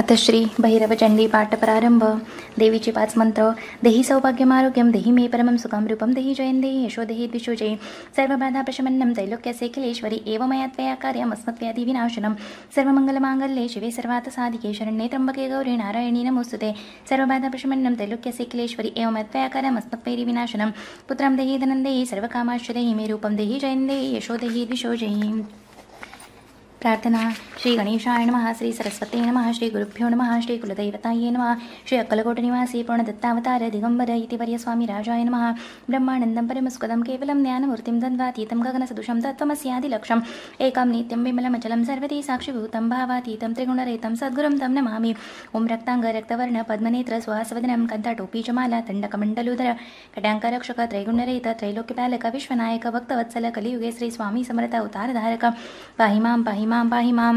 अतश्री भैरव चंडी पाठ प्रारंभ देवीचे पाच मंत्र देही सौभाग्यम आरोग्यम देही मे परमं सुखम रूपम देही जयन देही यशो देही द्विशोजयी सर्व बाधा प्रशमन्नम त्रैलोक्य सेकिलेश्वरी एव मयात्वया कार्यम अस्मत्व्याधि विनाशनम सर्व मंगल मांगल्ये शिवे सर्वात साधिके शरण्ये त्र्यंबके गौरी नारायणी नमोस्तुते सर्व बाधा प्रशमन्नम त्रैलोक्य सेकिलेश्वरी एव मयात्वया कार्यम अस्मत्वैरि विनाशनम पुत्रम देही धनं देही सर्व कामाश्च देही मे रूपम देही जयन देही यशो देही द्विशोजयी प्रार्थना श्री गणेशाय नमः श्री सरस्वती नमः श्री गुरुभ्यो नमः श्री कुलदैवताय नमः श्री अक्कलकोटनिवासी पूर्णदत्तावतार दिगंबर इति वर्यस्वामी राजाय नमः ब्रह्मानन्दं परमस्कदं केवलं ज्ञानमूर्तिं दन्वातीतं गगनसदृशं तत्त्वमस्यादिलक्षम् एकं नित्यं विमलमचलं सर्वती साक्षिभूतं भावातीतं त्रिगुणरहितं सद्गुरुं तं नमामि ॐ रक्ताङ्ग रक्तवर्ण पद्मनेत्र सुहासवदनं कण्ठटोपीचमाला तण्डकमण्डलुधर कटाङ्करक्षक त्रैगुणरहित त्रैलोक्यपालक विश्वनायक भक्तवत्सल कलियुगे श्री स्वामी समर्थ उतारधारक पाहिमां पाहिमां मापा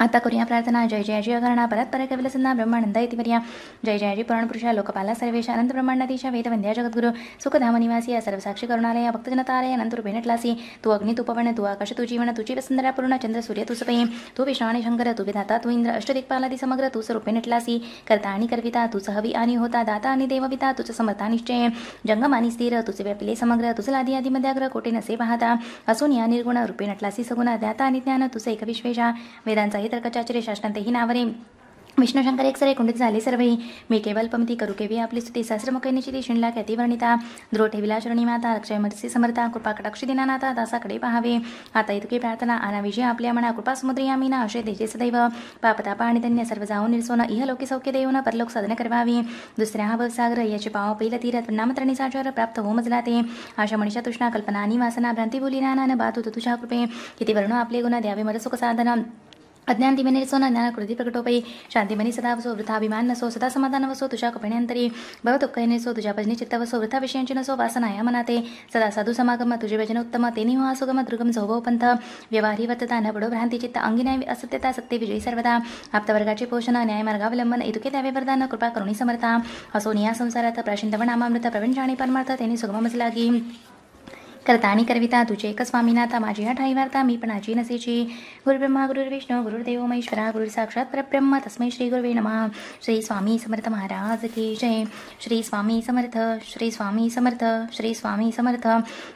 आता करूया प्रार्थना जय जय जय परत परत पर कविलसन्ना ब्रह्मानंद इति वर्या जय जय जी पुराणपुरुषा लोकपाला सर्वेश अनंत वेद वेदवंद्या जगद्गुरु सुखधाम निवासी सर्वसाक्षी करुणालय भक्तजनतालय रुपे नटलासी तू अग्नि तू पवन तू आकाश तू जीवन तुझी वसंधरा पूर्ण चंद्र सूर्य तू सपयी तू विष्णू शंकर तू विधाता तू इंद्र अष्टदिक्पालादी समग्र तू स्वरूपे नटलासी करता आणि करविता तू सहवी आणि होता दाता आणि देवविता तुझं समर्था निश्चय जंगम आणि स्थिर तुझे व्यापिले समग्र तुझं लादी आदी मध्याग्र कोटे नसे पाहता असून या निर्गुण रूपे नटलासी सगुणा दाता आणि ज्ञान तुझं एक विश्वेशा वेदांचा तर्काच्या आचार्य शासनात ही नावरे विष्णुशंकर एक सरे कुंडित झाले सर्व मी केवल पमती करू केवी आपली स्तुती सहस्रमुखनिशी ती शिणला कॅती वर्णिता द्रोठेविला शरणी माता अक्षय मर्सी समर्था कृपा कटाक्ष दिनानाथा दासाकडे पहावे आता इतकी प्रार्थना आना विजय आपल्या मना कृपा समुद्री आम्ही अशे देजे सदैव पापतापा आणि धन्य सर्व जाऊन निरसोन इह लोकी सौख्य देऊन परलोक साधन करवावी दुसऱ्या हा सागर याचे पाव पहिलं तीरथ नामत्रणी साचार प्राप्त हो मजला ते आशा मनीषा तुष्णा कल्पना आणि वासना भ्रांती बोली नाना न बात तुझ्या कृपे किती वर्ण आपले गुण द्यावे मरसुख साधन अज्ञानती बने सो न ज्ञानकृती प्रकटोपयी मनी सदा वसो वृथाभिमान नसो सदा समाधान वसो तुझ्या कपिण्यांतरी भवतुपकैने सो तुझ्या भजनी चित्त वसो वृथा विषयांची नसो वासनाया मनाते सदा साधू समागम तुझे भजन उत्तम तेनी हो सुगम दुर्गम झोभव पंथ व्यवहारी वर्तता न बडो भ्रांती चित्त अंगिन्या असत्यता सत्य विजयी सर्वदा आप्तवर्गाचे पोषण न्याय मार्गावलंबन इतुके द्यावे वरदान कृपा करुणी समर्था असो निया संसारात प्रवीण जाणी परमार्थ तेनी सुगम लागी करता कविता करविता तुझे एक स्वामीनाथा माझी हा वार्ता मी पण आजी नसेची गुरुब्रह्मा गुरुर्विष्णू गुरुर्देव महेश्वरा गुरु साक्षात परब्रह्म तस्मै श्री गुरुवे नमः श्री स्वामी समर्थ महाराज की जय श्री स्वामी समर्थ श्री स्वामी समर्थ श्री स्वामी समर्थ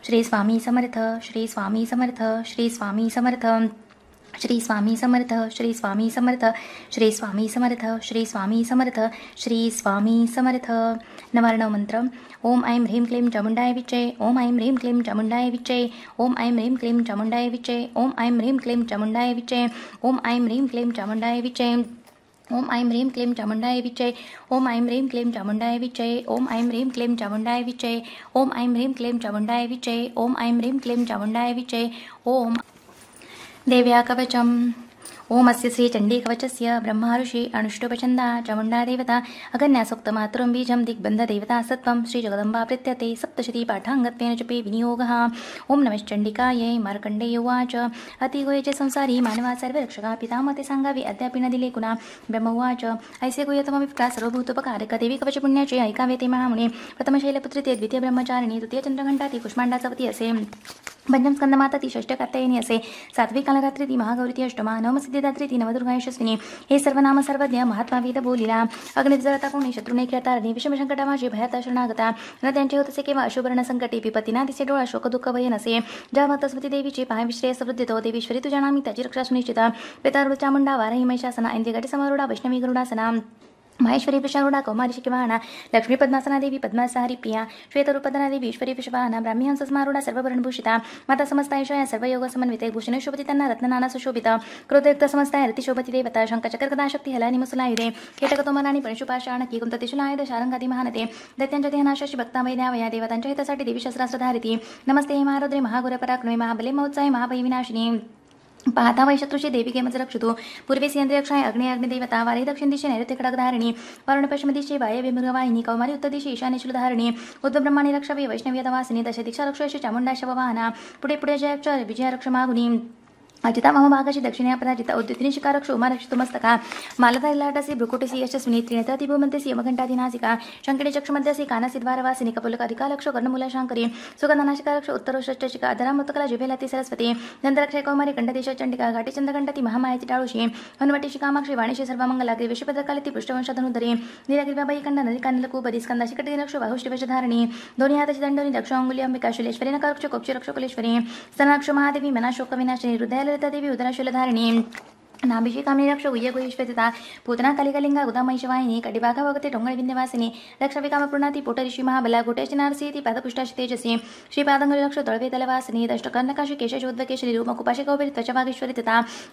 श्री स्वामी समर्थ श्री स्वामी समर्थ श्री स्वामी समर्थ श्री स्वामी समर्थ श्री स्वामी समर्थ श्री स्वामी समर्थ श्री स्वामी समर्थ श्री स्वामी समर्थ नवर्ण मंत्र ओम ऐं ह्रीं क्लीं चामुंडाय विचे ओम ऐं ह्रीं क्लीं चामुंडाय विचे ओम ऐं ह्रीं क्लीं चामुंडाय विचे ओम ऐं ह्रीं क्लीं चामुंडाय विचे ओम ऐं ह्रीं क्लीं चामुंडाय विचे ओम ऐं ह्रीं क्लीं चामुंडाय विचे ओम ऐं ह्रीं क्लीं चामुंडाय विचे ओम ऐं ह्रीं क्लीं चामुंडाय विचे ओम ऐं ह्रीं क्लीं चामुंडाय विचे ओम ऐं ह्रीं क्लीं चामुंडाय विचे ओम देव्या कवचम ओम अस्य श्री चंडी कवचस्य ब्रह्मा ऋषि अनुष्टुपचंदा चमुंडा देवता अगन्यासोक्त बीजं दिग्बंध देवता सत्वं श्री जगदंबा प्रत्यते सप्तशती पाठांगत्वेन जपे विनियोगः ओम ये मार्कंडे उवाच अतिगोयचे संसारी मानवा सर्व रक्षका पितामते सांगावे अद्यापि न दिले कुणा ब्रह्म उवाच ऐसे गोयतमभिप्रा सर्वभूतोपकारक देवी कवच पुण्याचे ऐकावे ते महामुने शैलपुत्री ते द्वितीय ब्रह्मचारिणी तृतीय चंद्रघंटा ती कुष्मांडाचा पती असे पंचम माता ती कात्यायनी असे सात्विक कालगात्री ती महागौरी ती अष्टमा नवमसिद्धिदात्री ती नवदुर्गा यशस्विनी हे सर्व नाम सर्वज्ञ महात्मा वेद बोलिला अग्निजरता कोणी शत्रुने खेळता विषम संकटा माझे भयात शरणागता न त्यांचे होत असे किंवा अशुभर्ण संकटे पिपतीना तिचे डोळा शोक दुःख भय नसे ज्या देवीचे देवीचे पाय विश्रेय तो हो, देवीश्वरी तुझ्या नामी त्याची रक्षा पिता पितारुचा वारही महिषासना शासना इंदिगटी समारुडा वैष्णवी गरुडासना महेेश्वरी पिशारुडा कौमारी शिखिवाहाणा लक्ष्मी पद्मासना देवी पिया ईश्वरी पद्मास ही पिया श्वेतरपदनादेवीश्वरी पिशवाहाना ब्राह्मिहंसरणाडा सर्वृ्रणभूषिता मतसमता ऐशाया त्यांना शोभते तन रत्नानानानाशोभता कृतयुक्तसमतः रतिशोभती देवता शक्ती हला परशुपाशाण की पणशुपाखीकुत तिशुलायुध शारंगादी महानते दत्तंज दे नाशिभक्तामैदावया वया देवतांच्या हितासाठी देवी शस्त्रास्त्रधारिती नमस्ते हे महाराद्रे महागुरपराक्रे महाबले महोत्साय महापैवीनाशिनी पाहता वैशत्रुषी देवी देवी रक्षतो रक्षतु पूर्वे सिंहक्षाय अग्नि अग्निदेवता वारे दक्षिण दिशे नैऋत्य कडकधारिणी वरुण पश्चिम दिशे वाय वाहिनी कौमारी उत्तर दिशे ईशानेशुलधारणी उद्ब्रह्माणी रक्षवी वैष्णवी वासिनी दशदिक्षा रक्षशी चामुंडा शववाहना पुढे पुढे जयाक्षर विजयरक्षमाग्नी मागुनी अजिता मम भागाशी दक्षिणयापराजिता उद्युतिनी शिकारक शोमा रक्षितु मस्तका मालधारिलाटसि शंके यशस्विनी त्रिनेत्रातिभूमन्तेसि यमघण्टाधिनासिका शङ्किणी चक्षुमध्यसि कानसिद्वारवासिनि कपोलकाधिकालक्ष कर्णमूलाशाङ्करी सुगन्धनाशिकारक्ष उत्तरोषष्टशिका धरामुतकला जिभेलति सरस्वती नन्दरक्षयकौमारी कण्ठदेश चण्डिका घाटीचन्द्रकण्ठति महामायति टाळुषी हनुमटिषि कामाक्षी वाणिषि सर्वमङ्गलाग्री विश्वभद्रकालिति पृष्ठवंशधनुधरी नीलगिरिबाबाई कण्ड नरिकानलकूपरी स्कन्दाशिकटिनक्ष बाहुष्टिवशधारिणी दोन्ही हाताची दंडोनी दक्ष अंगुली अंबिका शैलेश्वरी नकारक्ष कोक्षिरक्ष कुलेश्वरी स्तनाक्ष महादेवी मनाशोकविनाशिनी हृदय देवी उदर शूलधारिणी नाभिषेका उय गुहेरी तथा पूतना कलिगलिंग उदामयवाहिनी कटिबाघावगती ढोंगविंदवासिनी रक्षविकामपृणा पुट ऋषी महाबलगुटेशिनासी पादपुष्टाशी तेजी श्रीपादगुरीक्ष दळवे तलवासिनी दष्टकर्णकाश कशोद्वकेशकपाशी गौभ तचवाघेश्वरी तथ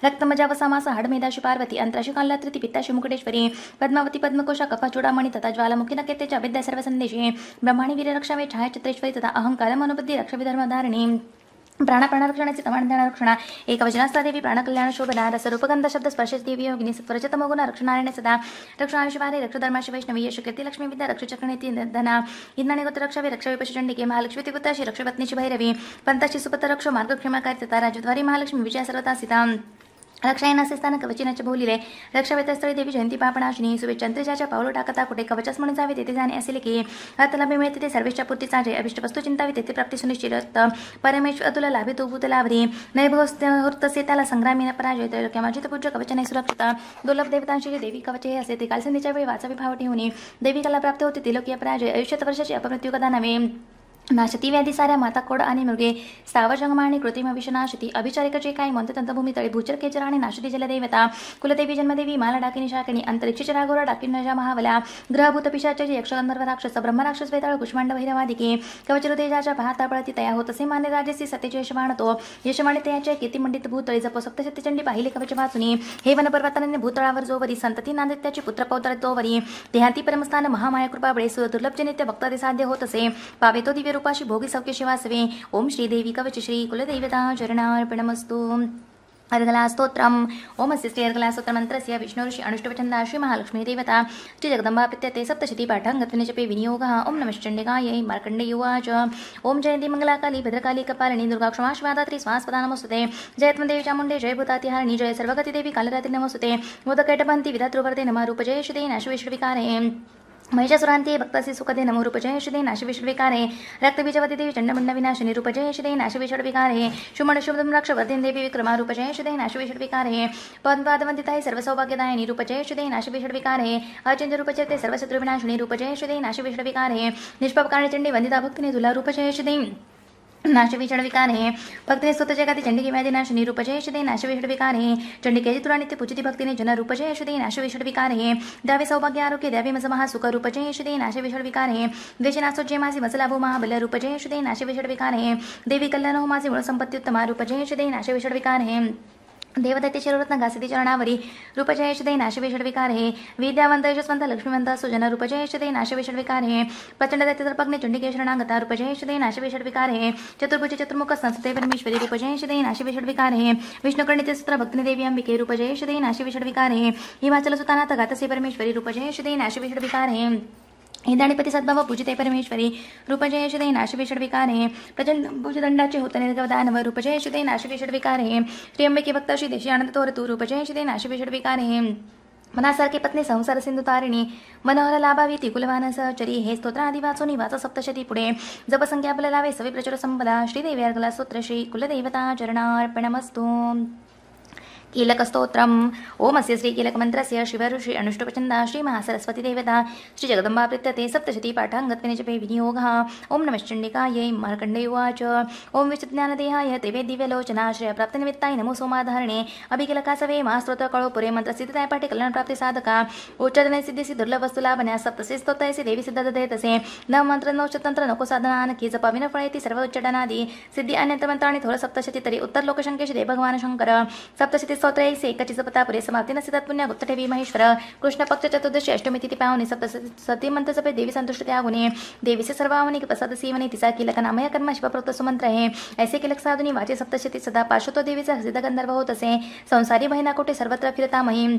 रक्तमजावसा हडमेधाशी पार्वती अंतराशि कालिपीता श्रीमुकटेश्वर पद्मावती पद्मकोश कपचूडामणी तथ्लामुखिनके विद्यासर्वसंदेशे ब्रह्माणी वीर रक्षावे छायाचित्रेश्वरी तथा अहंकारमनबद्दी रक्षविधर्मधारिणी प्राणाप्राणारक्षणाची तमाण एक वजनास्ता देवी प्राणकल्याण शोभना रसरूपगंध शब्द स्पर्श देवी योगिनी सत्वरजत रक्षणारायण सदा रक्षणायुषभारे रक्षधर्माशी वैष्णवी यश कीर्ती लक्ष्मी विद्या रक्षचक्रणीती धना इंद्राणी गोत्र रक्षावी रक्षावी पशुचंडिके महालक्ष्मी तिगुताशी रक्षपत्नीची भैरवी पंताशी सुपत रक्ष राजद्वारी महालक्ष्मी विजया सर्वता सीता रक्षायन असे स्थानक वचनाचे बहुलिले रक्षा व्यतस्थळी देवी जयंती पापणाशिनी शुभेच्छा चंद्रजाच्या पावलं टाकता कुठे कवचस म्हणून जावे तेथे जाणे असेल की अर्थलाभी मिळते ते सर्वेच्या पूर्ती चांगले अभिष्ट वस्तू चिंतावी तेथे प्राप्ती सुनिश्चित परमेश्वर तुला लाभी तो भूत लाभरी त्याला संग्रामी पराजय माझी पूज्य कवचने सुरक्षित दुर्लभ देवतांशी देवी कवचे हे असे ते कालसंधीच्या वेळी वाचावी भाव देवी कला प्राप्त होते तिलोकीय पराजय आयुष्यात वर्षाची अपमृत्यू कदा नव्हे नाशती व्याधी साऱ्या माता कोड आणि मृगे सावजंगमा आणि कृत्रिम विषनाशती जे काही मंत्र तंतभूमी तळी भूचर केचर आणि नाशती जलदैवता कुलदेवी जन्मदेवी माला डाकिनी शाकिनी अंतरिक्ष चरागोरा नजा महावला ग्रहभूत पिशाचे यक्षगंधर्व राक्षस ब्रह्म राक्षस वेताळ कुष्मांड भैरवादिके कवचरुतेजाच्या पाहता पळती तया होत असे मान्य राजेसी सतेचे यश मानतो यशमाने तयाचे किती मंडित भूतळी जपो सत्यचंडी पाहिले कवच वाचुनी हे वनपर्वताने भूतळावर जोवरी संतती नांदित्याची पुत्र पौत्र वरी देहाती परमस्थान महामाया कृपाबळे जनित्य भक्त साध्य होत असे पावेतो दिव्य उपाशी भोगी सौख्य शिवासवे ओम श्रीदेवी कवच श्री कुलदैवता चरणार्पणमस्तु स्तोत्रम ओम अस्य श्री महालक्ष्मी देवता श्री जगदम्बा श्रीजगदम्बा प्रत्यते सप्तशती पाठाङ्गत्विनिजपे विनियोगः ॐ नमश्चण्डिकायै मार्कण्डे उवाच ॐ जयन्ती मंगलाकाली भद्रकाली कपालिनी दुर्गा क्षमाश्वादात्री स्वास्पदा नमोस्तुते जयत्मदेवी चामुण्डे जय भूतातिहारिणी जय देवी कालरात्रि नमस्ते मोदकैटपन्ति विधातृवर्ते नमः रूपजयेषु ते नाशविश्वविकारे महिषासुरांती भक्तसी सुखदे नमो रूप जय शिदे रक्त रक्तबीजवती देवी चंडमंड विनाशनी रूप जय शिदे शुमण शुभम रक्षवर्धन देवी विक्रमा रूप जय पद्मपाद नाशविषडविकारे सर्व सौभाग्यदाय रूप जय शिदे नाशविषडविकारे अचिंत रूप चरते सर्वशत्रुविनाशिनी रूप जय विकारे निष्पाप निष्पापकारणी चंडी वंदिता भक्तिनी तुला रूप जय नाशविषड विकार हे भक्त स्वतः जगाती गाती व्याधी नाशनी रूपचे यश दे नाशविषड विकार हे चंडिकेची तुला नित्य पूजिती भक्तीने जन रूपचे यश दे नाशविषड विकार हे द्यावे सौभाग्य आरोग्य द्यावे मज महा सुख रूपचे यश दे नाशविषड विकार हे द्वेष नासो जे माझे मज लाभो महाबल नाशविषड विकार हे देवी कल्याण हो माझे गुण संपत्ती उत्तम रूपचे नाशविषड विकार हे देवदत्त शिवरत्न घासी चरणावरी भीषण विकार है विद्यावंत यशस्वंत लक्ष्मीवंत सुजन भीषण विकार है प्रचंड दैत्यतर्पग्नि चुंडिके शरणागता भीषण विकार है चतुर्भुज चतुर्मुख संस्ते परमेश्वरी रूपजयशदे नाशविषडविकार हे विष्णुकर्णिते सूत्र देवी अंबिके भीषण विकार है हिमाचल सुतानाथ से परमेश्वरी भीषण विकार है इंद्राणीपती सद्भाव पूजिते परमेश्वरी रूपजय शुदे नाशवी षड्विकारे प्रचंड भुजदंडाचे होत व रूपजय शुदे नाशवी षड्विकारे त्र्यंबकी भक्ताशी देशी आनंद तोरतू रूपजय शुदे पत्नी संसार सिंधु तारिणी मनोहर लाभावी ती कुलवान सहचरी हे स्तोत्र आदी वाच सप्तशती पुढे जपसंख्या आपल्याला लावे सवी प्रचुर संपदा श्रीदेवी अर्गला सूत्र श्री कुलदेवता चरणार्पणमस्तू कीलकस्तोत्रम् ओम अस्य श्रीकीलकमन्त्रस्य शिवऋषि अनुष्टुपचन्दा श्रीमहासरस्वतीदेवता श्रीजगदम्बाप्रीत्यते सप्तशती पाठाङ्गत्वे जपे विनियोगः ओं नमश्चण्डिकायै मार्कण्डे उवाच ॐ विशुज्ञानदेहाय त्रिवे दिव्यलोचनाश्रयप्राप्तनिमित्ताय नमो सोमाधारणे अभिकिलकासवे मा स्तोत्रकळो पुरे मन्त्रसिद्धिताय पाठे कल्याणप्राप्तिसाधका उच्चारणे सिद्धिसि दुर्लभस्तुलाभन्या सप्तसि स्तोत्रयसि देवी सिद्धदधेतसे न मन्त्र नो चतन्त्र नको साधनानकी जप विनफळयति सर्व उच्चाटनादि सिद्धि अन्यंतमन्त्राणि थोर सप्तशति तरी उत्तरलोकशङ्केश दे भगवान् शङ्कर सप्तशति स्तोत्र से एकचिसपता पुरे समाप्ति न पुण्य गुप्त ठेवी महेश्वर कृष्ण पक्ष चतुर्दशी अष्टमी तिथि पाहुणे सप्त सती मंत्र सपे देवी संतुष्ट त्यागुने देवी से सर्वावने प्रसाद सीवने तिसा किलक नामय कर्म शिवप्रोक्त सुमंत्र है ऐसे किलक साधुनी वाचे सप्तशती सदा पार्श्वतो देवीचा हृदय गंधर्व होत असे संसारी कोटे सर्वत्र फिरता महिम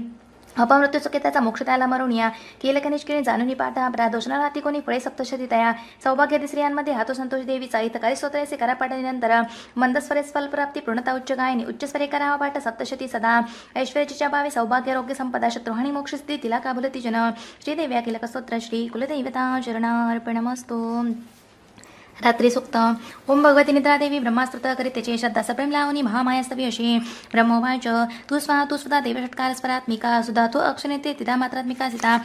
अपमृत्यू सुखिताचा मोक्ष त्याला मरून या केलक जानुनी जाणून पाठा दोषणा हाती कोणी फळे सप्तशती तया सौभाग्य स्त्रियांमध्ये हातो संतोष देवीचा करी स्तोत्राचे करा नंतर मंदस्वरे फलप्राप्ती पूर्णता उच्च गायनी उच्चस्वरे करावा पाठ सप्तशती सदा ऐश्वर्याच्या भावे सौभाग्य आरोग्य संपदा शत्रुहाणी मोक्ष स्थिती तिला काबुलती जन श्रीदेव्या किलक स्तोत्र श्री कुलदैवता चरणार्पणमस्तू रात्री सुक्त ओम भगवती देवी ब्रह्मास्त्रुत करी त्याचे सप्रेम लावणी महामायास्तवी अशी ब्रह्मोवाच तू स्वा तू सुद्धा देवषटकार स्परात्मिका सुद्धा तू अक्षनेते तिदा मात्रात्मिका सीता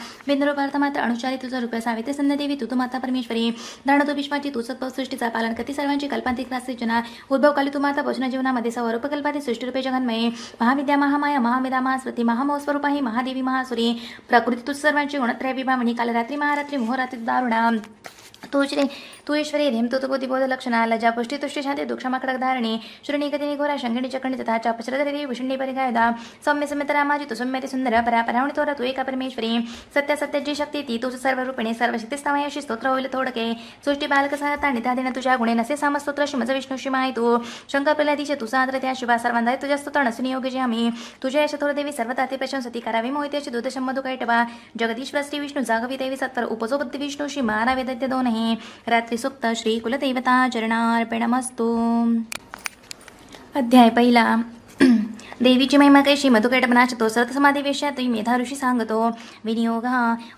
भारत मात्र अनुचारी तुझं रुपये सावित्री संध्यादेवी तू तू माता परमेश्वरी धरण तू विश्वाची तू सत्व सृष्टीचा पालन करते सर्वांची कल्पांतिक जना उद्भव काली तू माता भोजन जीवनामध्ये स्वरूप कल्पाती रूपे जगन्मये महाविद्या महामाया महामेदा महास्वती महामोस्वरूपा आहे महादेवी महासुरी प्रकृती तू सर्वांची गुणत्रय विभामणी काल रात्री महारात्री मोहरात्री दारुणा रेम तोश्री तुष्टी ह्रीं तुतुपतिबोधलक्षणाल जा धारणे दुःखमकडकधारिणी गती निघोरा शङ्किणी चकणी तथा चापचरधरी विषणी परिगायदा सौम्य समित रामाजी तु सुंदर परा परावणी तोर तू एका परमेश्वरी सत्य सत्य जी शक्ती ती सर्व सर्व शक्ती सर्वशक्तिस्तमयशी स्तोत्र होईल थोडके सृष्टी बालक सहता निधा दिन तुझ्या गुणे नसे साम स्तोत्र श्रीमज विष्णू माय तू शंकर प्रला दिशे तू सात्र त्या शिवा सर्वांदा तुझ्या स्तोत्र नसून योगजी आम्ही तुझ्या यश थोर देवी सर्व ताते प्रशंसती करावी मोहितेची दूध शंभदू कैटवा जगदीश्वर श्री विष्णू जागवी देवी सत्तर उपजोबद्ध विष्णू श्री महारावेदत्य दोन रात्री सुक्त श्री कुलदेवता अध्याय पहिला देवीची महिमा कैशी मधुकैटपनाशतो तुम्ही मेधा ऋषी सांगतो विनियोग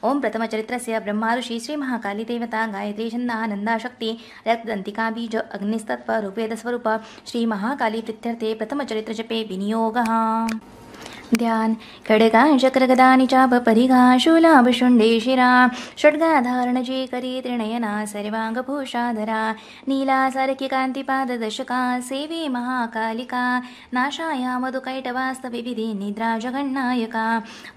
ओम प्रथमचरित्रस्य ब्रह्मा ऋषी श्री महाकाली देवता गायत्री छंदानंदा शक्ती रक्तदंतिका बीज अग्निस्तत्व रूपेदस्वरूप श्री महाकाली चरित्र जपे विनियोग ध्यान् खड्गाचक्रगदानि शिरा शूलाभशुण्डेशिरा षड्गाधारणजेकरी त्रिणयना सर्वाङ्गभूषाधरा दशका सेवी महाकालिका नाशाया मधुकैटवास्तविधि निद्रा जगन्नायका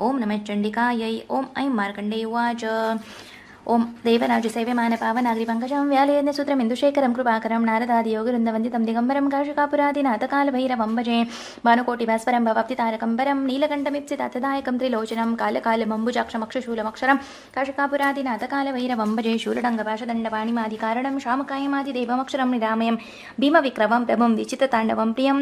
ॐ नमश्चण्डिकायै ॐ ऐं मार्कण्डे उवाच ॐ देवराजसेवमानपावनाग्रिपङ्कजं व्यालयज्ञसूत्रमिन्दुशेखरं कृपाकरं नारदादियोगवृन्दवन्दितं दिगम्बरं काशकापुरादिनातकालभैरवम्बजे वानकोटिवास्वरं भवप्तितारकम्बरं नीलकण्ठमिप्सितातदायकं त्रिलोचनं कालकालमम्बुजाक्षमक्षशूलमक्षरं काशकापुरादिनातकालभैरवम्बजे शूरडङ्गपाषदण्डवाणिमादिकारणं शामकायमादिदेवमक्षरं निरामयं भीमविक्रमं प्रभुं विचितताण्डवं प्रियं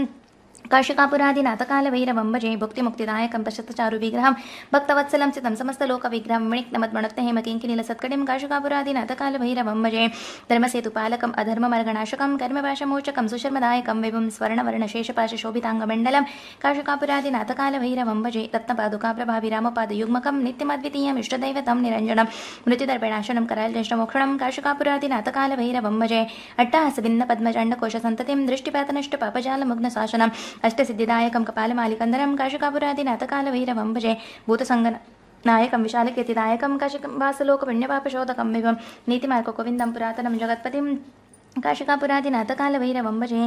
पशतचारु विग्रह काशिकापुरादिनाथकालभैरवं भजे भुक्तिमुक्तिदायकं पश्यतचारुविग्रहं भक्तवत्सलं सितं समस्तलोकविग्रहं मणिक्नमद्मणक्ते हेमकिङ्किनीलसत्कटिं काशिकापुरादिनाथकालभैरवं भजे धर्मसेतुपालकम् अधर्ममर्गनाशकं कर्मपाशमोचकं सुशर्मदायकं विभुं स्वर्णवर्णशेषपाशशोभिताङ्गमण्डलं काशिकापुरादिनाथकालभैरवं भजे रत्नपादुकाप्रभाभिरामपादयुग्मकं नित्यमद्वितीयम् इष्टदैवतं निरञ्जनं मृत्युदर्पणाशनं करालज्येष्ठमोक्षणं काशिकापुरादिनाथकालभैरवं भजे अट्टाहसबिन्दपद्मचण्डकोशसन्ततिं शासनम அஷ்டசித்திதாயகம் கபாலமாலிகந்தரம் காஷிகாபுராதிநாதகால வைரவம் பஜே பூதசங்கன నాయకం విశాలకీర్తిదాయకం కశివాసలోక పుణ్యపాపశోధకం ఇవం నీతిమార్గ గోవిందం పురాతనం జగత్పతిం नातकाल नातकालभैरवं भजे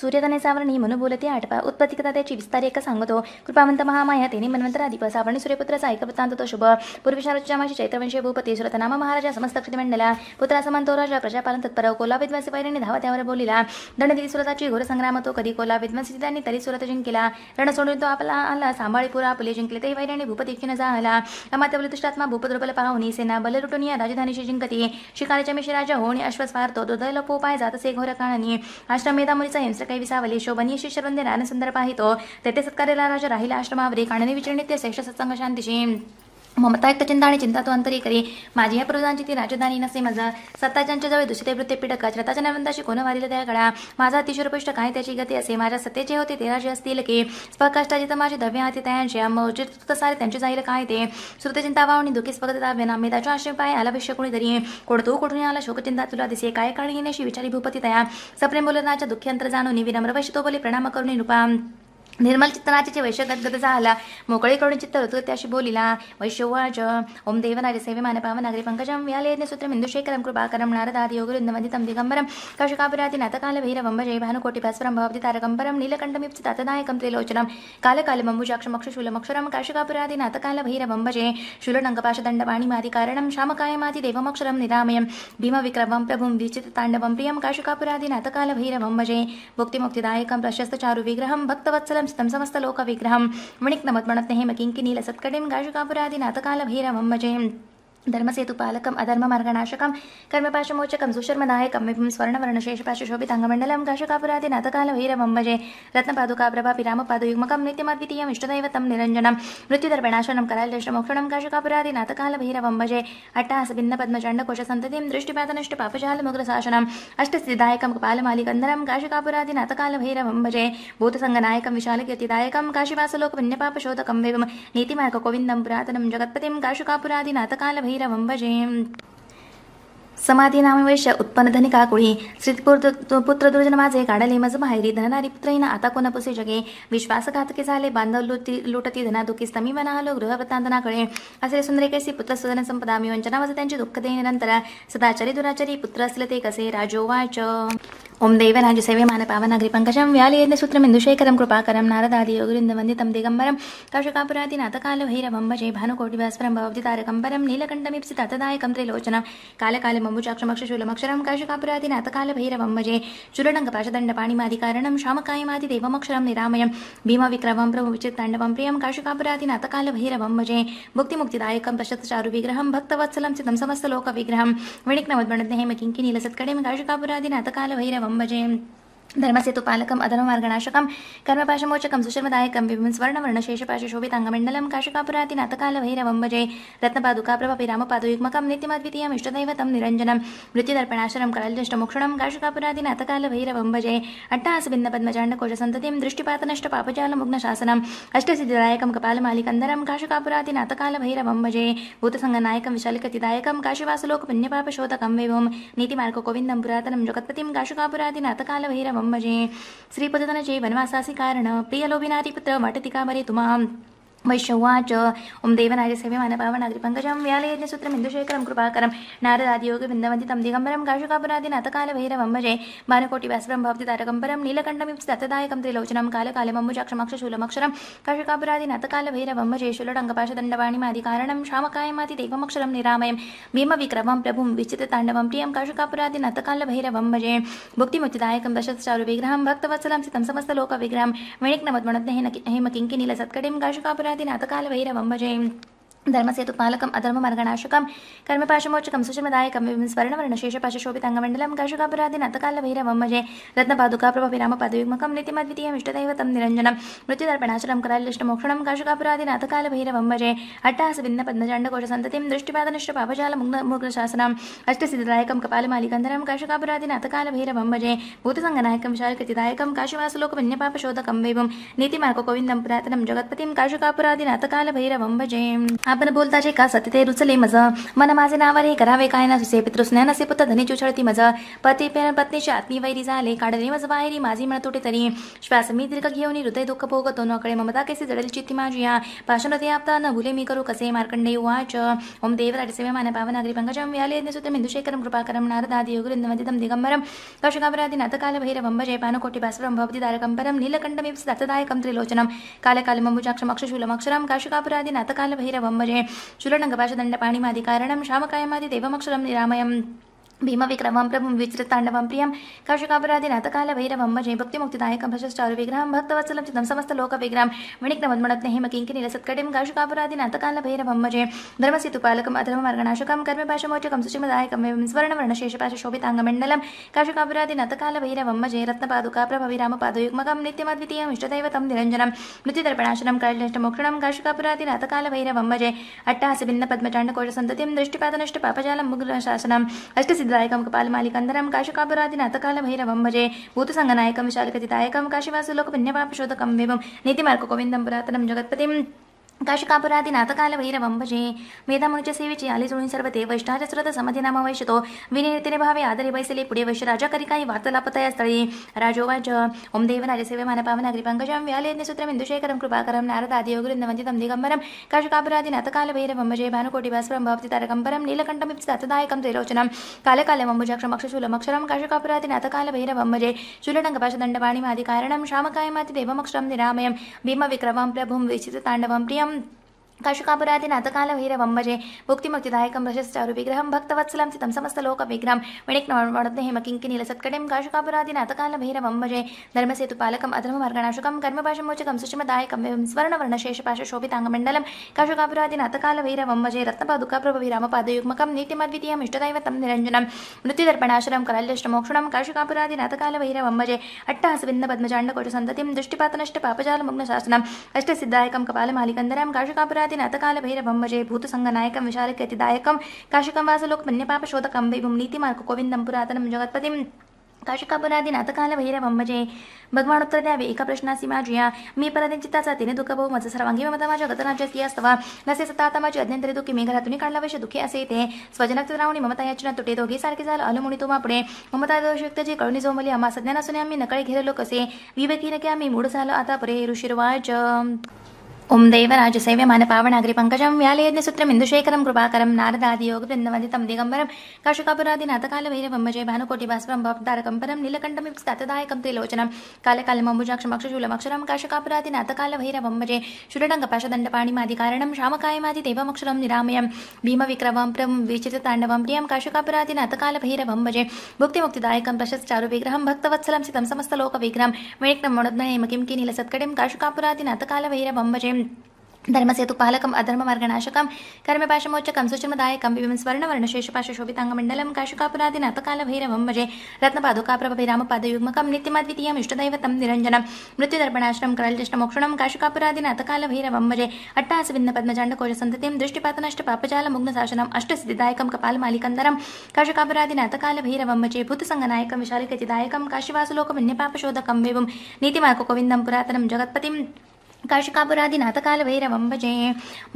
सूर्यकने सावरणी मनोबोलते आटपा उत्पत्तिकता त्याची विस्तार एक सांगतो कृपावंत महामाया तेने मनवंतराधिप सावरणी सूर्यपुत्राचा ऐक वृत्तांत तो शुभ पूर्विशारच्यामाशी चैत्रवंशी भूपती नाम महाराजा समस्त क्षतिमंडला पुत्रा समंतो राजा प्रजापालन तत्पर कोला विद्वासी वैरणी धावा त्यावर बोलिला दंडदिती सुरताची घोर तो कधी कोला विद्वासी त्यांनी तरी सुरत जिंकला रण सोडून तो आपला आला सांभाळीपुरा आपले जिंकले ते वैरणी भूपती क्षीण झाला अमात्य बलितुष्टात्मा भूपद्रुबल पाहुणी सेना बलरुटुनिया राजधानीशी जिंकती शिकारीच्या मिशी राजा होणी अश्वस फारतो दुर्दैल उपाय जात घोर घाणनी आश्रम मेधा मुलीचा हिस्ट्रे विसाव लशो बनियी शिषरंद तो सुंदर तेथे सत्कारेला राजा राहिला आश्रमावरी आश्रमावर काणनी ते श्रेष्ठ सत्संग शांतीशी ममता एक चिंता आणि चिंता तो अंतरी करी माझी या प्रधानची ती राजधानी नसे माझा सत्ताच्यांच्या जवळ दुसरे वृत्ते पिटक रथाच्या नवंदाशी कोण वारिले त्या गळा माझा अतिशुरपुष्ट काय त्याची गती असे माझ्या सत्तेचे होते जे असतील की स्पकाष्टाची तर माझी दव्य हाती त्यांचे सारे त्यांचे जाईल काय ते श्रुतचिंता आणि दुःखी स्पर्धा दाव्य ना मेदाच्या आशे पाय आला विषय कोणीतरी कोण कोणतो कुठून आला शोकचिंता तुला दिसे काय काळ येण्याशी विचारी भूपती तया सप्रेम बोलनाच्या दुःखी अंतर जाणून विनम्रवशी तो बोले प्रणाम करून रुपा निर्मल चित्तनाचे गदगद झाला मोकळी करून चित्त ऋतू बोलिला वैश्यवाच ओम देवनाय सेवे मान पाव नागरी पंकजम व्यालयज्ञ सूत्र बिंदुशेखरम कृपाकरम नारदादि योगिरुन्दमदितं दिगंबरम कशकापुराती नाथकाल भैरवं भजे भानुकोटिभास्वरं भवति तारकम्बरं नीलकण्ठमिप्सितातदायकं त्रिलोचनं कालकालमम्बुजाक्षमक्षशूलमक्षरं काशकापुरादि नाथकाल भैरवं कारणं शूलनङ्गपाशदण्डवाणिमादिकारणं श्यामकायमादि देवमक्षरं निरामयं भीमविक्रमं प्रभुं विचितताण्डवं प्रियं काशकापुरादि नाथकाल भैरवं प्रशस्त चारु विग्रहं भक्तवत्सलं तं सितं समस्तलोकविग्रहं वणिक्नमुद्मणत्नहेमकिङ्किनीलसत्कटिं गाशुकापुरादिनाथकालभैरवं भजेम् धर्मसेतुपालकम् अधर्ममार्गनाशकं कर्मपाशमोचकं दुषर्मदायकं विपुं स्वर्णवर्णशेषपाशशोभिताङ्गमण्डलं घाशकापुरादिनाथकालभैरवं भजे रत्नपादुकाप्रभापि रामपादयुग्मकं नित्यमद्वितीयम् इष्टदैवतं निरञ्जनं मृत्युदर्पणाशनं करालेशमोक्षणं घाशकापुरादिनाथकालभैरवं भजे अट्टासभिन्नपद्मचण्डकोशसन्ततिं दृष्टिपातनष्टपापजालमुग्रशासनम् अष्टसिद्धायकं काशिकापुरादि घाशकापुरादिनाथकालभैरवं भजे भूतसङ्गनायकं विशालकीर्तिदायकं काशिवासलोकपुण्यपापशोधकं विवं नीतिमार्गकोविन्दं पुरातनं जगत्पतिं काशुकापुरादिनाथकालभैरवं वीरवं भजेम समाधी उत्पन्न धनिका कुळी पुत्र दुर्जन माझे काढले मज बाहेरी धननारी पुत्रहीना आता कोणा पुसे जगे विश्वासघातके झाले बांधव लुटी लुटती धना दुखी स्तमी मनालो गृहवृत्तांतनाकडे असे सुंदरे कैसी पुत्र सुदन संपदा मी वंचना माझे त्यांची दुःख नंतर सदाचारी दुराचारी पुत्र असले ते कसे राजोवाच ओम देवराज सेवेमान पावनाग्रिपङ्कजं व्यालयेन सूत्रमिन्दुशेखरं कृपाकरं नारदादियोगिरिन्दवन्दितं दिगम्बरं काशकापुरादिनाथकालभैरवं भजे भानुकोटिभास्वरं भवति तारकं परं नीलकण्ठमीप्सि ततदायकं त्रिलोचनं कालकालमम्बुचाक्षमक्षशूलमक्षरं काशकापुरादिनाथकालभैरवं भजे चुरडङ्गपाशदण्डपाणिमादिकारणं शामकायमादिदेवमक्षरं निरामयं भीमविक्रमं प्रभुविचित्ताण्डवं प्रियं काशकापुरादिनाथकालभैरवं भजे भुक्तिमुक्तिदायकं प्रशतचारुविग्रहं भक्तवत्सलं चितं समस्तलोकविग्रहं विणिक्नवद्वणद् नाथकाल अतकालभैरव बंब जयम धर्मस्य तु पालकम् अधर्ममार्गनाशकं कर्मपाशमोचकं सुशर्मदायकं विभिंस्वर्ण वर्णशेषपाशशोभिताङ्गमण्डलं काशकापुरातिनाथकालभैरवं भजे रत्नपादुकाप्रभपि रामपादयुग्मकं नित्यमद्वितीयम् इष्टदैवतं निरञ्जनं मृत्युदर्पणाशनं करलज्यष्टमोक्षणं काशकापुरातिनाथकालभैरवं भजे अट्टासभिन्नपद्मचाण्डकोशसन्ततिं दृष्टिपातनष्टपापजालमुग्नशासनम् अष्टसिद्धिदायकं कपालमालिकन्दरं काशकापुरातिनाथकालभैरवं भजे भूतसङ्गनायकं विशालिकतिदायकं काशिवासुलोकपुण्यपापशोधकं विभुं नीतिमार्गकोविन्दं पुरातनं जगत्पतिं काशकापुरातिनाथकालभैरवं म्हणजे जय वनवासासी कारण प्रियलोभिनाधिपुत्र वाटतिका बरे तुम्हा वैश्वाच ओम देवनाय सेव्यमान पावनाद्रि पङ्कजं व्यालयज्ञसूत्रं हिन्दुशेखरं कृपाकरं नारदादियोगविन्दवन्ति विन्दवन्ति तं दिगम्बरं काशुकापुरादि नाथकालभैरवं भजे भवति तारकम्बरं परं दत्तदायकं त्रिलोचनं कालकालमम्बुजाक्षमक्षशूलमक्षरं काशुकापुरादि नाथकालभैरवं भजे शूलडङ्गपाशदण्डवाणिमादिकारणं देवमक्षरं निरामयं भीमविक्रमं प्रभुं विचित्रताण्डवं प्रियं काशुकापुरादि नाथकालभैरवं भजे भुक्तिमुचिदायकं दशचारुविग्रहं भक्तवत्सलं सितं समस्तलोकविग्रहं वेणिक्नमद्मणद्न हेम किङ्किनीलसत्कटिं काशुकापुरा శ్రీనాథిన అతకాల వైర వంబజయం ధర్మసేతు పాలకం అధర్మ అర్గనాశకం కర్మపాశమోచకం సుచమదాయకం స్వర్ణవర్ణ శేషపాశోభితంగమండలం కషుకాపురాది నతకాల వైరవమ్మజే రత్నపాదుకా ప్రభభిరామ పదవిమకం నిత్యమద్వితీయం ఇష్టదైవతం నిరంజనం మృత్యుదర్పణాచలం కరాలిష్టమోక్షణం కషుకాపురాది నతకాల భైరవమ్మజే అట్టాస భిన్న పద్మచండకోశ సంతతిం దృష్టిపాదనిష్ట పాపజాల ముగ్నశాసనం అష్టసిద్ధదాయకం కపాలమాలికంధరం కషుకాపురాది నతకాల భైరవమ్మజే భూతసంగనాయకం విశాలకృతిదాయకం కాశువాసులోక పుణ్యపాపశోధకం వైవం నీతిమార్గ గోవిందం పురాతనం జగత్పతిం కాశుకాపురాది నతకాల భైరవంభజే आपण बोलता जे का सत्य ते रुचले मज मन माझे नावर हे करावे काय ना सुसे पितृ नसे पुत्र धनी चुछळती मज पती पत्नीची आत्मी वैरी झाले काढले मज वाहेरी माझी म्हणत तुटे तरी श्वास मी दीर्घ घेऊन हृदय दुःख भोगतो नकडे ममता कसे जडेल चित्ती माझी या पाषण ते आपता न भुले मी करू कसे मार्कंडे वाच ओम देवराट सेवे माने पावन अग्री पंकजम व्याले सूत्र मेंदुशेखरम कृपाकरम नारदादि योगरिंदमदिदम दिगंबरम कौशिकापराधी नाथकाल भैरवंब जयपानुकोटि भास्वरम भवति नीलकंडम नीलकंठमिप्स दत्तदायकम त्रिलोचनम काले काले अक्षशूलम अक्षशूलमक्षरम काशिकापराधी नाथकाल भैरवंब शूर्णङ्गपाषदण्डपाणिमादिकारणं शामकायमादि देवमक्षुरं निरामयम् भीमविक्रमांभ विचिततांडव प्रिया काशिकापुराधिनतकालभैरवम्मजे भक्तीमुक्तिदायक भसष्टारुवि विग्रह भक्तवत्सल समस्तलोकविग्रह वणग्गमत्न हिमकिरसत्कटीम काशिकापुरानतकालभैरवंम्मजे धर्मसीतपालक धर्म मगणाशक कर्मपाशमोचक सुचिमदायक स्वणवर्णशेषपाश शोभतांगम काशकापुराधी नतकालभैरवमजे रत्न पादुकाप्रभविराम पादुयुक्मक नितमद्वितीयम इदैवत निरंजनम नृत्युदर्पणाशनं काळ्यष्टमोक्षण काशिककापुरालभैरवमंमजे अट्टाभिन्न पद्मचा दृष्टीपादनष्ट पाप्रधाशन सिद्धिदायकं कपालमालिकन्दरं काशकापराधिनाथकाल भैरवं भजे भूतसङ्गनायकं विशालकथिदायकं काशीवासुलोकपुण्यपापशोधकं एवं नीतिमार्गगोविन्दं पुरातनं जगत्पतिम् काशिकापुरादी नातकाल वैरवं भजे वेदामुनीच्या सेवेची आली जुळून सर्व ते वैष्टाचस्रत नामा वैशतो भावे आदरे वैसले पुढे वैश्य राजा करी काही वार्तलापतया स्थळी राजोवाच ओम देव राजसेवे मानपावना कृपांकजम व्यालयज्ञ सूत्र इंदुशेखरम कृपाकरम नारद आदियोगिरिंदवंदितम दिगंबरम काशिकापुरादी नातकाल वैरवं भानुकोटी भानुकोटिभास्वरम भवती तारकंबरम नीलकंठमिप्सदातदायकं त्रिलोचनम कालकालम अंबुजाक्षम अक्षशूलमक्षरम काशिकापुरादी नातकाल वैरवं देवमक्षरम निरामयम भीम निरामयं प्रभुम प्रभुं तांडवम प्रियं on भक्तवत्सलं काशिककापुरानतकालभैरवंबजे भुक्तीमुक्तिदायक भशस्ारुविग्रह भक्तवत्सलम सित समस्तलोकविग्रामध मकिनीलसत्कटी काशुकापुरानतकालभैरवंबे धर्मसेसुतपालकर्गाणाशक कर्मपाशमोचक सुषमदायकमणवर्णशेष पाशशोभतांगम काशुकापुरानतकालभैरवंबे रत्नपादुकाप्रभभराम पादयुग्मक नीतमद्वितीयम इष्टदैव तम निरंजनं नृत्युदर्पणाश्रम कराल्यशमोक्षम काशिकापुरानतकालभैरवंजे अट्टाहासविंद पद्मचासंततीम दुष्टीपातनष्ट पापजलमुन्नशासशनं अष्टसद्धायक कपाल मालिकंदराम काशिकापुराम ప్రయాతి నతకాల భైరవం భజే భూతసంగనాయకం విశాలకీర్తిదాయకం కాశకం వాసలోక్ పుణ్యపాపశోధకం వైభం నీతిమార్గ గోవిందం పురాతనం జగత్పతిం काशिकापुरादी नातकाल भैरवं भगवान उत्तर द्यावे एका प्रश्नासी या मी परदिंचिताचा तिने दुःख बहु माझं सर्वांगी ममता माझ्या गतराज्यात असतवा नसे सता आता माझी अज्ञांतरी दुःखी मी घरातून काढला वैसे दुःखी असे ते स्वजनक रावणी ममता याची तुटे दोघे सारखे झालं अलमुणी तो मापडे ममता दोषयुक्त जे कळणी जोमली आम्हा सज्ञान असून आम्ही नकळे घेरलो कसे विवेकी नके आम्ही मूढ झालो आता परे ऋषिर्वाच ओम देवराज सेव्यमान पावनाग्रि पङ्कजं व्यालयज्ञसूत्रमिन्दुशेखरं कृपाकरं नारदादियोगवृन्दवन्दितं दिगम्बरं काशुकापुरादिनाथकालभैरवं जय भानुकोटिभास्वरं भवतारकं परं नीलकण्ठमिप्स्तातदायकं त्रिलोचनं कालकालमम्बुजाक्षमक्षशूलमक्षरं काशुकापुरादिनाथकालभैरवं जय शुडङ्गपाशदण्डपाणिमादिकारणं श्यामकायमादिदेवमक्षरं निरामयं भीमविक्रमं प्रं विचितताण्डवं प्रियं काशुकापुरादिनाथकालभैरवं जय भुक्तिमुक्तिदायकं प्रशस्चारुविग्रहं भक्तवत्सलं सितं समस्तलोकविग्रहं वेणक्नं मनोद्मयमकिं किनीलसत्कडीं धर्मसेतु पालकम अधर्म मार्गनाशकम कर्मपाशमोचकम सुचमदायकम विविम स्वर्ण वर्ण शेषपाश शोभितांगमंडलम काशुकापुरादिनाथ कालभैरवम भजे रत्नपादुका प्रभभिरामपादयुग्मकम नित्यमाद्वितीयम इष्टदैवतम निरंजनम मृत्युदर्पणाश्रम करलज्येष्ठमोक्षणम काशुकापुरादिनाथ कालभैरवम भजे अट्टासविन्न पद्मचाण्डकोशसन्ततिं दृष्टिपातनष्ट पापजालमुग्नशासनम अष्टसिद्धिदायकं कपालमालिकन्दरम काशुकापुरादिनाथ कालभैरवम भूतसङ्गनायकं विशालकचिदायकं विवं पुरातनं जगत्पतिं काशिकापुरादिनाथ कालभैरवं भजे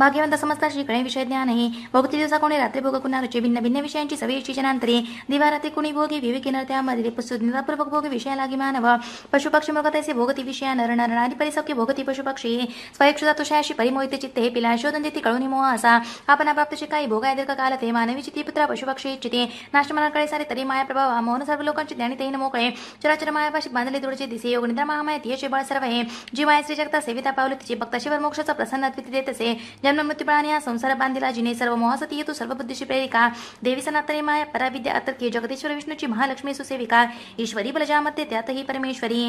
भाग्यवंत समजता श्रीकडे विषय ज्ञान आहे भोगती दिवसा कोणी रात्री भोग कुणाचे भिन्न भिन्न विषयांची सवयीची जनांतरी दिवाराती कुणी भोगी विवेकी नर त्यामध्ये पुस्तुनिपूर्वक भोग विषयालागी मानव पशुपक्षी मृग तैसे भोगती विषया नर नर नारी भोगती पशुपक्षी स्वयक्षुता तुषाशी परिमोहित चित्ते हे पिला शोधन कळून मोह असा आपण प्राप्तशी काही भोगाय दीर्घ काल ते मानवी चिती पुत्र पशुपक्षी इच्छिते कळे सारे तरी माया प्रभाव मोहन सर्व लोकांची ज्ञानी तैन मोकळे चराचर मायापाशी बांधले दुडचे दिसे निद्रा महामाया तियचे बळ सर्व हे जीवाय श्री जगता सेविता पावले तिचे भक्ताशिवर मोक्षाचा प्रसन्न देत असे जन्म मृत्यूपणाने संसार बांधिला जिने सर्व मोहासती येतो सर्व बुद्धीची प्रेरिका देवी सनातने माय पराविद्या अतर्के जगदीश्वर विष्णूची महालक्ष्मी सुसेविका ईश्वरी बलजामध्ये त्यातही परमेश्वरी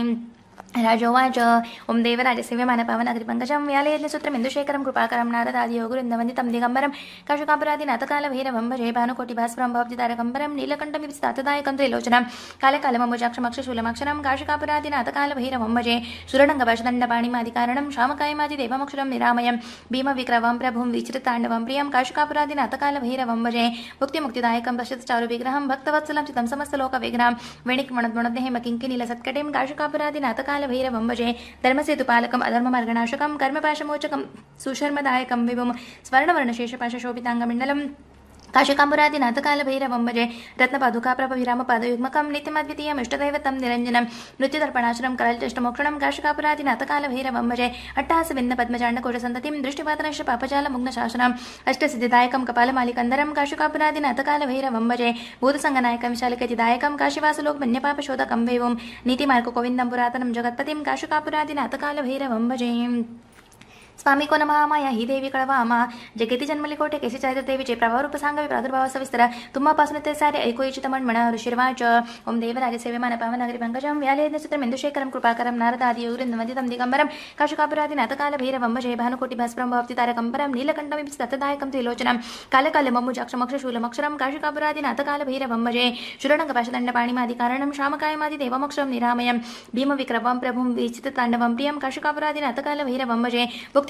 राजोवाच ओम देवराज सेव्यमानपावनागरि पङ्कजं व्यालयज्ञसूत्रम् इन्दुशेखरं कृपाकरं नारदादियोगुरिन्दवन्ति तं दिगम्बरं काशुकापरादि नाथकालभैरवं भजे भानुकोटिभास्वरं भवति नीलकण्ठमिति तातदायकं त्रिलोचनं कालकालमम्बुजाक्षमक्षशूलमक्षरं काशुकापरादि नाथकालभैरवं भजे सुरडङ्गभजदण्डपाणिमादिकारणं श्यामकायमादिदेवमक्षरं निरामयं भीमविक्रवं प्रभुं विचिरताण्डवं प्रियं काशुकापरादि नाथकालभैरवं मुक्तिमुक्तिदायकं भुक्तिमुक्तिदायकं चारुविग्रहं भक्तवत्सलं चितं समस्तलोकविग्रहं वेणिक्मणद्गुणदेहेम किङ्किनीलसत्कटिं काशुकापरादि नाथकाल कालभैरवं भजे धर्मसेतुपालकम् अधर्ममार्गनाशकं कर्मपाशमोचकं सुशर्मदायकं विभुं स्वर्णवर्णशेषपाशशोभिताङ्गमण्डलम् काशिकाम्बुरादि नाथकालभैरवं भजे रत्नपादुका प्रभविराम पादयुग्मकं नित्यमद्वितीयम् इष्टदैवतं निरञ्जनं मृत्युदर्पणाश्रं करलचष्टमोक्षणं काशिकापुरादि नाथकालभैरवं भजे अट्टासबिन्दपद्मजाण्डकोशसन्ततिं दृष्टिपातनश्च पापजालमुग्नशासनम् अष्टसिद्धिदायकं कपालमालिकन्दरं काशिकापुरादि नाथकालभैरवं भजे भूतसङ्गनायकं शालकतिदायकं काशिवासलोक वैवं नीतिमार्गकोविन्दं पुरातनं जगत्पतिं काशिकापुरादि नाथकालभैरवं भजे स्वामी कोण महामाया ही देवी कळवामा जगती जन्मली कोठे केसी चरित्र देवीचे प्रभावरूप सांगावे प्रादुर्भाव सविस्तर तुम्हापासून ते सारे ऐकू इच्छित मन म्हणा ऋषिर्वाच ओम देवराज सेवेमान पावनागरी भंगजम व्यालेन्द्र मेंदुशेखरम कृपाकरम नारदादि योगिंद वंदितम दिगंबरम काशुकापुरादि नाथकाल भैरवम जय भानुकोटि भास्प्रम भवति तारकंबरम नीलकंठम सतदायकम त्रिलोचनम कालकाल ममुजाक्षमक्षशूलमक्षरम काशुकापुरादि नाथकाल भैरवम जय शुरणंग पाशदंड पाणिमादि कारणम श्यामकायमादि देवमक्षरम निरामयम भीमविक्रमं प्रभुं विचित तांडवम प्रियम काशुकापुरादि नाथकाल भैरवम जय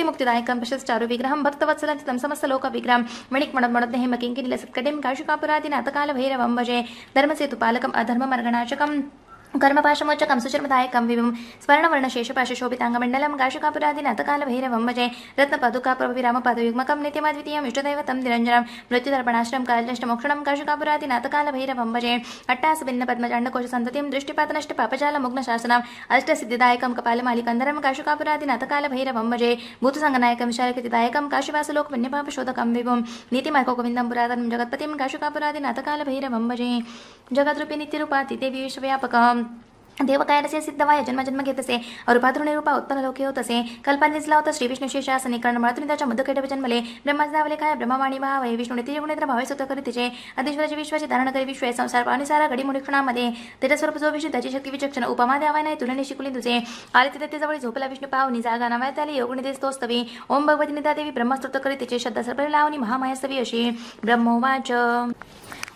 मुक्तीदायक चारु विग्रह भक्तवत्सस्त लोक विग्रं मणिकमडमेम किंगिलीलटीं काशिकापुरा अतकाल भैरवं भजे धर्मसेलकं अधर्म अधर्ममर्गनाशकं कर्मपाशमोच्च कंसुचर्मदाय कं विभुं स्वर्णवर्णशेषपाश शोभिताङ्गमण्डलं गाशिकापुरादिनाथकालभैरवं भजे रत्नपादुकाप्रभुविरामपादयुग्मकं नित्यमद्वितीयम् इष्टदैवतं निरञ्जनं मृत्युदर्पणाश्रं कालष्टमोक्षणं गाशिकापुरादिनाथकालभैरवं भजे अट्टासभिन्नपद्मचण्डकोशसन्ततिं दृष्टिपातनष्टपापजालमुग्नशासनम् अष्टसिद्धिदायकं कपालमालिकन्दरं गाशिकापुरादिनाथकालभैरवं भजे भूतसङ्गनायकं विशालकृतिदायकं काशिवासलोकपुण्यपापशोधकं विभुं नीतिमार्गोविन्दं पुरातनं जगत्पतिं गाशिकापुरादिनाथकालभैरवं भजे जगद्रूपि नित्यरूपाति देवी विश्वव्यापकम् देवकायरसे सिद्धवाय जन्म जन्म घेत असे अरुपातृणे रूपा उत्पन्न लोके होत असे कल्पनिजला होता श्री विष्णू शेषा कारण मळतून त्याच्या मधुकेटव जन्मले ब्रह्मजावले काय ब्रह्मवाणी भावे विष्णू तिचे गुणेत्र भावे सुत करी तिचे अधिश्वराचे विश्वाचे धारण करी विश्व संसार पाणीसारा घडीमुडी त्याच्या स्वरूप जो विष्णू त्याची शक्ती विचक्षण उपमा द्यावा नाही तुलने शिकुली तुझे आले तिथे त्याजवळ झोपला विष्णू पावनी जागा नावायत आली योगणी ते स्तोस्तवी ओम भगवती निदा देवी ब्रह्मस्तुत करी तिचे श्रद्धा सर्व लावणी महामायास्तवी अशी ब्रह्मोवाच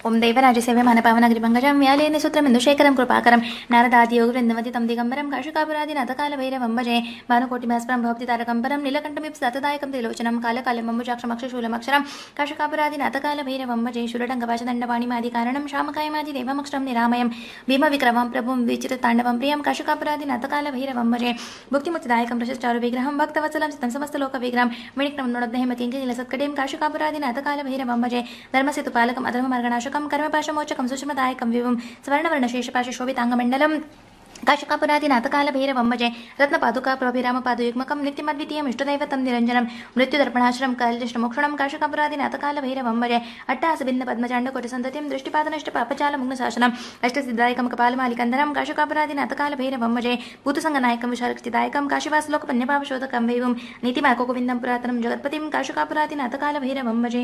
ओम देवराज सेवे मानपावनाग्रिभंगजाम व्यालेन सूत्रमिंदु शेखरं कृपाकरं नारदादि योगवृन्दमति तं दिगम्बरं काशिकापुरादिनाथकालभैरवं भजे भानुकोटिभास्परं भवति तारकं परं नीलकण्ठमिप्सतदायकं त्रिलोचनं कालकालमम्बुजाक्षमक्षशूलमक्षरं काशिकापुरादिनाथकालभैरवं भजे शूलडङ्गपाशदण्डवाणिमादिकारणं श्यामकायमादिदेवमक्षरं निरामयं भीमविक्रमं प्रभुं विचिरताण्डवं प्रियं काशिकापुरादिनाथकालभैरवं भजे भुक्तिमुक्तिदायकं प्रशस्चारुविग्रहं भक्तवत्सलं सितं समस्तलोकविग्रहं मिणिक्रं काशिकापुरादि किलसत्कडीं काशिकापुरादिनाथकालभैरवं भजे धर्मसेतुपालकम् अधर्ममार्गणाशक மோச்சகம் கர்மபாஷமோச்சகம் சுஷ்மதாயகம் விவம் சுவர்ணவர்ணசேஷபாஷோபிதாங்கமண்டலம் काशकापुरादिनाथकालभैरवं भजे रत्नपादुकाप्रभिरामपादुयुग्मकं नित्यमद्वितीयम् इष्टदैवतं निरञ्जनं मृत्युदर्पणाश्रं कलिष्टमोक्षणं काशकापुरादिनाथकालभैरवं भजे अट्टासबिन्दपद्मचाण्डकोटिसन्ततिं दृष्टिपादनष्टपापचालमुग्नशासनम् अष्टसिद्धायकं कपालमालिकन्दनं काशकापुरादिनाथकालभैरवं भजे भूतसङ्गनायकं विशालक्षिदायकं काशीवासलोकपन्यपापशोधकं वैवं नीतिमाको गोविन्दं पुरातनं जगत्पतिं काशकापुरादिनाथकालभैरवं भजे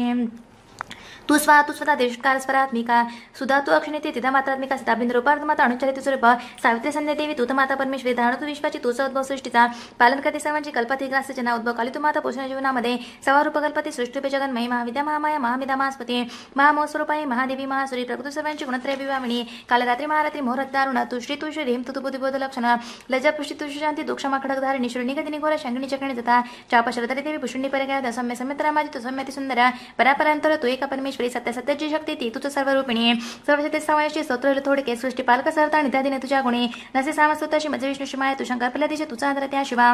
तू स्वा तू स्वतः देशकार स्वरात्मिका सुधा तू अक्षिणी तिथा मात्रात्मिका सीता बिंद्रोपार्थ माता अनुचरित स्वरूप सावित्री संध्या देवी तू माता परमेश्वरी धारण तू विश्वाची तुझा उद्भव सृष्टीचा पालन करते सर्वांची कल्पती जना उद्भव काली तू माता पोषण जीवनामध्ये रूप कल्पती सृष्टीपे जगन मही महाविद्या महामाया महाविदा महास्पती महामोस्वरूपाई महादेवी महासुरी प्रकृती सर्वांची गुणत्रय विवामिणी कालरात्री महारात्री मोहरत दारुण तुष्टी तुषी रेम बोध लक्षण लजा पुष्टी तुषी शांती दुक्षमा खडक धारी श्रेणी कधी निघोर शंकणी चकणी तथा चापा शरदारी देवी पुष्णी परिगाय सम्य सम्यतरा माझी तू सम्यती सुंदरा परापर्यंत तू एका परमेश्वर श्री सत्य सत्याची शक्ती ती तुझं सर्व रूपिणी सर्व सत्य सावयाशी स्तोत्र थोडके सृष्टी पालक सरता आणि त्या दिने तुझ्या गुणी नसे सामस्तोता श्रीमज विष्णू शिमाय तू शंकर पहिल्या दिशे तुझा आदर त्या शिवा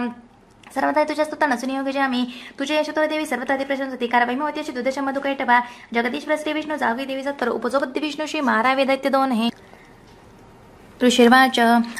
सर्वदा तुझ्या स्तुता नसून योग्य आम्ही तुझ्या यशोत्तर देवी सर्वता प्रश्न होती कारण होती अशी दुधशा मधुकैटभा जगदीश प्रश्री विष्णू जावी देवी सत्तर उपजोपती विष्णू श्री महारावे दोन हे तृशिर्मा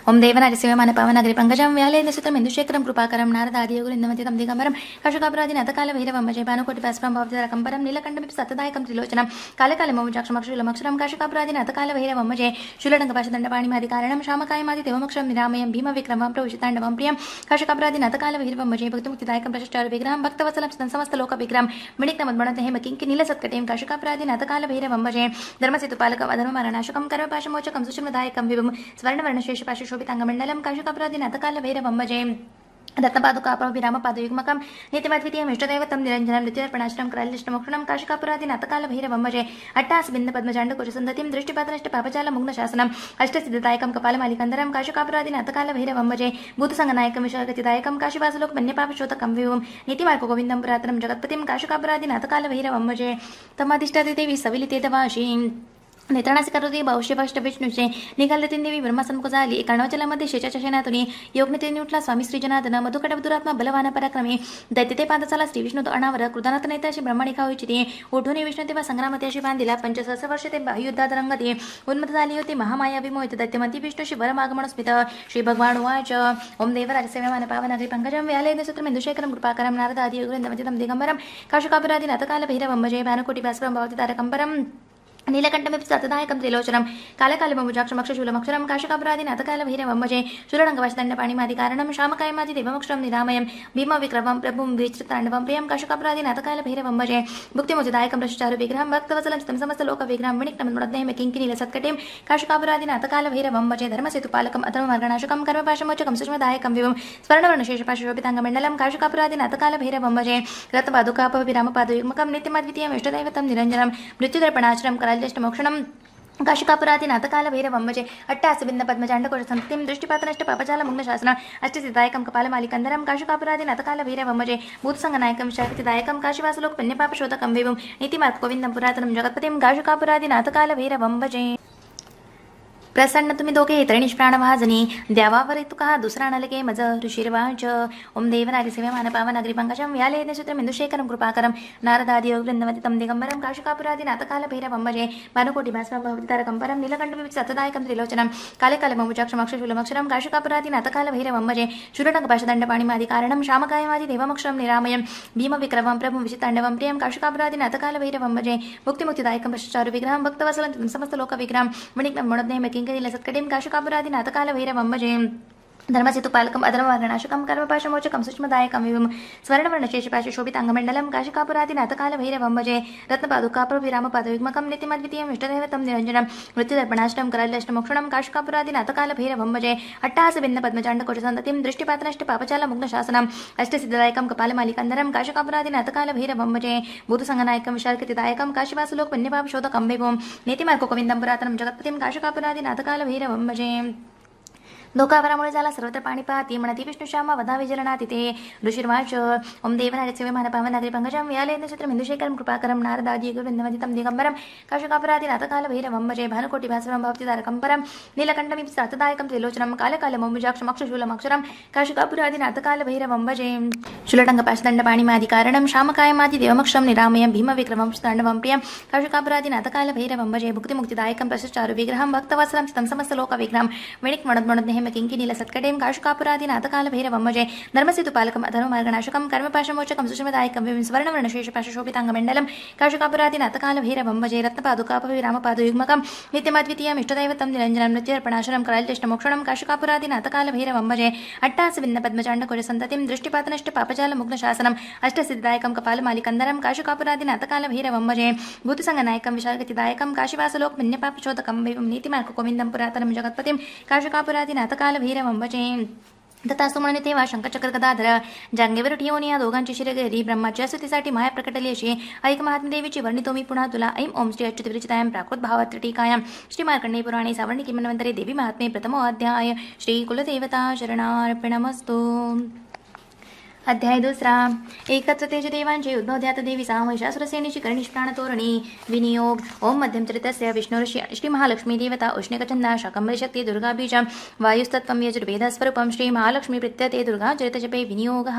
ओम देवनागमान पवनगरी पंजाव व्यालय नसत हिंदूशे कृपाक नारदादेगुरंदमित दिगंबरम कषकापराधीनतकालभैरवंजे बाणकोटीकंबर नीललकडम सतदायक तिलोचं काल कालमोजाक्ष्मूलमक्षरम काशकापराधन अतकालभैरवमंमजे शूलडंग पाशदपाणीमाधाम शामकायमादेवमक्षर निरामयम भीमविक्रम वंपशतांडव प्रियम कर्षकापराधीन अकालवैरवमंमजे भक्तमुक्तिदायक पश्चार विग्रह भक्तवसल समस्तलोक विग्रम मिणितमद्णत हैकीलसत्कटीम काशषकापराधीन अहकालभरवजे धर्मसीतपाल धर्म मरणाशक करपाशमोचक सुषमदायक विभम स्वर्णवर्णशेषपाशोभिताङ्गमण्डलं काशुकापुरादिनाथकाल भैरवं भजे दत्तपादुकापरभिरामपादयुग्मकं नित्यमद्वितीयम् इष्टदैवतं निरञ्जनं नृत्यर्पणाश्रं क्रलिष्टमोक्षणं काशिकापुरादिनाथकालभैरवं वशे अट्टास्बिन्दपद्मचाण्डकुशसन्दतिं दृष्टिपातनष्टपापजालमुग्नशासनम् अष्टसिद्धदायकं कपालमालिकन्दरं काशिकापुरादिनाथकालभैरवं वशे भूतसङ्गनायकं विशागतिदायकं काशिवासलोकमन्यपापशोतकं विभुं नीतिमार्गगोविन्दं पुरातनं जगत्पतिं काशिकापुरादिनाथकालभैरवं वशे तमधिष्ठते देवी सविलिते तवाशीम् नेत्राणासी करोती बावशे बाष्ट निघाले तीन देवी ब्रह्मसन्मुख झाली एका जलामध्ये शेषाच्या शेणातून उठला स्वामी श्रीजनादन मधुकट दुरात्मा बलवाना पराक्रमी दैत्य ते श्री विष्णू अनावर कृदानाथ नेता अशी ब्रह्मणिका होईची ती उठून विष्णू तेव्हा संग्रामती अशी बांधिला पंचसहस वर्ष ते युद्धात रंगते उन्मत झाली होती महामाया विमोहित दैत्यमती विष्णू श्री बरमागमण स्मित श्री भगवान वाच ओम देवराज सेवान पावनागरी पंकजम व्यालय सूत्र मेंदुशेखरम कृपाकरम नारदादी योगेंद्रमती दिगंबरम काशुकापुरादी नाथकाल भैरव जय भानकोटी भास्वरम भावती तारकंबरम नीलकंठम सतदायकम त्रिलोचनम कालकाल बुजाक्षम अक्षरम काशकपराधी नतकाल भैरवंभजे शुरंगवशदंड पाणिमादि कारणम शामकायमादि देवमक्षरम निरामयम भीम विक्रमम प्रभुम विचित्रतांडवम प्रियम काशकपराधी नतकाल भैरवंभजे मुक्तिमुचदायकम रश्चारु विग्रहम भक्तवसलम स्थितम समस्त लोक विग्रहम विनिक्तम मुडद्देहम किंकि नील सत्कटेम काशकपराधी नतकाल भैरवंभजे धर्मसेतु पालकम अधर्म कर्म कर्मपाशमोचकम सुषमदायकम विभम स्वर्णवर्ण शेषपाशोभितांग मंडलम काशकपराधी नतकाल भैरवंभजे रतपादुकापव विरामपादयुग्मकम नित्यमद्वितीयम इष्टदैवतम निरंजनम मृत्युदर्पणाश्रम कर ಬಾಲ್ಯಷ್ಟಮೋಕ್ಷಣಂ ಕಾಶಿಕಾಪುರಾಧಿ ನಾಥಕಾಲ ಭೈರವಂಬಜೆ ಅಟ್ಟ ಹಸುಬಿಂದ ಪದ್ಮಚಾಂಡಕೋಶ ಸಂತತಿಂ ದೃಷ್ಟಿಪಾತ ನಷ್ಟ ಪಾಪಜಾಲ ಮುಗ್ನ ಶಾಸನ ಅಷ್ಟಸಿದಾಯಕಂ ಕಪಾಲಮಾಲಿಕಂದರಂ ಕಾಶಿಕಾಪುರಾಧಿ ನಾಥಕಾಲ ಭೈರವಂಬಜೆ ಭೂತಸಂಗನಾಯಕಂ ಶಾಕತಿದಾಯಕಂ ಕಾಶಿವಾಸಲೋಕ ಪುಣ್ಯಪಾಪ ಶೋಧಕಂ ವಿಭುಂ ನೀತಿಮಾರ್ಗ ಗೋವಿಂದಂ ಪುರಾತನಂ ಜಗತ್ಪತಿಂ ಕಾಶಿಕಾಪುರಾಧಿ ನಾಥಕಾಲ ಭೈರವಂಬಜೆ प्रसन्न तुम्ही दोघे त्रिनिष्प्राण महाजनी द्यावावर येतो का दुसरा नलगे मज ऋषिर्वाच ओम देव नारिसेवे मानपावन अग्रिपंकजम याले नसूत्र मेंदुशेखरम कृपाकरम नारदादि योग वृंदवती तम दिगंबरम काशिकापुरादि नातकाल भैरव भजे भानुकोटि भास्मा भवति तारकं परम नीलकंठम सतदायकम त्रिलोचनम काले काले भैरव अंबजे नातकाल भैरवम भजे कारणम श्यामकायमादि देवमक्षरम निरामयम भीमविक्रमं प्रभु विजिताण्डवं प्रियम काशिकापुरादि नातकाल भैरव अंबजे मुक्तिमुक्तिदायकम भ्रष्टाचार विग्रहं भक्तवसलं समस्त ಲಿಂಗನಿಲ್ಲ ಸತ್ಕಡೆಂ ಕಾಶಕಾಪುರಾದಿ ನಾತಕಾಲ ಭೈರವಂಬ ಜಯಂ धर्मसेतु पालकम अधर्मवर्गणाशकम कर्मपाशमोचकम सूक्ष्मदायकम विवम स्वर्णवर्णशेषपाश शोभितांगमण्डलम काशिकापुरादिनाथ कालभैरवं भजे रत्नपादुकाप्रभिरामपादयुग्मकं नितिमद्वितीयं इष्टदैवतं निरञ्जनं मृत्युदर्पणाष्टं करलष्टमोक्षणं काशिकापुरादिनाथ कालभैरवं भजे अट्टासभिन्नपद्मचाण्डकोटसन्ततिं दृष्टिपात्रष्टपापचालमुग्नशासनम् अष्टसिद्धदायकं कपालमालिकन्दरं काशिकापुरादिनाथ कालभैरवं भजे भूतसङ्गनायकं विशालकृतिदायकं काशिवासुलोकपुण्यपापशोधकं विभुं नेतिमार्कोकविन्दं पुरातनं जगत्पतिं काशिकापुरादिनाथ कालभैरवं भजे धोकावरामुळे झाला सर्वत्र पाणी पाहती म्हणती विष्णू श्यामा वधा विजलना तिथे ऋषिर्वाच ओम देवनायचे मान पावन नागरी पंगजम वियाले नक्षत्रम हिंदुशेखरम कृपाकरम नारदादी गोविंदमती तम दिगंबरम काशुकापराधी नाथकाल भैरवम भजे भानुकोटी भास्वरम भवतिदारकम परम नीलकंठमिप सातदायकम त्रिलोचनम कालकाल मुजाक्षम अक्षशूलम अक्षरम नाथकाल शुलटंग पाशदंड पाणिमाधिकारणम श्यामकायमादि देवमक्षम निरामयम भीमविक्रमम स्तंडवम प्रियम काशकापुरादी नाथकाल भैरवम भजे भुक्तिमुक्तिदायकम प्रशस्चारु विग्रहम तं समस्त लोक विग्रहम वेणिक मणद मणद नेहम त्रयम्बकं किङ्किनीलसत्कटें काशुकापुरादिनाथकालभैरवं भजे धर्मसेतुपालकम् अधर्ममार्गनाशकं कर्मपाशमोचकं सुषमदायकं विं स्वर्णवर्णशेषपाशोभिताङ्गमण्डलं काशुकापुरादिनाथकालभैरवं भजे रत्नपादुकापविरामपादयुग्मकं नित्यमद्वितीयम् इष्टदैवतं निरञ्जनं नृत्यर्पणाशनं करलज्येष्ठमोक्षणं काशुकापुरादिनाथकालभैरवं भजे अट्टासविन्दपद्मचाण्डकुजसन्ततिं दृष्टिपातनष्टपापजालमुग्नशासनम् अष्टसिद्धिदायकं कपालमालिकन्दरं काशुकापुरादिनाथकालभैरवं भजे भूतसङ्गनायकं विशालगतिदायकं काशिवासलोकमन्यपापचोदकं वैवं नीतिमार्गकोविन्दं पुरातनं जगत्पतिं काशुकापुरादिनाथ काल भैरवं तथा दत्तासो म्हणे तेव्हा शंकरचक्र गदाधर जांगेवर ठेवून या दोघांची शिरगेरी ब्रह्माच्या स्तुतीसाठी माया प्रकटली अशी ऐक महात्मा देवीची वर्णी मी पुन्हा तुला ऐम ओम श्री अच्युतविरचितायम प्राकृत भावात टीकायम श्री मार्कंडे पुराणे सावर्णी किमनवंतरे देवी महात्मे अध्याय श्री कुलदेवता शरणार्पणमस्तू अध्याय दुसरा एकत्रतेज देवांचे उद्भवध्यात देवीचा महिषासुरसेनेची कर्णिष्प्राण तोरणी विनियोग ओम मध्यम विष्णुऋषि श्री महालक्ष्मी देवता उष्णिकचंदा शाकंबरी शक्ती दुर्गा वायुस्तत्व वायुस्तत्वम यजुर्वेदस्वरूपम श्री महालक्ष्मी प्रत्यते दुर्गा चरितजपे विनियोग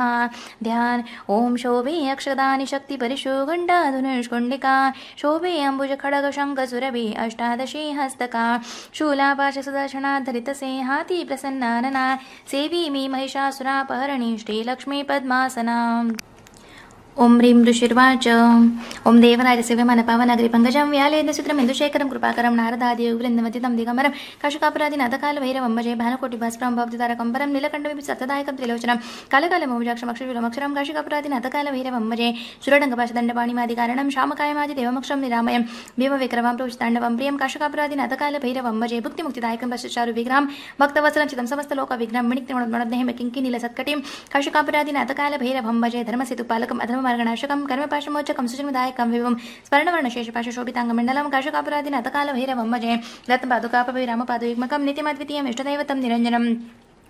ध्यान ओम शोभे अक्षदानि शक्ती परिशु धनुष्कुंडिका शोभे अंबुज खडग शंख सुरभि अष्टादशी हस्तका शूलापाश सुदर्शना धरितसे हाती प्रसन्नानना सेवी मी महिषासुरापहरणी श्रीलक्ष्मी पद्मासनम् ഓം റീം ദുഷിർവാച ഓം മനപാവൻ മനപാവനഗരി പങ്കജം ചിത്രം ഇന്ദുശേഖരം കൃപാകരം നാരദാദിയോഗുലം നിമതി തംതികമരം കഷുകാപരാധി നഥകാല വൈരവം അജയ ഭാനകോട്ടി ഭാസ്കരം ഭവതി താരകമ്പരം നിലകണ്ഠവിപി സത്യദായകം ത്രിലോചനം കലകാല മോക്ഷാക്ഷം അക്ഷരവിലമക്ഷരം കഷുകാപരാധി നഥകാല വൈരവം അജയ സുരടംഗപാശദണ്ഡപാണിമാതി കാരണം ശാമകായമാതി ദേവമക്ഷം നിരാമയം ഭീമവിക്രമാം പ്രവിശതാണ്ഡവം പ്രിയം കഷുകാപരാധി നഥകാല ഭൈരവം അജയ ഭുക്തിമുക്തിദായകം പശ്ചാരു വിഗ്രാം ഭക്തവസലം ചിതം സമസ്തലോക വിഗ്രാം കിങ്കി നില സത്കട്ടിം കഷുകാപരാധി നഥകാല ഭൈരവം അജയ ധർമ്മസേതു പാലകം അധർമ്മ मार्गनाशकं कर्मपाशमोचकं सुचनविधायकं विवं स्वर्णवर्णशेषपाशोभिताङ्गमण्डलं काशकापुरादिनाथकालभैरवं भजे रत्नपादुकापभिरामपादुयुग्मकं नित्यमद्वितीयम् इष्टदैवतं निरञ्जनम्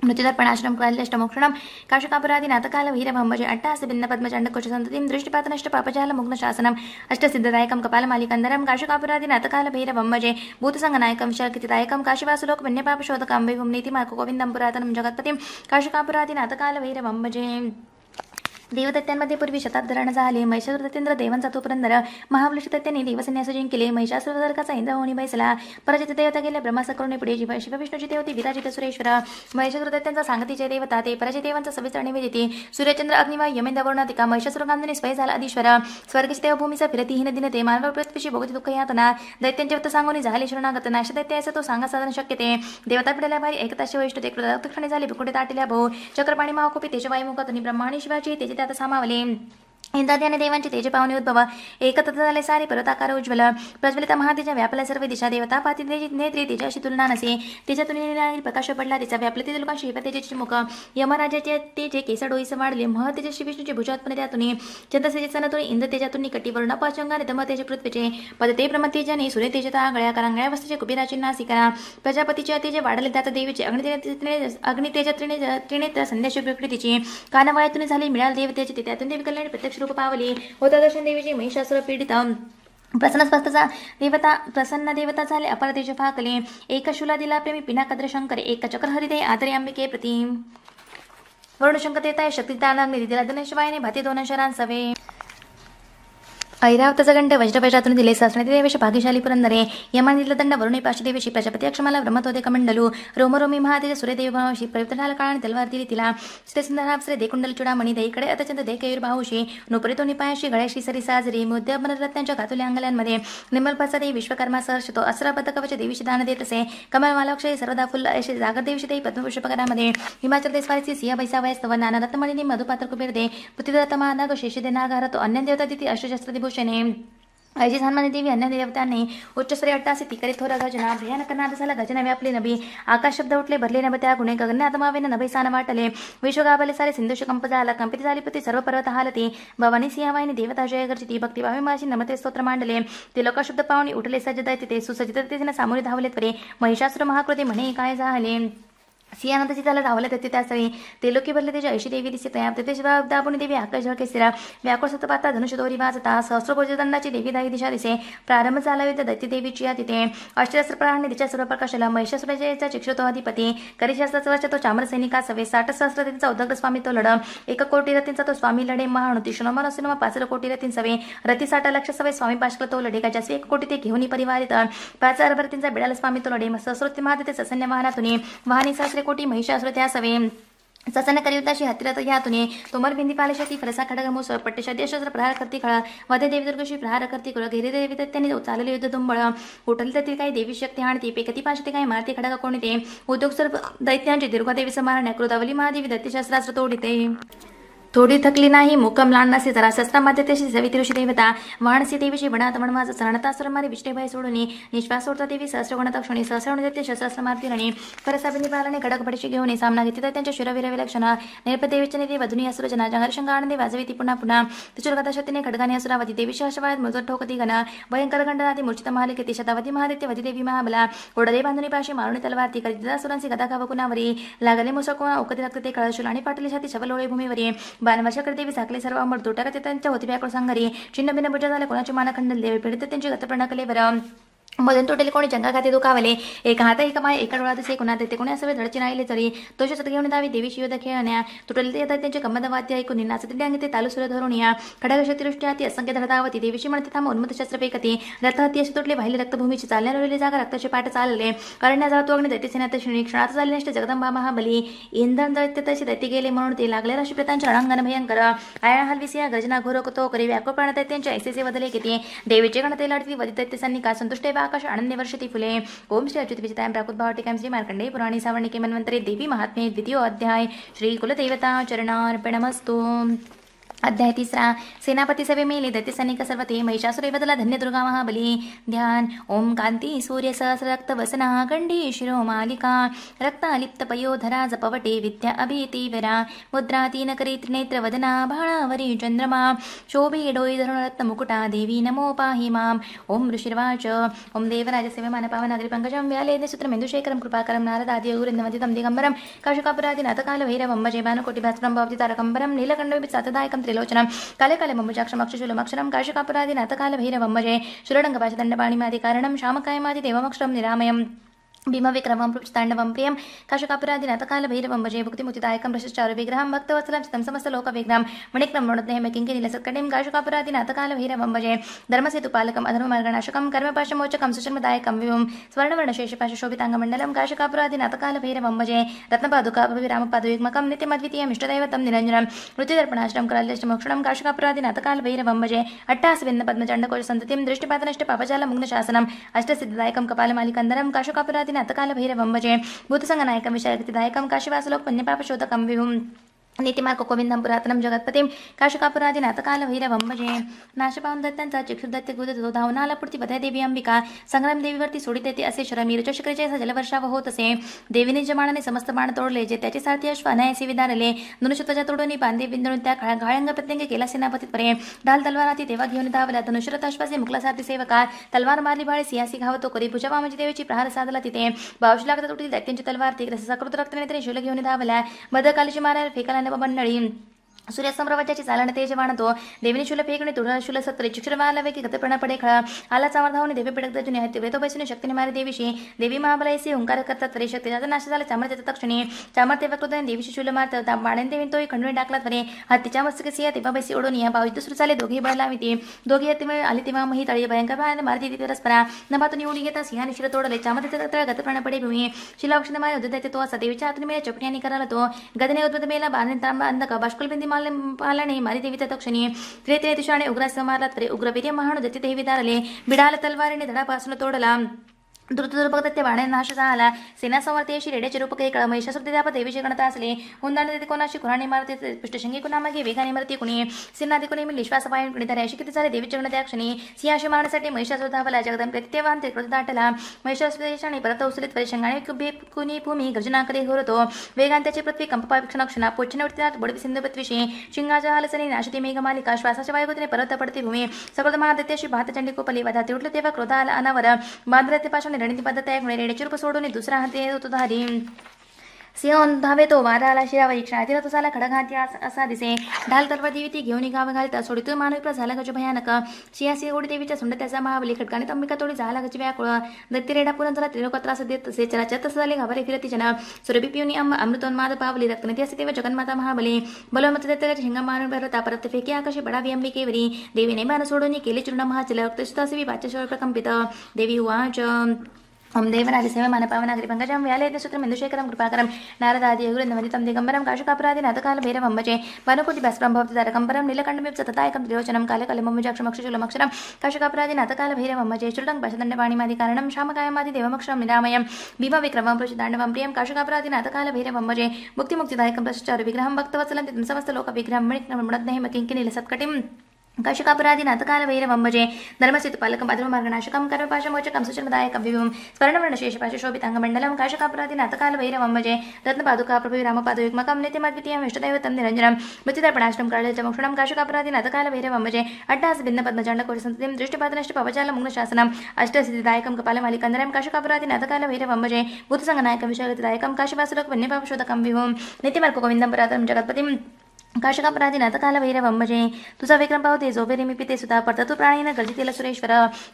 मृत्युदर्पणाश्रम क्लैलष्टमोक्षणं काशकापरादिनाथकालभैरवम्बज अट्टासबिन्नपद्मचण्डकुशसन्ततिं दृष्टिपातनष्टपापजालमुग्नशासनम् अष्टसिद्धदायकं कपालमालिकन्दरं काशकापरादिनाथकालभैरवम्बजे भूतसङ्गनायकं शर्कितिदायकं काशिवासुलोकवन्यपापशोधकं विभुं नीतिमार्गोविन्दं पुरातनं जगत्पतिं काशकापरादिनाथकालभैरवम्बजे देवदत्त्यांमध्ये पूर्वी धरण झाले महिषासुर देवांचा तोपर्यंत महाबलेश दत्त्यांनी जिंक केले महिषासुरदर्गाचा इंद्र होणी बैसला पराजित देवता गेल्या ब्रह्मासा पुढे शिवा शिवविष्णूची देवती विराजित सुरेश्वर महिषासुर सांगतीचे देवता ते पराजित देवांचा सविस्तर निवेदिते सूर्यचंद्र अग्निवा यमेंद्र वरुणातिका महिषासुर महिषासुरगांधने स्वय झाला अधिश्वर स्वर्गची देवभूमीचा फिरती हिन दिन ते मानव पृथ्वीशी भोगती दुःख यातना दैत्यांच्या वत सांगून झाले शरणागत नाश असं तो सांगा साधन शक्यते देवता पिढ्याला भारी एकताशी वैष्णव ते कृतक्षणे झाले भिकुटे ताटल्या भाऊ चक्रपाणी महाकोपी तेजवाई मुखातून ब्रह्माणी शिवाची तेज त सामाले इंद्राद्याने देवांची तेज पाहुणे उद्भव एकत्र झाले सारे पर्वताकार उज्ज्वल प्रज्वलित महातेजा व्यापल्या सर्व दिशा देवता पाती नेत्री तिच्याशी तुलना नसे तिच्या तुलनेने प्रकाश पडला तिचा व्यापले ते लोकांशी तेजेची मुख यमराजाचे तेजे केस डोईस वाढले मह तेजशी विष्णूचे भुजात्मने त्यातून चंद्रसेजे सनातून इंद्र तेजातून निकटीवरून अपचंगाने दम तेज पृथ्वीचे पद ते ब्रह्म सूर्य तेजता आगळ्या करांगळ्या वस्तूचे नासी करा प्रजापतीचे तेजे वाढले त्यात देवीचे अग्नितेज अग्नितेज त्रिणे त्रिणे संदेश विकृतीची कानावयातून झाली मिळाल देवतेचे त्यातून देवी कल्याण प्रत्यक्ष विश्रुप पावली होता दर्शन देवीची महिषासुर पीडित प्रसन्नस्पस्तचा देवता प्रसन्न देवता झाले अपर तेज फाकले एक शुला दिला प्रेमी पिनाकद्र शंकर एक चक्र हरिदे आदरे अंबिके प्रतिम वरुण शंकर देताय शक्तिदान दिला धनशिवायने भाती दोन शरांसवे ఐరావత గంట వజ్రవజ్రాతును నిలేశాసన దేవేశ భాగ్యశాలి పురందరే యమనిల దండ వరుణి పాశుదేవేశి ప్రజాపతి అక్షమాల బ్రహ్మతోదే కమండలు రోమరోమి మహాదేవ సూర్యదేవభావశి ప్రయుక్తనాల కాళాన్ని తెలవారిదిరి తిలా శ్రీసుందరాప్సరే దేకుండల चुडामणी दैकडे अतचंद देकयूर भाऊशी नुपरीतो निपायाशी गळ्याशी सरी साजरी मुद्यामनरत्नांच्या घातुल्या अंगल्यांमध्ये निर्मल प्रसादे विश्वकर्मा सहर्षतो अस्त्राबद्ध कवच देवीशी दान देत असे कमल सरदा सर्वदा फुल असे जागर देवीशी देई पद्मपुष्पकरामध्ये हिमाचल देशवारीची सिंह बैसावयस्तव नाना रत्नमणिनी मधुपात्र कुबेर दे पृथ्वीदत्त महानाग शेषी दे नागारतो अन्य देवता दिती अष्टशस्त्र दिभूषण पुरुषाने ऐशी सन्मान देवी अन्य देवतांनी उच्चस्वरी अट्टा ती करीत थोरा गजना भयानक नाद झाला आपले नभी आकाश शब्द उठले भरले नभ त्या गुणे आत्मावेन नभे सान वाटले विश्वगाभले सारे सिंधुष कंप झाला कंपित झाली पती सर्व पर्वत हालती भवानी सिंहवाहिनी देवता जय गर्जी ती भक्ती भावी माझी नमते स्तोत्र मांडले ते लोक शब्द पाहुणे उठले सज्जदाय तिथे सुसज्जित तिथे सामोरे धावले त्वरे महिषासुर महाकृती म्हणे काय झाले सियानंदची त्याला धावल्या तथे त्या सवे ते लोक भरले त्याच्या ऐशी देवी दिसे तया ते दाबुनी देवी आकाश झळके सिरा व्याकुळ सतपाता धनुषदोरी वाजता सहस्रभुजदंडाची देवी दाई दिशा दिसे प्रारंभ झाला विद्या दत्ती देवीची या तिथे अष्टशस्त्रप्रहारणे तिच्या सर्वप्रकाशाला महिषासुराजयाचा शिक्षतो अधिपती करिशास्त्राचा तो चामर सैनिका सवे साठ सहस्र तिचा उदग्र स्वामी तो लढ एक कोटी रतींचा तो स्वामी लढे होती शुनोमा नसुनोमा पाच कोटी रतीं सवे रती साठ लक्ष सवे स्वामी पाशकल तो लढे का जास्त एक कोटी ते घेऊन परिवारित पाच अरबरतींचा बिडाला स्वामी तो लढे सहस्रोती महादे ते ससन्य वाहनातून वाहनी सासरे कोटी महिषासुर त्या सवे ससन करियुताशी हतिरथ या तुने तोमर बिंदी पालशाती फरसा प्रहार करती खळा वधे देवीदुर्गशी प्रहार करती कुळ घेरे देवी चालले युद्ध तुंबळ होटल त्यातील काही देवी शक्ती आणते पेकती पाशते काही मारती खडग कोणते उद्योग सर्व दैत्यांचे दीर्घदेवी समारण्या कृतावली महादेवी दत्तशास्त्रास्त्र तोडिते थोडी थकली नाही मुकम लांडनासी जरा सस्ता तशी सवित्री ऋषी देवता वाणसी देवीशी बना तमण माझा सरणतास्त्रमारी विष्टेभाई सोडूनी निश्वास सोडता देवी सहस्रगुणात क्षणी सहस्रगुण देते आणि परसाबिनी बालाने पडशी घेऊन सामना घेतला त्यांच्या शिरविरवी लक्षण नैपदेवीच्या निधी वधुनी असुरजना जंगरशंग आनंदी वाजवी ती पुन्हा पुन्हा तिचुरगता शतीने खडगाने असुरावती देवी हशवाळ्यात मुजत ठोकती घना भयंकर गंडनाती मूर्चित महालिकेती शतावती महादित्य वधी देवी महाबला कोडदे बांधुनी पाशी मारुणी तलवार ती करीत सुरांसी गदा खावकुणावरी लागले मुसकुणा उकती रक्त ते कळशूल आणि पाटली छाती छवलोळे भूमीवरी बालमाशा करते देवी साखले सर्व अमर त्यांच्या होती व्याकडे सांगारी चिन्ह भिन्न बुजा झाले कोणाची मानखंड देवी पीडित त्यांची गतप्रणा कलेवर मदन तोटेले कोणी चंगा खाते दुखावले एक हातही कमाय एका डोळ्यात असे कोणा देते कोणी असावे धडचे राहिले तरी तो शतक घेऊन दावे देवी दखे अन्या तुटले ते येतात त्यांचे कमद वाद्य ऐकून निन्ना तिथे अंगे ते तालू धरून या खडक शक्तिदृष्ट्या ती असंख्य धडधावती देवीची म्हणते थांब उन्मत शस्त्र पेकती रथ हती असे तुटले वाहिले रक्तभूमीची चालण्या जागा रक्ताचे पाठ चालले अरण्या जातो अग्नि दैत्य सेना तशी क्षणात चालले नष्ट जगदंबा महाबली इंधन दैत्य तसे दैत्य गेले म्हणून ते लागले राशी प्रतांच्या भयंकर आया हलविसिया या गर्जना घोरकतो करी व्याकुळ प्राणात त्यांच्या ऐसेसे बदले किती देवीचे गणते लढती वधी दैत्यसांनी का संतुष्ट आकाश आनंदे वर्षति फुले ओम श्री अच्युत विजिताय प्राकृतभावटिकां श्री मार्कंडे पुराणी सावर्णिके मन्वंतरे देवी महात्म्ये द्वितीय अध्याय श्री कुलदेवता चरणार्पणमस्तु अध्याय तिसरा सेनापती सभे मेले सैनिक सर्वते महिषासुरे बदला धन्य दुर्गा महाबली ध्यान ओम कांती सूर्य सहस्र रक्त वसना गंडी शिरो मालिका रक्त अलिप्त जपवटे विद्या अभितीवरा मुद्रा तीन करी त्रिनेत्र वदना भाणावरी चंद्रमा शोभे डोई धरुण मुकुटा देवी नमो पाहि माम ओम ऋषिर्वाच ओम देवराज सेवे मानपावन अग्री पंकजम व्याले सूत्र मेंदुशेखरम कृपाकरम नारद आदि योगुरिंदमति तम दिगंबरम काशुकापुरादि नाथकाल भवति तारकंबरम नीलकंडविपि सतदायकम त्रिलोचनं कलकाले ममुजाक्षमक्षशूलमक्षरं काशकापुरादिनतकालभैरवमजे षड्गपाचदण्डपाणिमादि कारणं शामकायमादिदेवमक्षरं निरामयम् भीमविक्रमं पृक्षताांडवं प्रियम काशकापरादाकालभैरवंबजे भक्तीमुतीदायं भ्रशिशारु विग्रह भक्तवस्तमसलोक विघ्न मणिक्तम किंगी निलसत्कटी काशुकापुरा दिनतकालभैरवंबजे धर्मसेपालक अधर्मर्गनाशक कर्मपाशमोचक सुचर्मदायकम स्वर्णवर्णशेष पाश शोभतांगम्डम काशकापुरान अतकालभैरवंबजे रत्नापदुकामपदुगक नितीमद्वतीयम मिदैवत निरंजन वृत्तीर्पर्पर्पर्पर्पर्ष्टम क्राल्यमोक्षण काशकापुराधी नकालभैरवंबजे अट्टास विन्दपद्मचंडकुलसंततीम दृष्टीपादनष्ट पापजालमुनशासशनं अष्टसिद्धदायक कपालमालिकंदरम काशकापरा ಅಕಾಲ ಭೈರವಂಭಜೆ ಭೂತಸಂಗ ನಾಯಕಂ ವಿಶಾರಕ್ತಿದಾಯಕಂ ಕಾಶಿವಾಸಲೋಕ ಪುಣ್ಯಪಾಪ ಶೋಧಕಂ ವಿಭುಂ नीतिमार्ग कोविंदम पुरातनम जगतपतीम काशिकापुरादिनाथ कालभैरवम भजे नाशपावन दत्तांचा चिक्षुदत्त तो धावनाला पुढची बधाय देवी अंबिका संग्राम देवीवरती सोडित येते असे शरमीर चषिकरेचे जलवर्षाव होत असे देवीने जमानाने समस्त बाण तोडले जे त्याचे सारथी अश्व अनायसे विदारले धनुष्यत्वजा तोडोनी बांधे बिंदून त्या घाळंग प्रत्यंग केला सेनापती परे ढाल तलवार हाती तेव्हा घेऊन धावला धनुष्यरथ अश्वाचे मुकला सारथी सेवका तलवार मारली भाळे सियासी घावतो करी भुजा देवीची प्रहार साधला तिथे बावशी लागत तुटील दैत्यांची तलवार ती सकृत रक्तने शूल घेऊन धावला मदकालीची मारायला फेकाला बांधव मंडळी सूर्यासंभ्रवाच्या चालन वाणतो देवीने शुल फेकणे तुळ शुल सत्र शिक्षणवाला की पडे खळा आला चावर देवी पडक दर्जुने हत्य वेतो बैसून शक्तीने मारे देवीशी देवी महाबलायसी हुंकार करतात तरी शक्ती त्याचा नाश झाला चामर त्याचा तक्षणी चामर तेव्हा कृताने देवीशी शुल मारत बाणे देवी तोही खंडून टाकला तरी हत्तीच्या मस्तकी सिया तेव्हा बैसी ओढून या बावीस दुसरं चाले दोघे बळला मी दोघे हत्ती आली तेव्हा मही तळी भयंकर भावाने मारती ती रसपरा नभातून निवडून घेता सिंहाने शिर तोडले चामर त्याचा तळ गतप्रणा पडे भूमी शिला औषध मारे तो असा देवीच्या हातून मेला चपणी आणि कराला तो गदने उद्धव मेला बारणे तांबा अंधक बाष्कुल बिंदी மாலனே त्रे தक्षणी त्रेते दिशाने उग्रास समारला तरी उग्रवीर्य महानुदती देवीदारले बिडाल तलवारीने धडापासून तोडला द्रुतद्रुपक ते वाणे नाश झाला सेनासमर्थी अशी रेड्याचे रूपक एक महिषासुद्धा त्यापत देवीची गणता असले हुंदाने तेथे कोणाशी कुराणी मारते पृष्ठशंगी कुणा मागे वेगाने मारते कुणी सेनादी कुणी मी विश्वास पाहिजे कुणी तर अशी किती झाले देवीची गणता क्षणी सिंहाशी मारण्यासाठी महिषासुर धावला जगदम प्रत्यवान ते कृत दाटला महिषासुदेशाने परत उसलित परिशंगाने कुभे कुणी भूमी गर्जना करीत घोरतो वेगान त्याची पृथ्वी कंपपाक्षण क्षणा पोचण्यावरती बुडवी सिंधू पृथ्वीशी शिंगाच्या हालसने नाशती मालिका श्वासाच्या वायुगतीने परत पडते भूमी महादेशी भात भातचंडी कोपली वाधा तिरुटले तेव्हा क्रोधाला अनावर बांद्रा ते रणनीती पद्धत आहे रेड्याचे रूप सोडून दुसरा हाती येत तो धारी सिंह तो वादाला शिरावरी शाळेतील झाला खडघाती असा दिसे ढाल तर्वदेवी घेऊन निघावे घालता सोडितो मानवी झाला गज भयानक सिंह गोडी देवीच्या सुंड त्याचा महाबली खडकाने तंबिका तोडी झाला गज व्याकुळ रेडा पुरण झाला त्रिलोकत्रास देत तसे चला चत झाले घाबरे फिरती जना सुरभी पिवनी अंब अमृतोन्माद पावली नदी असे तेव्हा जगन्माता महाबली बलवमत दत्तराज हिंगा मारून भरता परत फेकी आकाशी केवरी देवी देवीने मान सोडून केले चूर्ण महाचल तशी तसे वाच्या शौर्य कंपित देवी उवाच ओम देवनाथ सेव मन पावन अग्रि पंकज व्यालेन सूत्र इंदुशेखर कृपाकर नारदादी युगुर नवनी तम दिगंबरम काशुकापरादी नाथकाल भैर वमजे वनकुटि भस्म भवत दरकंबरम नीलकंड में सततायक त्रिवचनम काले कलम मुजाक्षम अक्षर चुलम अक्षरम काशुकापरादी नाथकाल भैर वमजे चुलंग भसदंड वाणी मादि कारणम शामकाय मादि देवम अक्षरम निरामयम विभव विक्रम प्रच दंडवम प्रियम काशुकापरादी नाथकाल भैर वमजे मुक्ति चार विग्रहम भक्तवत्सलम तम समस्त लोक विग्रहम मणिक नमनद नेहि कशिकापुरादिनाथकालभैरवम्बजे धर्मसितुपालकं पद्ममार्गनाशकं कर्मपाशमोचकं सुचनदायकं विभुं स्वर्णवर्णशेषपाशोभिताङ्गमण्डलं काशकापुरादिनाथकालभैरवम्बजे रत्नपादुकाप्रभुरामपादयुग्मकं नित्यमद्वितीयं इष्टदैवतं निरञ्जनं मृत्युदर्पणाष्टं काळलच मोक्षणं काशकापुरादिनाथकालभैरवम्बजे अट्टासभिन्नपद्मचाण्डकोटिसन्ततिं दृष्टिपादनष्टपवचालमुग्नशासनम् अष्टसिद्धिदायकं कपालमालिकन्दरं काशकापुरादिनाथकालभैरवम्बजे भूतसङ्गनायकं विशागतिदायकं काशिवासुलोकवन्यपापशोधकं विभुं नित्यमर्कगोविन्दं पुरातनं जगत्पतिं कर्षका पराधीनाथ कालभैरवं भजे तुझा विक्रम पावते जोबेरे मी पिते सुता परततु प्राणेन गर्जितेल सुरेश्वर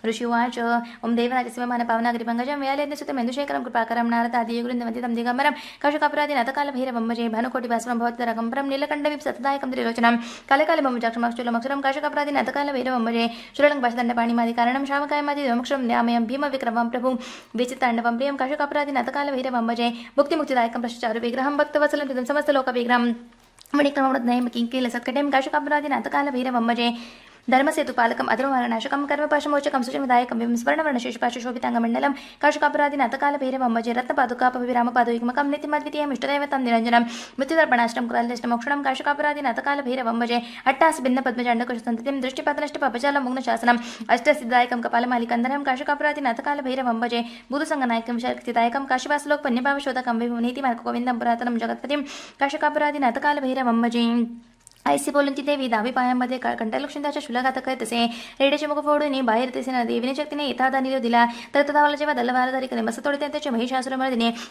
ऋषिवाच ओम देवनागसिमहान पावनागरी पङ्गजं व्यालयज्ञ सुत मेन्दुशेखरं कृपाकरं नारदादियुगृन्दवन्दितं दिगम्बरं कर्षका पराधीनाथ कालभैरवं भजे भानुकोटिभास्वं भवतरकं परं नीलकण्ठवीप सतदायकं त्रिलोचनं कालकाले ममुचाक्षमक्षुलमक्षरं कर्षका पराधीनाथ कालभैरवं भजे श्रीलङ्काशदण्डपाणिमादिकारणं श्यामकायमादि विमुक्षं न्यामयं भीमविक्रमं प्रभुं विचिताण्डवं प्रियं कर्षका पराधीनाथ कालभैरवं भजे भुक्तिमुक्तिदायकं प्रश्चारुविग्रहं भक्तवत्सलं समस्तलोकविग्रहम् මනික්‍රමරත් නෑම කින්කේ ලෙසකට කාශ කබරාදි අතකාල වීර වම්මජේ धर्मसेतुपालकं धर्मसेलकमध्रमनाशक कर्पाशमोचक सुचिमदायक स्मर्णवर्णशेष पाशोभतांगम काशकापरानतकालभैरवंबजे रतपादकापविराम पादैकीमक नितीमद्दीष्टदैव तम निरंजनं मृत्युदर्पणाष्टं क्राल्यष्टमोक्षण काशकापरा नकालभरवंबजे अट्टा भिन्नप्मजतीं दृष्टीपालष्टपजाल मुग्नशासशन अष्टसिद्दायक कपालमालिकंद काशकापराधी नतकालभैरवंबजे भूधसंगनायक शक्तीदायक काशिवासलोक पन्यपावशोधक नीत गोविंदं पुरातनं जगतपतीं काशकापुरान अतकालभरवंबजे ऐसी बोलूनची देवी दहावी पायांमध्ये शुलाघात शुलघातक असे रेड्याचे मुख फोडून बाहेर तसे ना देवीने शक्तीने इथादा निरोध दिला तर तदावाला जेव्हा दलवार तरी कधी मस्त तोडते त्याचे महिषासुर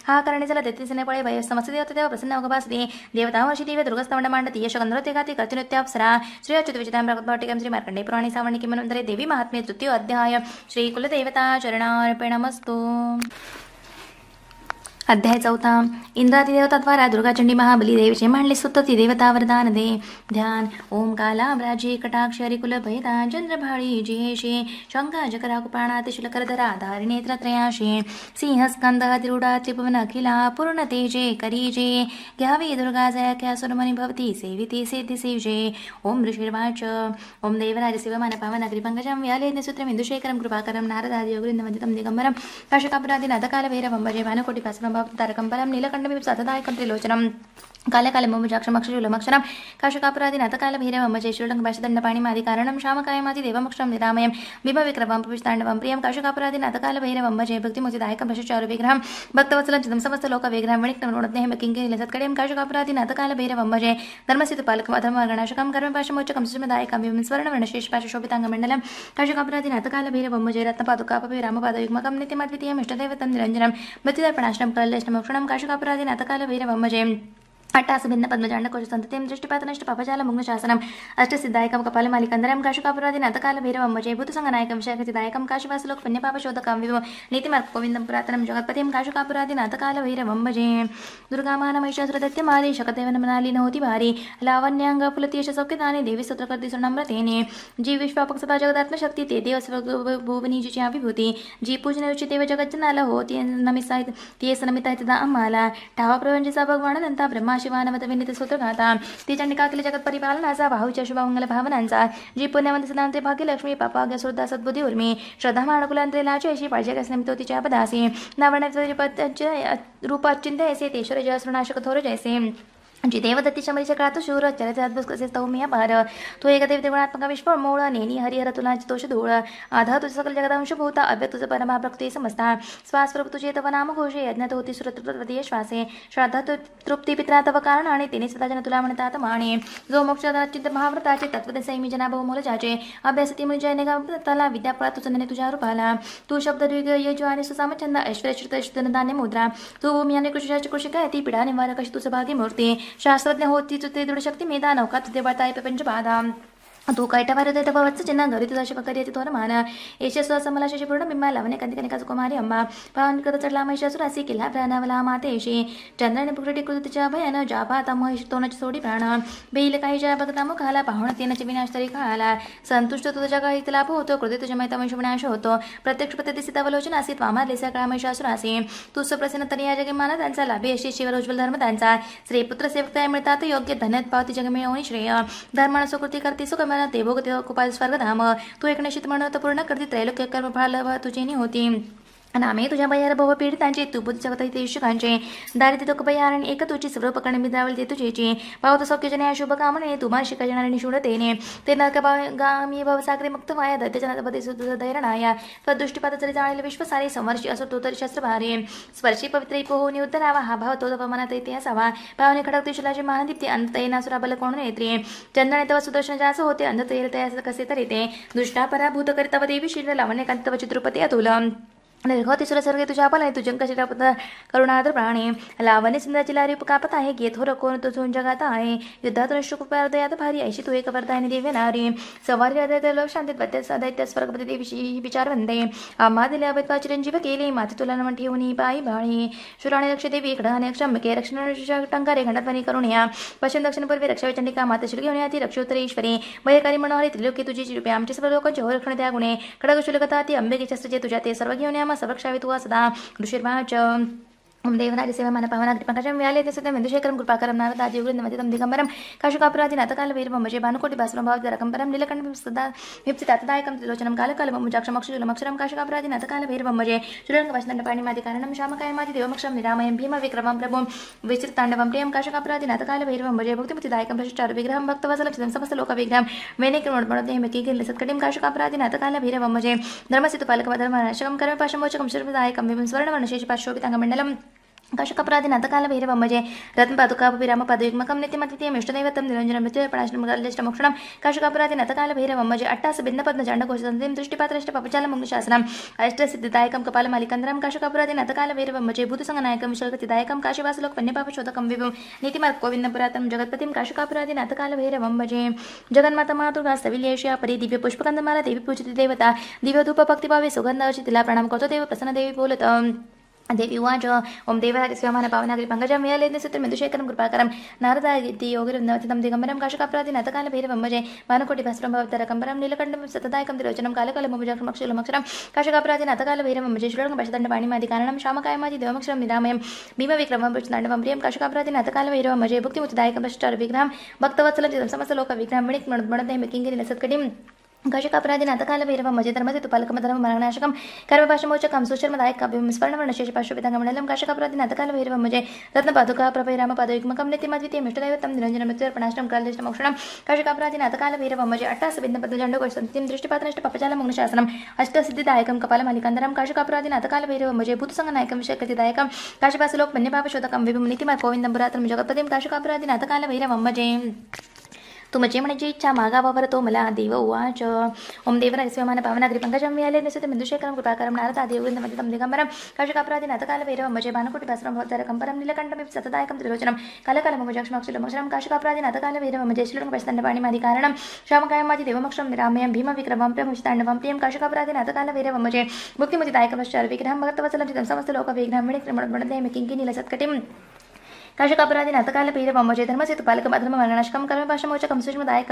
हा करणे झाला ते तिसने पळे बाहेर समस्त देवता तेव्हा प्रसन्न अगभासते देवता वर्षी देवी दुर्गस्तवंड मांडते यश गंधर्वते गाती अप्सरा श्री अच्युत विचिताम रगतभाटिकम श्री मार्कंडे पुराणी सावणी किमनंतरे देवी महात्म्य तृतीय अध्याय श्री कुलदेवता चरणार्पणमस्तू अध्याय चौथा इंद्राती देवता द्वारा दुर्गाचंडी महाबली देवीचे मांडले सुतती देवता वरदान दे ध्यान ओम काला ब्राजी कटाक्षरी कुल भैदा चंद्रभाळी जिहेशे शंका जकरा कुपाणा धारी नेत्र त्रयाशे स्कंद तिरुडा त्रिभुवन अखिला पूर्ण तेजे करीजे घ्यावी दुर्गा जयाख्या सुरमणी भवती सेविती सिद्धी सेवजे ओम ऋषिर्वाच ओम देवराज शिवमान पावन सूत्र व्यालेन सूत्रमिंदुशेखरम कृपाकरम नारदादि योगवृंदमदितम दिगंबरम काशकापुरादि नाथकाल भैरवं भजे भानुकोटी पासप्रभ భక్తరకం బలం నీలకంఠం సతదాయకం త్రిలోచనం कालकालमजाक्षमक्षलुमक्षण काशकापराधीनतकालभैरवमंजे श्रींगाशीदपाणीमाद कारण शामकायमादि देमक्षम निरामय विभविक्रमंपता प्रिम काशकापराधीन अतकालभैरवंभे भृतीमोसिदायकमशारुविग्राम भक्तवसलस लोकविग्राम वणिकतह किंगेकडि काशकापराधिन अतकालभैरवजय धर्मसिथ पालकमधर्मनाशक कर्मपाशमोच्मदायक वर्णशेष पाश शोभतांगम काशिकपराधीन अतकालभैरवमंजे रमपादकापराम पादविम नितीमद्दीयमदैवत निरंजनमृतुदर्पणाश्रम कलम काशिकपराधीन अतकालभैरवंजे अट्टभ भिन्नपद्कुशसंत ते दृष्टीपानष्ट पापजाल मुगशासन अष्टसिद्धायक कपालमालिकंदर काशुकापुराधिन काल भैरवंबे भूतसंगनायक शरिदायक काशुवासलोक्यपापशोधक नीतीम गोविंद पुरातनं जगतपतीम काशुकापुरान अधकालभैरवंबे दुर्गामानमैशासुरद नमनाली न होती भारी लावण्यांग पुपुलतीयश सौकिताने देवी सुतकर्तीसतेने जी शक्ति ते देव दैवस्वभूनीजुच्या अभिभूति जी पूजन टावा जगज्जनालहो भगवान दंता ब्रह्मा शिवानवत विनित सूत्रघाता तिच्या निकाल केले जगत परिपालनाचा भाऊच्या शुभांगल भावनांचा जी पुण्यामध्ये भाग्य लक्ष्मी पापा गसुद्धा सद्बुद्धी उर्मी श्रद्धा माणकुलांतरी अशी पाहिजे कसनमितो तिच्या पदासी नावण्याचे रूपात चिंता येसे तेश्वर जयसृणाशक थोर जयसे देवदत्तीच्या मुलीच्या काळात शूर चरित्र कसे तो मी अपार तो एक देवणात्मक विश्व मूळ नेनी हरिहर तुला तोष धूळ आधा तुझे सकल जगदांश भूता अभ्य तुझं परमा प्रकृती समजता श्वास प्रभू तुझे तव नाम यज्ञ यज्ञात होती सुरतृतीय श्वासे श्राद्धा तृप्ती पित्रा तव कारण आणि तिने जन तुला म्हणतात माणे जो मोक्ष चित्त महाव्रताचे तत्वदेसैमी सैमी जना मोल जाचे अभ्यासती म्हणजे तला विद्यापळा तुझं नने तुझ्या रूपाला तू शब्द द्विग यजु आणि सुसाम छंद ऐश्वर्य श्रुत श्रुतनदाने मुद्रा तू भूमी आणि कृषी कृषी काय ती पिढा निवारक अशी तुझं भागी मूर्ती शास्त्रज्ञ होती ते दृढशक्ती मेधा नौका तुते वाताय प्रपंच बाधा तू काय टाव रे तर बाबा चिन्ह घरी तुझा अशी बघा येते तो ना महान येशस्व असं शशी पूर्ण बिंबा लावणे कधी कधी काजू कुमारी अम्मा पावन कधी चढला मग असे केला प्राणावला माते येशी चंद्राने पुकडी कृतीचा तिच्या भयान जा तोनाची सोडी प्राण बेल काही जा बघता मग खाला पाहुणा तीन विनाश तरी खाला संतुष्ट तुझ्या काही तिला होतो कृती तुझ्या माहिती मैश विनाश होतो प्रत्यक्ष पत्र ती सीता असे वामा दे सकळा मैशासुर असे तू सुप्रसन्न तरी या जगे माना त्यांचा लाभी येशी शिवर उज्वल धर्म त्यांचा स्त्रीपुत्र सेवकता मिळतात योग्य धन्यत पावती जगमे मिळवणी श्रेय धर्मान करती करते सुख ते भोगते कुपाल स्वर्गधाम तू एकनिशित म्हणत पूर्ण करती त्रैलोक्य फळ तुझे होती नामे तुझ्या बयार भव पीडितांचे तू बुद्ध ते इशुकांचे दारिद्र्य दुःख बयार आणि एक तुझी सर्व प्रकरणे बिदावली ते तुझेचे भाव तसो किजने शुभ कामने आणि शिकायचे निशुणतेने ते नरक गामी भाव सागरे मुक्त माया दत्त्याच्या नपदे सुद्धा धैरणाया दुष्टीपात जरी जाणले विश्व सारे संवर्षी असो तो तरी भारे स्पर्शी पवित्र इपो हो निउद्धरावा हा भाव तो येते असावा भावने खडक त्रिशुलाचे अंत अंतये नासुरा बल कोण येत्रे चंदने तव सुदर्शन जास होते तेल तयास कसे तर येते दुष्टा पराभूत करितव देवी शिर लावण्यकांत तव चित्रपती अतुल तिसरा सुरसर्गे तुझ्या आपला तुझं कशी कापत करुणादर प्राणी लावणी सिंधाची लारी कापत आहे घेत हो रकोन तुझून जगात आहे युद्धात ऋषु भारी ऐशी तू एक आणि देवे नारी सवारी लोक शांतीत बद्दल सदैत्य स्वर्गपती देवीशी विचार वंदे आम्हा दिले अभित्वा चिरंजीव केले माती तुला नमन ठेवून पायी बाळी शुराणे लक्ष देवी इकडं आणि अक्षंबिके रक्षण टंकारे घंटात्मनी करून या पश्चिम दक्षिण पूर्वी रक्षाविचंडिका माता श्री घेऊन या ती रक्षोत्तरी ईश्वरी भयकारी मनोहरी त्रिलोकी तुझी चिरुपे आमचे सर्व लोकांचे हो रक्षण द्या गुणे खडग शुल्कता ती जे तुझ्या ते सर्व घेऊन या मम हुआ सदा दुशिर्वाच देवनारी सेवा मन पावना कृपंकजम व्याले ते सुद्धा मेंदुशेखरम कृपाकरम नारदा जीवृंद मदितम दिगंबरम काशुकापुरादि नातकाल वीरमजे भानुकोटि भास्वरम भावदरकंबरम नीलकंठ सदा विप्सितातदायकम त्रिलोचनम कालकलम मुजाक्षमक्षुलमक्षरम काशुकापुरादि नातकाल वीरमजे श्रीरंगवशदंड पाणिमादिकारणम श्यामकायमादि देवमक्षम निरामयम भीम विक्रमम प्रभुम विचित्रतांडवम प्रियम काशुकापुरादि भक्ति वीरमजे भुक्तिमुतिदायकम भ्रष्टाचार विग्रहम भक्तवसलक्षितं समस्त लोकविग्रहम मेनेक्रमणपणदेहम कीकिल सत्कटिम काशुकापुरादि नातकाल वीरमजे धर्मसितुपालकम धर्मनाशकम कर्मपाशमोचकम कशु कपरादी नतकाल भैरव मजे रत्न पादुका विराम पादुग्म कम नीति मत इष्टदेवत निरंजन मृत्यु पणाश मुगलिष्ट नतकाल भैरव मजे अट्टास बिन्न पद्म जंड घोष अंतिम दृष्टिपात्र पपचाल मुग्न कपाल मलिकंदर कशु कपरादी नतकाल भैरव मजे भूत संघ नायक शलगति दायक काशीवास लोक वन्य पाप शोधक विभव नीतिमत कोविंद पुरातम जगतपति कशु नतकाल भैरव मजे जगन्माता मातुर्गा परी दिव्य पुष्पकंदमाला देवी पूजित देवता दिव्य धूप भक्ति भाव सुगंधा शिथिला प्रणाम कौतुदेव प्रसन्न देवी बोलत देवी झम दे पंकजमशेखर कृपाकर नारदायी योगिरोबर काशकापरान अकालभैरवं मजे मानकोटी भस्प्रम कबरम नीकंडम सतदायक तिवचं कालकलमज काशकापराधी अथकालभैरमजे श्रीभंडाणी काम शामकायमादिदी देरामय भीमविक्रम प्रय काशकापरान अहकालभरव अजे भुक्तिमुदायक विग्रम भक्तवत्सल लोक विग्रह मिणदेम किंगिरी सत्मिं ಕಶಕಾಪರಾಧಿ ನತಕಾಲ ವೈರವ ಮಜೆ ಧರ್ಮದಿ ತುಪಾಲಕಮ ಧರ್ಮ ಮರಣಾಶಕಂ ಕರ್ವಭಾಷಮೋಚಕಂ ಸುಶರ್ಮದಾಯ ಕವ್ಯಂ ಸ್ಮರಣವರ್ಣ ಶೇಷ ಪಾರ್ಶ್ವಪಿತಾಂಗಮಂಡಲಂ ಕಶಕಾಪರಾಧಿ ನತಕಾಲ ವೈರವ ಮಜೆ ರತ್ನ ಪಾದುಕಾ ಪ್ರಭೈರಾಮ ಪದಯುಗ್ಮಕಂ ನಿತ್ಯಮದ್ವಿತೀಯ ಮಿಷ್ಟದೈವತಂ ನಿರಂಜನ ಮೃತ್ಯುರ್ಪಣಾಷ್ಟಂ ಕಾಲೇಷ್ಟ ಮೋಕ್ಷಣಂ ಕಶಕಾಪರಾಧಿ ನತಕಾಲ ವೈರವ ಮಜೆ ಅಟ್ಟಾಸ ಬಿಂದ ಬದ್ದು ಜಂಡೋಗೋಷ ಸಂತ್ಯಂ ದೃಷ್ಟಿಪಾತ್ರನಷ್ಟ ಪಪಜಾಲ ಮಗ್ನಶಾಸನಂ ಅಷ್ಟಸಿದ್ಧಿದಾಯಕಂ ಕಪಾಲ ಮಲಿಕಂದರಂ ಕಶಕಾಪರಾಧಿ ನತಕಾಲ ವೈರವ ಮಜೆ ಭೂತಸಂಗ ನಾಯಕಂ ವಿಷಯಕತಿದಾಯಕಂ ಕಾಶಪಾಸಲೋಕ್ ಮನ್ಯಭಾವ ಶೋಧಕಂ ವಿಭಿಮ ನೀತಿಮ ಕೋವಿಂದಂ ಪುರಾತಂ ಜಗತ್ಪದಿಂ ಕಶಕಾಪರಾಧಿ ನತಕಾಲ ವೈರವಂ ಮಜೆ तुमची म्हणाची इच्छा मागावावर तो मला देव उवाच ओम देवराय स्वमान पावनाग्री पंकजम विहाले निसते बिंदुशेखरम कृपाकरम नारदा देवगुंद मजिदम दिगंबरम कशकापराधी नाथकाल भैरवम भजे भानुकुटिभासरम भवतार कंपरम नीलकंठमिप सतदायकम त्रिलोचनम कालकालम भुजक्षमक्षिलमक्षरम काशकापराधी नाथकाल भैरवम भजे श्लोकम प्रस्तंडपाणिमाधिकारणम श्यामकायम माझी देवमक्षम रामयम भीम विक्रमम प्रमुषतांडवम प्रियम काशकापराधी नाथकाल भैरवम भजे भुक्तिमुदिदायकमश्चार विग्रहम भक्तवसलम चितम समस्त लोक विग्रहम विणक्रमण किंकिनील सत्कटिम काशुकापुरा नकालभैरवंबजे धर्मसुद्धा पालकमधर्मनाशकम कर्मपाशमोच्मदायक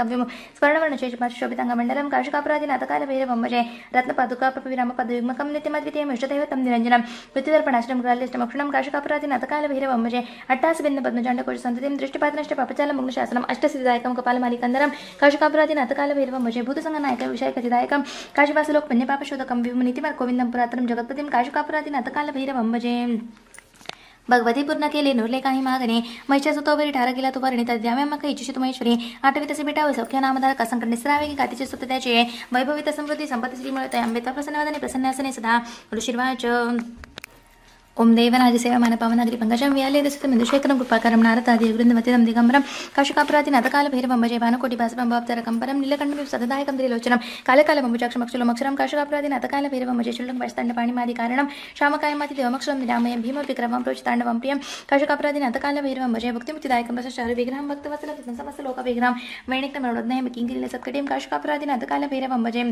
स्वर्णवण पाशोभतांगम काशिकपुरानकालभीवजे रत्नपदप्रमादैवतन मृत्यूर्पणामक्षण काशकापुराधी नतकालभीवंबजे अट्टा विनपद्कुरसंति दृष्टपात नष्ट पपचलमुशासनं अष्टश्रीदायक मुखपाल मालिकंदर काशकापुराधी नतकालभैरवंबे भूतसंगनायक विषयक चिदायक काशिवासलोक्यपापशोधकोविंद पुरात्र जगद्पदी काशकापुरान हतकालभैरवंजें भगवती पूर्ण केले नुरले काही मागणे मैशा सुतोबरी ठार केला तो वरणी तर इच्छित महेश्वरी आठवी तसे भेटावे सौख्य नामधार कसंक निसरावे की गातीचे सुत त्याचे वैभवित समृद्धी संपत्ती श्री मिळते अंबेता प्रसन्न प्रसन्न असणे सदा ऋषीर्वाच ఓం దేవనాజసేవ మన పవనాద్రి పంకజం వ్యాలేదశతం ఇందుశేఖరం కృపాకరం నారతాది వృందవతిరం దిగంబరం కషకాపురాతి నతకాల భైరవం భజే భానుకోటి భాసపంబాబ్తర కంబరం నీలకంఠం సదదాయకం త్రిలోచనం కాలకాల పంపుచాక్షం అక్షులం అక్షరం కషకాపురాతి నతకాల భైరవం భజే చుల్లం వరిస్తండ పాణిమాది కారణం శ్యామకాయమాతి దేవమక్షరం నిరామయం భీమ విక్రమం ప్రోచితాండవం ప్రియం కషకాపురాతి నతకాల భైరవం భజే భక్తిముచిదాయకం ప్రశారు విగ్రహం భక్తవసల సమస్త లోక విగ్రహం వేణిక్రమణ కింకిరిల సత్కటిం కషకాపురాతి నతకాల భైరవం భజే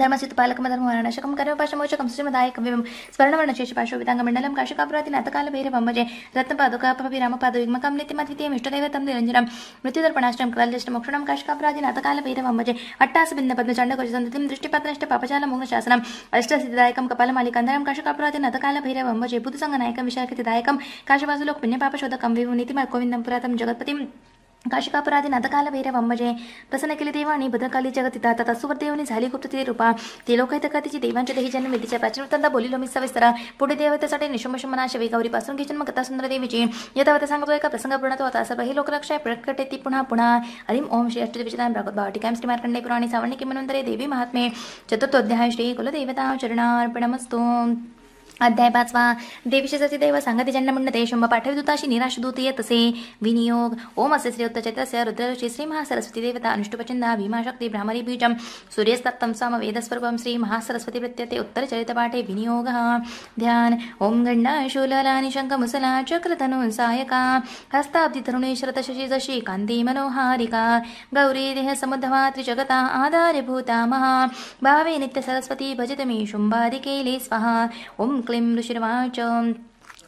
ధర్మస్థిత పాలకమ ధర్మవరణ శకం కర్మ పశమోచకం సుషమదాయకం విమం స్వర్ణవర్ణ శేష పాశో వితాంగ మండలం కాశకాపురాతి నతకాల భైర పంబజే రత్నపాదుక పవి రామపాదు విగ్మకం నిత్యమతిథియం ఇష్టదైవతం నిరంజనం మృత్యుదర్పణాశ్రం కలలిష్టం మోక్షణం కాశకాపురాతి నతకాల భైర పంబజే అట్టాసబింద పద్మ చండకోశ సంతతిం దృష్టిపత్నష్ట పపజాల మూల శాసనం అష్టసిద్ధిదాయకం కపాలమాలి కందరం కాశకాపురాతి నతకాల భైర పంబజే బుధుసంగ నాయకం విశాఖితిదాయకం కాశవాసులకు పుణ్యపాపశోధకం వివు నీతి కోవిందం పురాతం జగత్పతిం काशिकापराधी नादकालभैरवंबजे प्रसन्न केली देवाने भद्रकाली जगतिता तथा सुवरदेवनी झाली गुप्त ती रूपा ते लोकहितका तिची देवांच्या देही जन्म प्राचीन वृत्तांना बोलिलो मी सविस्तर पुढे देवतेसाठी निशुमशमना गौरी पासून घे जन्म कथा सुंदर देवीची यथावत सांगतो एका प्रसंग पूर्णत होता सर्व लोक लोकलक्षय प्रकट ती पुन्हा पुन्हा हरिम ओम श्री अष्टविचितान भागवत भाव कायम श्री मार्कंडे पुराणी सावणी किमनंतरे देवी महात्मे अध्याय श्री कुलदेवता चरणार्पणमस्तू अध्याय पाचवा देवीशेजाचे देव सांगते ज्यांना म्हणते शुंभ पाठविदूता अशी निराशदूत येत असे विनियोग ओम असे श्री उत्तचैत्रस्य रुद्रऋषी श्री महासरस्वती देवता अनुष्टुपचिंदा भीमाशक्ती भ्रामरी बीजम सूर्यस्तप्तम सम वेदस्वरूपम श्री महासरस्वती प्रत्यते उत्तर चरित उत्तरचरितपाठे विनियोग ध्यान ओम गंडा शूलला निशंक मुसला चक्रधनु सायका हस्ताब्दी तरुणी जशी कांती मनोहारिका गौरी देह समुद्धवा त्रिजगता आधारभूता महा भावे नित्य सरस्वती भजत मी शुंभादिकेले स्वाहा ओम ക്ലീം ഋഷിരുവാച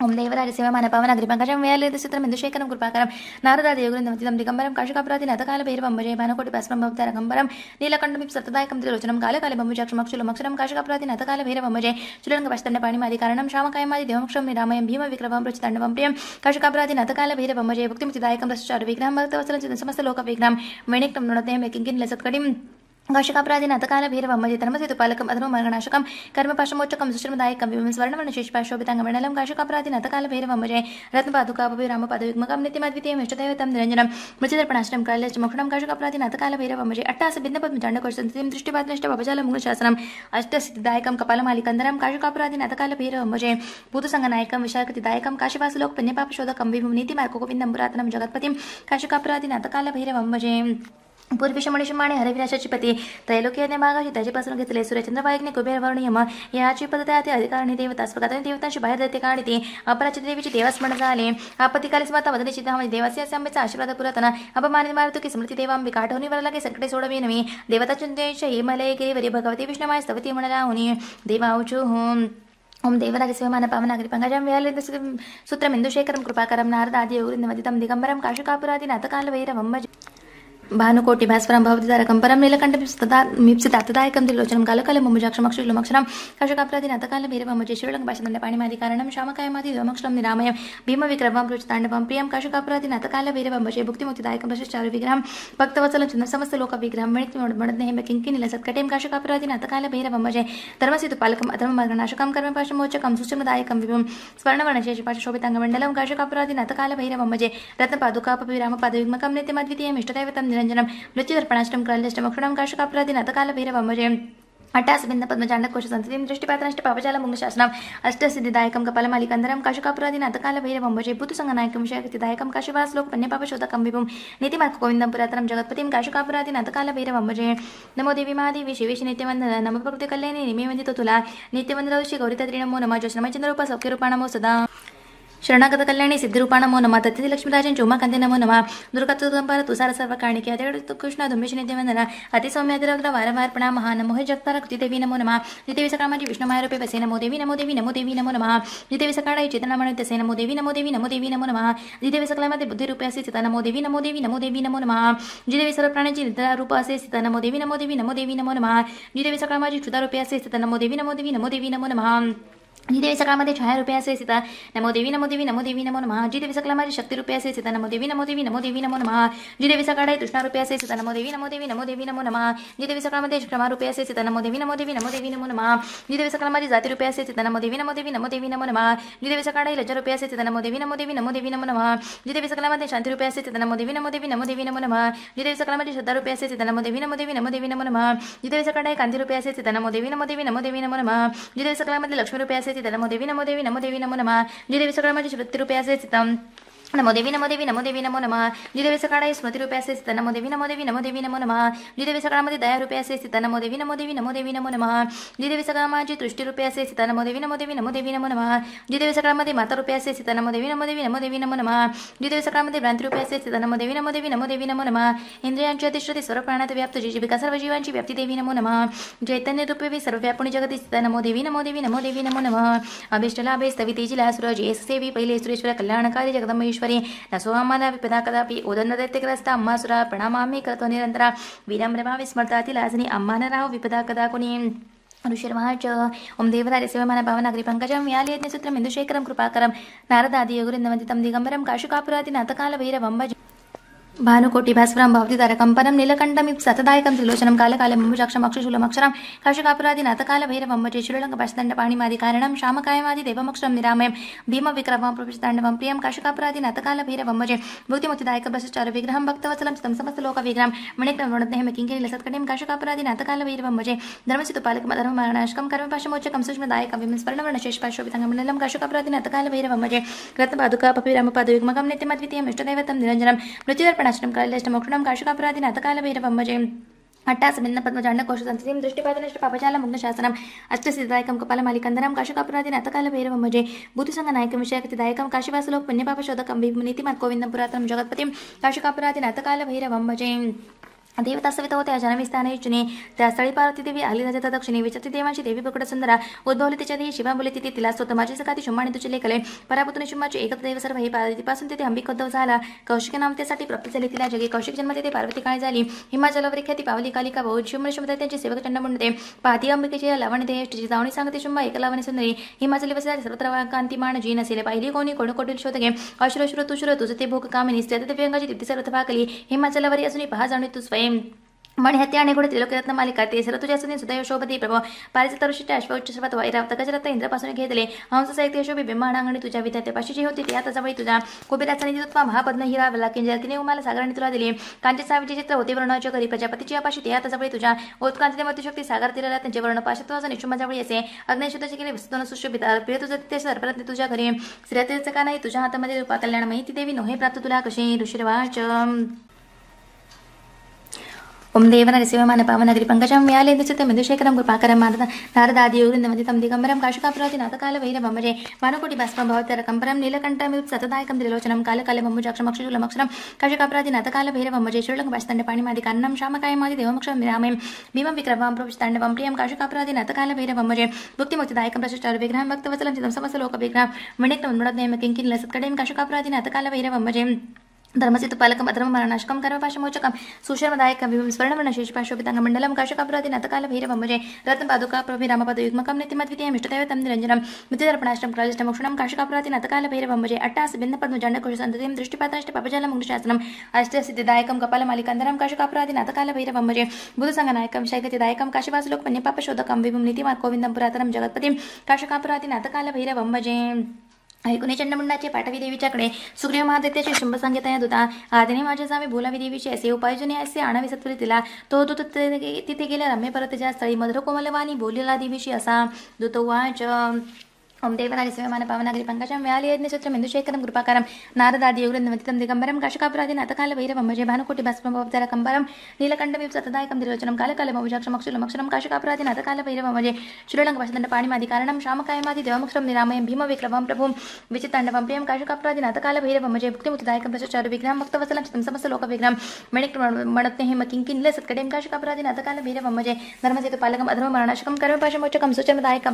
ഓം ദേവതാരസിമ മനപാവൻ അഗ്രിപങ്കജം വേലചിത്രം എന്തുശേഖരം കൃപാകരം നാരദാദേവകുരം നമചിതം ദിഗംബരം കർഷകപ്രാതിന് അതകാല പേര് പമ്പജയ പാനക്കോട്ടി ഭസ്മംഭവതരകംബരം നീലകണ്ഠം സത്തദായകം ത്രിലോചനം കാലകാല ബംബുജാക്ഷമം ക്ഷുലമക്ഷരം കർഷകപ്രാതിന് അതകാല പേര് പമ്പജയ ചുലങ്ക പശ്തന്റെ പാണിമാതി കാരണം ശാമകായമാതി ദേവക്ഷം നിരാമയം ഭീമവിക്രമം രുചിതണ്ഡവം പ്രിയം കർഷകപ്രാതിന് അതകാല പേര് പമ്പജയ ഭുക്തിമുചിതായകം ദശാര വിഗ്രഹം ഭക്തവസ്ത്രം ചിതം സമസ്ത ലോക വിഗ്രഹം വേണിക്ടം നുണത്തേം വെക്കിങ്കിൻ ലസത്കടിം घर्षकापराधिन अतकाल भैरव मजे धर्मसे तुपालकम अधर्म मरणनाशकम कर्मपाशमोचकम सुश्रमदायकम विमल स्वर्णवन शेषपाशोभितांग मंडलम घर्षकापराधिन अतकाल भैरव मजे रत्नपादुका भवे रामपादविग्मकम नित्यमाद्वितीयम यष्टदैवतम निरंजनम मृचिदर्पणाश्रम कालच मोक्षणम घर्षकापराधिन अतकाल भैरव मजे अट्टास भिन्नपद्म चांडकोशंतिम दृष्टिपादनिष्ठ भवजाल मुगशासनम अष्टसिद्धिदायकम कपालमालिकंदरम घर्षकापराधिन अतकाल भैरव भूतसंगनायकम काशीवासलोक पूर्विषमणिषमाणे हरविनाशाची पती त्रैलोक्याने मागाशी त्याच्यापासून घेतले सूर्यचंद्र वाईकने कुबेर वरुण यम याची पद्धती त्या अधिकारणी देवता स्वतःने देवतांची बाहेर देते काळी ती अपराची देवीची देवास्मरण झाले आपत्तिकाली स्वतः वदनेची म्हणजे देवासी असे आंबेचा आशीर्वाद पुरातन अपमानित मारतो की स्मृती देवांबी वर लागे संकटे सोडवी नवी देवताची देश हिमालय गिरीवरी भगवती माय स्तवती म्हणाला हुनी देवाऊचू होम ओम देवराज शिवमान पावनागरी पंकजम व्याले सूत्रमेंदुशेखरम कृपाकरम नारदादि योगृंदमदितम दिगंबरम काशिकापुरादि नाथकालवैरवम भानुकोटि भास्वरं भवती तारकं परं नीलकण्ठ मीप्सिताक त्रिलोचनं कालकाले मुमुजाक्षमक्षुलमक्षरं कषकाप्रादि नतकाले भीरभमजे शिवलं पाणिमादि कारणं शामकायमादि दोमक्षरं निरामय भीमविक्रमं प्रचतांडवं प्रियं कषकाप्रादि नतकाले भीरभमजे भुक्तिमुक्तिदायकं प्रशिष्टारु विग्रहं भक्तवत्सलं चंद्र समस्त लोक विग्रहं मणिति मणिदने हेम किंकिनि लसत्कटेम कषकाप्रादि नतकाले भीरभमजे धर्मसितु पालकं अधर्म मरणनाशकं कर्म पाशमोचकं सुचमदायकं विभुं स्वर्णवर्णशेष पाश शोभितांगमंडलं कषकाप्रादि नतकाले भीरभमजे निरञ्जनं मृत्युदर्पणाष्टं क्रल्यष्टं क्षणं काशुकापराधिनाथकालभैरवमजयम् अट्टासभिन्नपद्मजाण्डकोशसन्ततिं दृष्टिपात्राष्ट पापजालमुङ्गशासनम् अष्टसिद्धिदायकं कपालमालिकन्दरं काशुकापुरादिनाथकालभैरवं भुजसङ्गनायकं विषयकतिदायकं काशुवासलोकपन्यपापशोधकं विभुं नीतिमार्गगोविन्दं पुरातनं जगत्पतिं काशुकापुरादिनाथकालभैरवं भजे नमो देवी महादेवी शिवेश नित्यवन्दन नम प्रकृतिकल्याणी निमे वन्दितो तुला नित्यवन्दौषि गौरितत्रि नमो नमः ज्योष्णमय चन्द्रोपा सौख्यरूपा नमो सदा ಶರಣಾಗತ ಕಲ್ಯಾಣಿ ಸಿದ್ಧಿರೂಪಾಣ ನಮೋ ನಮ ತತ್ತಿ ಲಕ್ಷ್ಮೀರಾಜನ್ ಚೋಮಾಕಂತೆ ನಮೋ ನಮ ದುರ್ಗತುದಂಬರ ತುಸಾರ ಸರ್ವ ಕಾಣಿಕೆ ಅತಿಗಡಿತು ಕೃಷ್ಣ ದುಂಬಿಶ ನಿತ್ಯವಂದನ ಅತಿ ಸೌಮ್ಯ ಅತಿರೌದ್ರ ವಾರವಾರ್ಪಣ ಮಹಾ ನಮೋ ಹೇ ಜಗತ್ತರ ಕೃತಿದೇವಿ ನಮೋ ನಮ ನಿತ್ಯವಿ ಸಕಾಮಾಜಿ ವಿಷ್ಣುಮಾಯರೂಪೆ ಬಸೆ ನಮೋ ದೇವಿ ನಮೋ ದೇವಿ ನಮೋ ದೇವಿ ನಮೋ ನಮ ನಿತ್ಯವಿ ಸಕಾಳ ಚೇತನಾಮಣಿತ ಸೇ ನಮೋ ದೇವಿ ನಮೋ ದೇವಿ ನಮೋ ದೇವಿ ನಮೋ ನಮ ನಿತ್ಯವಿ ಸಕಲ ಮತ್ತೆ ಬುದ್ಧಿರೂಪೆ ಅಸೆ ಸಿತ ನಮೋ ದೇವಿ ನಮೋ ದೇವಿ ನಮೋ ದೇವಿ ನಮೋ ನಮ ಜಿದೇವಿ ಸರ್ವ ಪ್ರಾಣಜಿ ನಿದ್ರಾ ರೂಪ ಅಸೆ ಸಿತ ನಮೋ ದೇವಿ ನಮೋ ದೇವಿ ನಮೋ ದೇವಿ ನಮೋ ನಮ ಜಿದೇವಿ ಸಕಲ ಮಾಜಿ ಕ್ಷುತಾರೂಪೆ ಅಸೆ ಸಿತ ನಮೋ ದೇವಿ ನಮೋ ದೇವಿ ನಮೋ ದೇವಿ ನಮೋ ನಮ जिदेवी सकला मध्ये छाया रुपया से सीता नमो देवी नमो देवी नमो देवी नमो नमः जिदेवी सकला मध्ये शक्ति रुपया से सीता नमो देवी नमो देवी नमो देवी नमो नमः जिदेवी सकाळे कृष्णा रुपया से सीता नमो देवी नमो देवी नमो देवी नमो नमः जिदेवी सकला मध्ये क्षमा रुपया से सीता नमो देवी नमो देवी नमो देवी नमो नमः जिदेवी सकला मध्ये जाति रुपया से सीता नमो देवी नमो देवी नमो देवी नमो नमः जिदेवी सकाळे लज्जा रुपया से सीता नमो देवी नमो देवी नमो देवी नमो नमः जिदेवी सकला मध्ये शांति रुपया से सीता नमो देवी नमो देवी नमो देवी नमो नमः जिदेवी सकला मध्ये श्रद्धा रुपया से सीता नमो देवी नमो देवी नमो देवी नमो नमः जिदेवी सकाळे कांति रुपया से सीता नमो देवी नमो देवी नमो देवी नमो नमः जिदेवी सकला मध्ये लक्ष्मी रुपया से नमो देवी नमो देवी नमो देवी नमो नमा जी देवी सगळं माझी श्रुती रूपे असे नमो देवी नमो देवी नमो देवी नमो नमः जिदेवी सकाळ स्मृती रूपे असे स्थित नमो देवी नमो देवी नमो देवी नमो नमः जिदेवी सकाळमध्ये दया रूपे असे स्थित नमो देवी नमो देवी नमो देवी नमो नमः जिदेवी सकाळमध्ये दृष्टी रूपे असे स्थित नमो देवी नमो देवी नमो देवी नमो नमः जिदेवी सकाळमध्ये माता रूपे असे स्थित नमो देवी नमो देवी नमो देवी नमो नमः जिदेवी सकाळमध्ये भ्रांती रूपे असे स्थित नमो देवी नमो देवी नमो देवी नमो नमः इंद्रियांची अतिश्रुती सर्व प्राणात व्याप्त जीविका सर्व जीवांची व्याप्ती देवी नमो नमः चैतन्य रूपे वी सर्व व्यापणी जगती स्थित नमो देवी नमो देवी नमो देवी नमो नमः अभिष्टला अभिस्तवी तेजिला सूरज एस सेवी पहिले सुरेश्वर कल्याणकारी जगदमेश्वर ईश्वरी न सोहमाना पिता कदापि उदन्नदैत्यग्रस्ता अम्मा सुरा प्रणमामि कृतो निरन्तरा विनम्रमा विस्मर्ता तिलासिनी अम्मा न राहु विपदा कदा कुनीम् ಋಷಿರ್ವಾಚ ಓಂ ದೇವರಾಯ ಸೇವಮಾನ ಭಾವನಾಗರಿ ಪಂಕಜಂ ಯಾಲೇತ್ನ ಸುತ್ರಂ ಇಂದುಶೇಖರಂ ಕೃಪಾಕರಂ ನಾರದಾದಿಯೋಗುರಿಂದ ವಂದಿತಂ ದಿಗಂಬರಂ ಕಾಶುಕಾಪುರಾತಿ ನಾಥಕಾಲ ಭೈರವಂಬಜ भानुकोटि भास्वरम भवती तरकंपनम नीलकंठम सतदायकम त्रिलोचनम काल काल मुमुजाक्षम अक्षशूलम अक्षरम काशिकापुरादि नतकाल भैरव अम्म चेशुरलंग पशदंड पाणिमादि कारणम शामकायमादि देवमक्षरम निरामयम भीम विक्रमम प्रविष्टांडवम प्रियम काशिकापुरादि नतकाल भैरव अम्मजे मुक्ति मुक्तिदायक बसचार विग्रहम भक्तवत्सलम स्तम समस्त लोक विग्रहम मणिकम वृणदेह किंकि लसत्कटिम काशिकापुरादि नतकाल भैरव अम्मजे धर्मसित पालक मधर्म मरणाशकम कर्म पाशमोचकम सुषमदायक विमल स्वर्ण वर्ण शेष पाशोभितंग मंडलम काशिकापुरादि नतकाल भैरव अम्मजे रत्न पादुका पपिरम पादुविगमकम नित्यमद्वितीयम इष्टदेवतम निरंजनम मृत्युदर्पण నాశనం కాళిష్టం ఒకటం కర్షకాపరాధి నతకాల వీరవమ్మ జయం అట్టాసమిన్న పద్మజాండకోశ సంతతిం దృష్టిపాదనష్ట పాపజాల ముగ్న శాసనం అష్టసిద్ధాయకం కపాల మలికందరం కాశికాపురాధి నతకాల భైరవమ్మజే భూతిసంగ నాయకం విషయకతి దాయకం కాశివాసులో పుణ్యపాప శోధకం భీమునీతి మత్ గోవిందం పురాతనం జగత్పతిం కాశికాపురాధి నతకాల భైరవమ్మజే देवता सविता होत्या जान्हवी स्थाने इच्छुने त्या स्थळी पार्वती देवी आली राजा दक्षिणे विचारती देवांची देवी प्रकट सुंदरा उद्भवली तिच्या देवी शिवा तिथे तिला स्वतः माझी सकाळी शुंभा आणि तुझे लेखले परापुतुने शुंभाचे एकत्र देव सर्व हे पार्वतीपासून तिथे अंबिक उद्धव झाला कौशिक नामतेसाठी प्राप्त झाली तिला जगे कौशिक जन्म तिथे पार्वती काळी झाली हिमाचलावर ख्याती पावली कालिका बहुत शुंभ शुंभ त्यांचे सेवक चंड म्हणते पाहती अंबिकेची लावण तिची जावणी सांगते शुंभा एक लावणी सुंदरी हिमाचली वसले सर्वत्र कांती मान जी नसेले पाहिली कोणी कोण कोटील शोधके अश्रश्र तुश्र तुझे ते भोग कामिनी स्त्रिया तिथे सर्वत्र पाकली हिमाचलावरी अजूनही पहा जाणून तुझ ॐ मणिहते आणि गुणित लोकरत्न मालिका सर्व तुझ्या सुनी सुद्धा यशोपती प्रभाव पारिचा तरुषिष्ट अश्व उच्च सर्वात वैराव रत्न इंद्रापासून घेतले हंस साहित्य यशोबी ब्रह्मांडांगणी तुझ्या विद्याते पाशीची होती ते आता जवळ तुझा कुबेराचा निधी तुत्वा महापद्म हिरा वल्ला किंजल तिने उमाला सागराने तुला दिली कांचे सावीचे चित्र होते वर्णाच्या घरी प्रजापतीची अपाशी ते आता जवळ तुझ्या मती शक्ती सागर तिला त्यांचे वर्ण पाशी तुझा निशुमा जवळ येते अग्निशुद्धाचे केले विस्तून सुशोभित अर्पिळ तुझं ते सर्वरत्न तुझ्या घरी श्रेयातीचं का नाही तुझ्या हातामध्ये रूपा कल्याण माहिती देवी नोहे प्राप्त तुला कशी ऋषिरवाच ओम देवन नरसिंहमान पावनगरी पंकजं व्यालेन्दुचित मधुशेखरं कृपाकरं मारद नारदादियोगृन्दमदितं दिगम्बरं काशिकाप्रवति नाथकालवैरभमजे मानकोटि भस्मभवतरकम्बरं नीलकण्ठमित् सतदायकं त्रिलोचनं कालकालमम्बुजाक्षमक्षशूलमक्षरं काशिकाप्राति नाथकालभैरभमजे श्रीलङ्कपश्तण्डपाणिमादिकारणं श्यामकायमादि देवमक्षं विरामयं भीमं विक्रमं प्रविशताण्डवं प्रियं काशिकाप्राति नाथकालभैरभमजे भुक्तिमुक्तिदायकं प्रशिष्टार विग्रहं भक्तवत्सलं चितं समस्तलोकविग्रहं मणिक्तमन्मुडज्ञेम किङ्किनिलसत्कडें काशिकाप्राति नाथकालभैरभमजे धर्मसित पालकम अधर्म मरणाशकम कर्म पाशमोचकम सुशर्मदायकम विम स्वर्णवर्ण शेष पाशोपितांग मंडलम काशकापराधी नातकाल रत्न पादुका प्रभि रामपदयुग्मकम नितिमद्वितीय मिष्टदैवतम निरंजनम मृत्युदर्पणाश्रम कालिष्ट मोक्षणम काशकापराधी नातकाल भैरवम जय अट्टास भिन्न पद्म जंडकोश संततिम दृष्टिपात्राष्ट पापजालम मुग्नशासनम अष्टसिद्धिदायकम कपाल मालिकांधरम विभुम पुरातरम चंड मुंडाचे पाठवी देवीच्याकडे सुग्रीव महादेत्याचे शुंभ सांगित येत होता आदिने माझे जावे बोलावी देवीचे असे उपायजने असे आणावी सत्वरी तिला तो दूत तिथे गेल्या रम्य परत स्थळी मधुर कोमलवानी बोलिला देवीशी असा दूत वाच ओ दैवदारिसमान पावनागिरी पंकजा व्यालय सूत्रमेंदुशेखर कृपाकार नाद योगदंबर काशकापराधीन कालभरवमजे भानकुटीभस्मभर कंबरम नीकंडम सतदायक दर्वचन कालकालमक्षमक्षम काशकापराधीनतकालभैरवमजे श्रीलंगभ दाणीमादी कारण शामकायमादिवमुक्षम निरामय भीम विक्रम प्रभू विचितांडपंपियम काशुकापुराधी नतकालभैरवमजे भक्तीमुदयकुर विग्रहम्क्तवसमसोकविग्रम मिमण किंग सत्कटी काशकापरान अकालभैरवमजे धर्मसेपालक अधर्मरणाशक कर्मपाचक सुचमदायक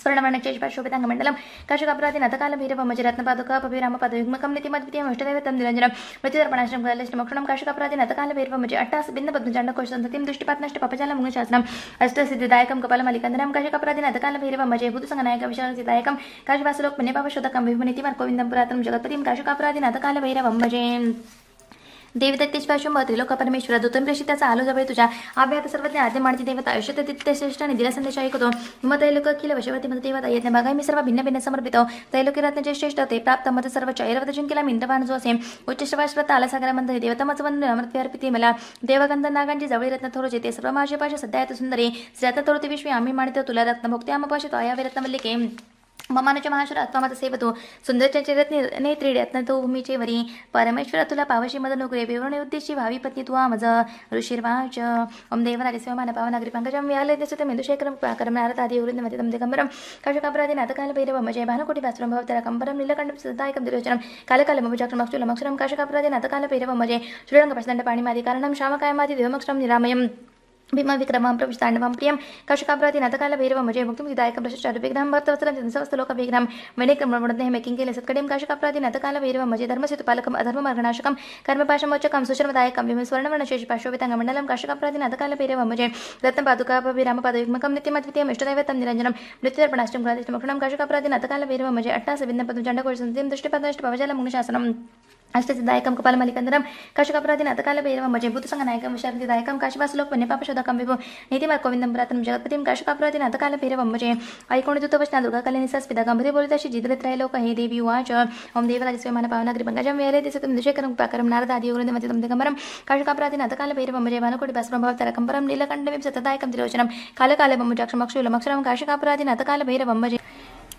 स्वर्णवर्णचेष्पाशोभिताङ्गमण्डलं काशकापराधिनाथकालभैरवमजरत्नपादुकापभिरामपादयुग्मकं नितिमद्वितीयम् अष्टदैवतं निरञ्जनं मृत्युदर्पणाश्रं गलष्टमक्षणं काशकापराधिनाथकालभैरवमज अट्टास बिन्दबद्मजाण्डकोशसन्ततिं दृष्टिपात्नष्ट पपजालमुग्नशासनम् अष्टसिद्धिदायकं कपालमलिकन्दनं काशकापराधिनाथकालभैरवमजे भूतसङ्गनायक विशालसिदायकं काशवासलोकमन्यपावशोदकं विभुनितिमर्कोविन्दं पुरातनं जगत्पतिं काशकापराधिनाथकालभैरवं भजे देवता तेजपाशु मत लोक परमेश्वर दुतम प्रेषित त्याचा आलो जवळ तुझ्या अभ्यात सर्वज्ञ आद्य मानती देवता आयुष्यात श्रेष्ठ आणि दिला संदेश ऐकतो मग तैलोक किल वशवती मध्ये देवता येत बघा मी सर्व भिन्न भिन्न समर्पित तैलोकी रत्नचे श्रेष्ठ ते प्राप्त मत सर्व चैरवत जिंकला मिंद्रवान जो असे उच्च आला मंदिर देवता मज बंधन अमृत अर्पित मला देवगंध नागांची जवळी रत्न थोरचे ते सर्व माझे पाशा सध्या येत सुंदरी रत्न विश्वी आम्ही मानितो तुला रत्न भोगते आम्ही पाशे तो आयावे रत्न मल्लिके ममानुच्या महाशुरा त्वमत सेवतो सुंदरच्या चरित नेत्री रत्नतो भूमीचे वरी परमेश्वर तुला पावशी मद नोकरी विवरण उद्देशी भावी पत्नी तुवा मज ऋषिर्वाच ओम देवनारी स्वमान पावनागरी पंकजम व्यालय दिसत मेंदुशेखरम कर्मनारतादि उरुंदमति तम दिगंबरम कशकापरादि नाथकाल भैरव मजय भानुकोटि भास्वरम भवतरा कंबरम नीलकंडम सदायकम दिरोचनम कालकालम मुजाक्रम अक्षुलम अक्षरम कशकापरादि नाथकाल भैरव मजे श्रीरंग प्रसदंड पाणिमादि कारणम श्यामकायमादि देवमक्षरम निरामयम ಭೀಮ ವಿಕ್ರಮಾಂ ಪ್ರವಿಷ್ಟಾಂಡವಾಂ ಪ್ರಿಯಂ ಕೌಶಕಾಭ್ರಾತಿ ನತಕಾಲ ಭೈರವ ಮಜಯ ಮುಕ್ತಿ ಮುಕ್ತಿದಾಯಕ ಭ್ರಷ್ಟಾಚಾರ ವಿಗ್ರಹಂ ಭಕ್ತವತ್ಸಲಂ ಚಂದ್ರವಸ್ತಲೋಕ ವಿಗ್ರಹಂ ವಣಿಕಂ ಮೃಣದ್ನೇಹಮೆ ಕಿಂಕಿಲ ಸತ್ಕಡೆಂ ಕೌಶಕಾಭ್ರಾತಿ ನತಕಾಲ ಭೈರವ ಮಜಯ ಧರ್ಮಸೇತು ಪಾಲಕಂ ಅಧರ್ಮ ಮಾರ್ಗನಾಶಕಂ ಕರ್ಮಪಾಶಮೋಚಕಂ ಸುಶ್ರಮದಾಯಕಂ ವಿಮ ಸ್ವರ್ಣವರ್ಣ ಶೇಷ ಪಾಶ್ವವಿತಂಗ ಮಂಡಲಂ ಕೌಶಕಾಭ್ರಾತಿ ನತಕಾಲ ಭೈರವ ಮಜಯ ರತ್ನ ಪಾದುಕಾಭಿರಾಮ ಪಾದಯುಗ್ಮಕಂ ನಿತ್ಯಮದ್ವಿತೀಯಂ ಇಷ್ಟದೈವತಂ ನಿರಂಜನಂ ನೃತ್ಯರ್ಪಣಾಷ್ಟಂ ಗ್ರಾದಿಷ್ಟಮಕ್ಷಣಂ ಕೌಶಕಾಭ್ರಾತಿ ನತಕಾಲ ಭೈರವ ಮಜಯ ಅಟ್ಟಾಸ ವಿನ್ನಪದು ಚಂಡಕೋಶ ಸಂತಿಂ ದೃಷ್ಟಿಪದಷ್ಟ ಪವಜಲ ಮುಗ್ನಶಾಸನಂ అష్టసిద్ధాయకం కుపాల కపాలమలికందరం కషకపరాధిన నతకాల భైరవ భజే సంఘ నాయకం విశారది దాయకం కాశివాసులో పుణ్యపాపశోధకం విభు నీతిమ కోవిందం పురాతనం వ్రాతం జగత్పతిం నతకాల భైరవ భైరవం భజే దూత వచ్చిన దుర్గా దుర్గాకలి నిశాస్పిత గంభీర బోలితాశి జిద్రత్రయలోక హే దేవి వాచ ఓం దేవరాజస్వే మన పవనగ్రి పంకజం వేరే దేశతం దుశేఖరం ఉపాకరం నారదాది యోగురం మధ్యతం దిగంబరం కషకపరాధిన నతకాల భైరవ భజే వనకోటి భస్ప్రభావ తరకంబరం నీలకంఠం సతదాయకం త్రిలోచనం కాలకాల బొమ్మ జక్షమక్షులమక్షరం కాశకాపరాధిన నతకాల భైరవ భజే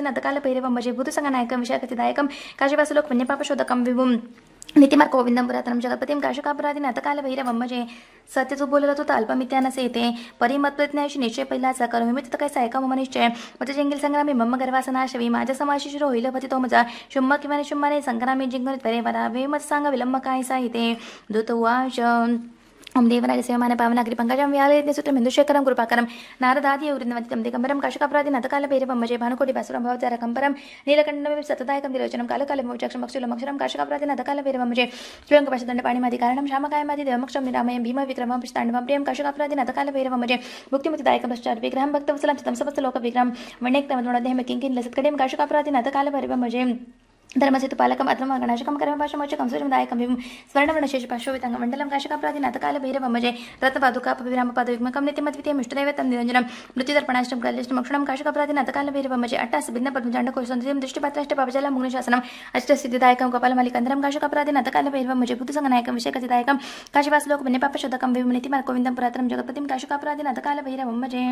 దినతకాల పేరేవం భూతసంగ నాయకం విశాఖతిదాయకం కాశీవాసులో పుణ్యపాపశోధకం విభుం నితిమర్ కోవిందంబురాతనం జగపతిం కాశకాపురాది నతకాల भैरवम्मजे सत्य तू बोलत होता अल्पमित्यानं सेते परिमतज्ञाशी निश्चय पहिलाचा करू काय सायका मम निश्चय मत माझ्या समाशी तो मजा शुम्म किमाने संग्रामी परे मत सांग विलंब काय ओम देवनाय सेवमान पावनाग्रि पंकजं सूत्रं हिन्दुशेखरं कृपाकरं नारदादि वृन्दवतितं दिगम्बरं कशकपराधि नतकालभैरवं भजे भानुकोटिपासुरं भवचारकं परं नीलकण्ठमेव सतदायकं दिलोचनं कालकालमोक्षक्षं अक्षुलमक्षरं कशकपराधि नतकालभैरवं भजे श्वङ्गपशदण्डपाणिमादिकारणं श्यामकायमादि देवमक्षं निरामयं भीमविक्रमं पृष्टाण्डवं प्रियं कशकपराधि नतकालभैरवं भजे मुक्तिमुक्तिदायकं भ्रष्टारविग्रहं भक्तवसलं चितं समस्तलोकविग्रहं वण्यक्तमदोणदेहं किङ्किं लसत्कडीं कशकपराधि नतकालभैरवं भजे धर्मस्य तुपालकं पद्मगणाशकं कर्मपाशमोचकं सूर्यमदायकं विं स्वर्णवर्णशेषपाशोवितङ्गमण्डलं काशकप्रादि नाथकालभैरवमजे रत्नपादुकापविरामपादयुग्मकं नित्यमद्वितीयम् इष्टदैव तं निरञ्जनं मृत्युदर्पणाष्टं कलिष्टमक्षणं काशकप्रादि नाथकालभैरवमजे अट्टासबिन्दपद्मचाण्डकोशसौन्दर्यं दृष्टिपात्राष्ट पापजलं मुग्नशासनम् अष्टसिद्धिदायकं कपालमलिकन्दरं काशकप्रादि नाथकालभैरवमजे विम विषयकसिदायकं काशिवासलोकमन्यपापशोधकं विमनितिमकोविन्दं पुरातनं जगत्पतिं काशकप्रादि नाथकालभैरवमजे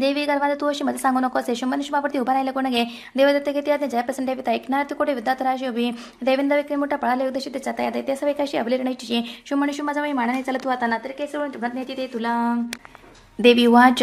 देवी गर्भात तू अशी मध्ये सांगू नकोस यशोमन निशुमावरती उभा राहिले कोणा देवदत्त घेते आज्ञा जयप्रसन देवी ऐकणार तू कोठे विद्यात राशी उभी देवेंद्र विक्री मोठा पळाले उद्देशी त्याच्या तयार आहे त्यासवे कशी अभिलेखण्याची माझा माणा नाही चालत तू आता ना तर केसवरून तुला ते तुला देवी वाच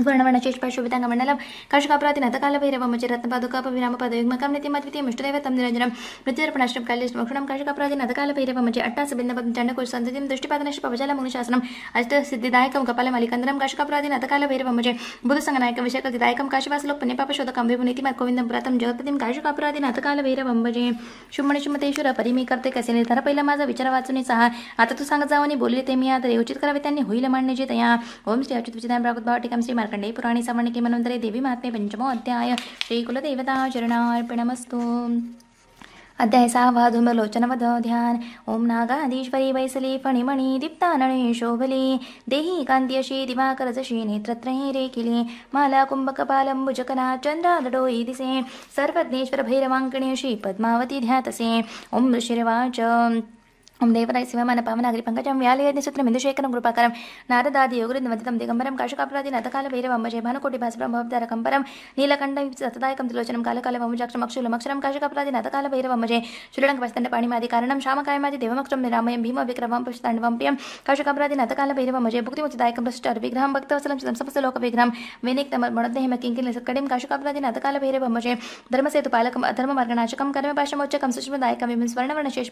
वर्णवर्णशेषपाशोभिताङ्गमण्डलं काशकापराधिनाथकालभैरवमज रत्नपादुकापविरामपदयुग्मकामनितिमद्वितीय मिष्टदैवतं म्हणजे मृत्युर्पणाश्रम कालेष्मक्षणं काशकापराधिनाथकालभैरवमज अट्टासबिन्दपञ्चाण्डकुलसन्ततिं दृष्टिपादनशपवजलमुनिशासनम् अष्टसिद्धिदायकं कपालमालिकन्दरं काशकापराधिनाथकालभैरवमज बुधसङ्गनायक विषयकधिदायकं काशवासलोकनिपापशोधकं विभुनीतिमत् गोविन्दं व्रतं जगपतिं काशकापराधिनाथकालभैरवं भजे शुम्मणिशुमतेश्वर परिमी करते कसे निर्धार पहिला माझा विचार वाचून सहा आता तू सांगत जावं बोलले ते मी आता उचित करावे त्यांनी होईल मांडणे जे तया ओम श्री अच्युत विचितान प्रागत भावटिकम श्री ण्डे पुराणि समर्णके मनोन्दरे देवीमात्मै पञ्चमो अध्याय श्रीकुलदेवताचरणार्पिणमस्तु ॐ नागाधीश्वरी वैसलि फणि मणि दीप्ता नणे शोभलि देहि कान्तिमाकरजि नेत्र हि रेखिले माला कुम्भकपालम्बुजकना चन्द्रालडो यदिसे सर्वज्ञेश्वर भैरवाङ्किणे श्रीपद्मावती ध्यातसे ॐ शिरवाच देवराय सिवमान पावनागिरी पंकजा व्यायचूतमधुशेखर कृपाकारा नारदाय योग्रद दिगंबर काशकापराधी नध कालभैरवमजे भानुकोटी भासबरभरकंबर नीलकंड सतदायक तिलोचं कालकाल वक्षक्षलमक्षर काशिकपराधन काकालभरवमजे शुरंगपड पाणीमादी कारण शामकायमादेवमक्षम निरामयम भीम विक्रम पुस्तडवंप्य काशुकापराधी नतकालभैवमजे भुक्तिमुचदायक भ्रष्टर्विग्रहम भक्तवसपुस्तलोक विग्रम वेने मेहमकिलकडी काशिकापराधी नतकालभैवजे धर्मसेलक अधर्मनाचक कर्मपाचक सुमदादायक विम स्वर्णवणशेष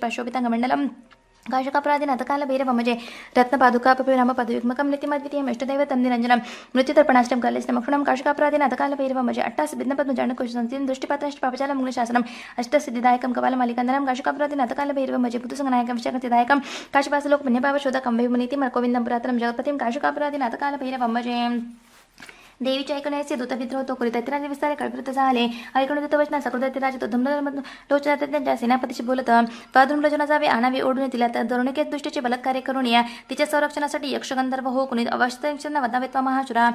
काशकापराधिनाथकालभैरवं मजे रत्नपादुकापपिनाम पदविग्मकं नित्यमद्वितीयम् इष्टदैवतं निरञ्जनं मृत्युतर्पणाष्टं कलशनमक्षणं काशकापराधिनाथकालभैरवं मजे अट्टासिद्धिपद्मजानकुशसंस्थितिं दृष्टिपात्राष्टपापजालं गुणशासनम् अष्टसिद्धिदायकं कपालमालिकन्दनं काशकापराधिनाथकालभैरवं मजे पुतुसङ्गनायकं शक्तिदायकं काशपासलोकपुण्यपावशोधकं वैमुनीतिं गोविन्दं पुरातनं जगत्पतिं काशकापराधिनाथकालभैरवं मजे देवीच्या ऐकण्याचे मित्र होतो कुरिता विस्तार कळकृत झाले ऐकून दूतवचनाचा कृती राजे तो धमधम लोचना त्यांच्या सेनापतीशी बोलत वादून लोचना जावे आणावे ओढून तिला तर दरुणिकेत दृष्टीचे बलत्कार्य करून या तिच्या संरक्षणासाठी यक्षगंधर्व हो कुणी अवस्थांना वदावेत्वा महाशुरा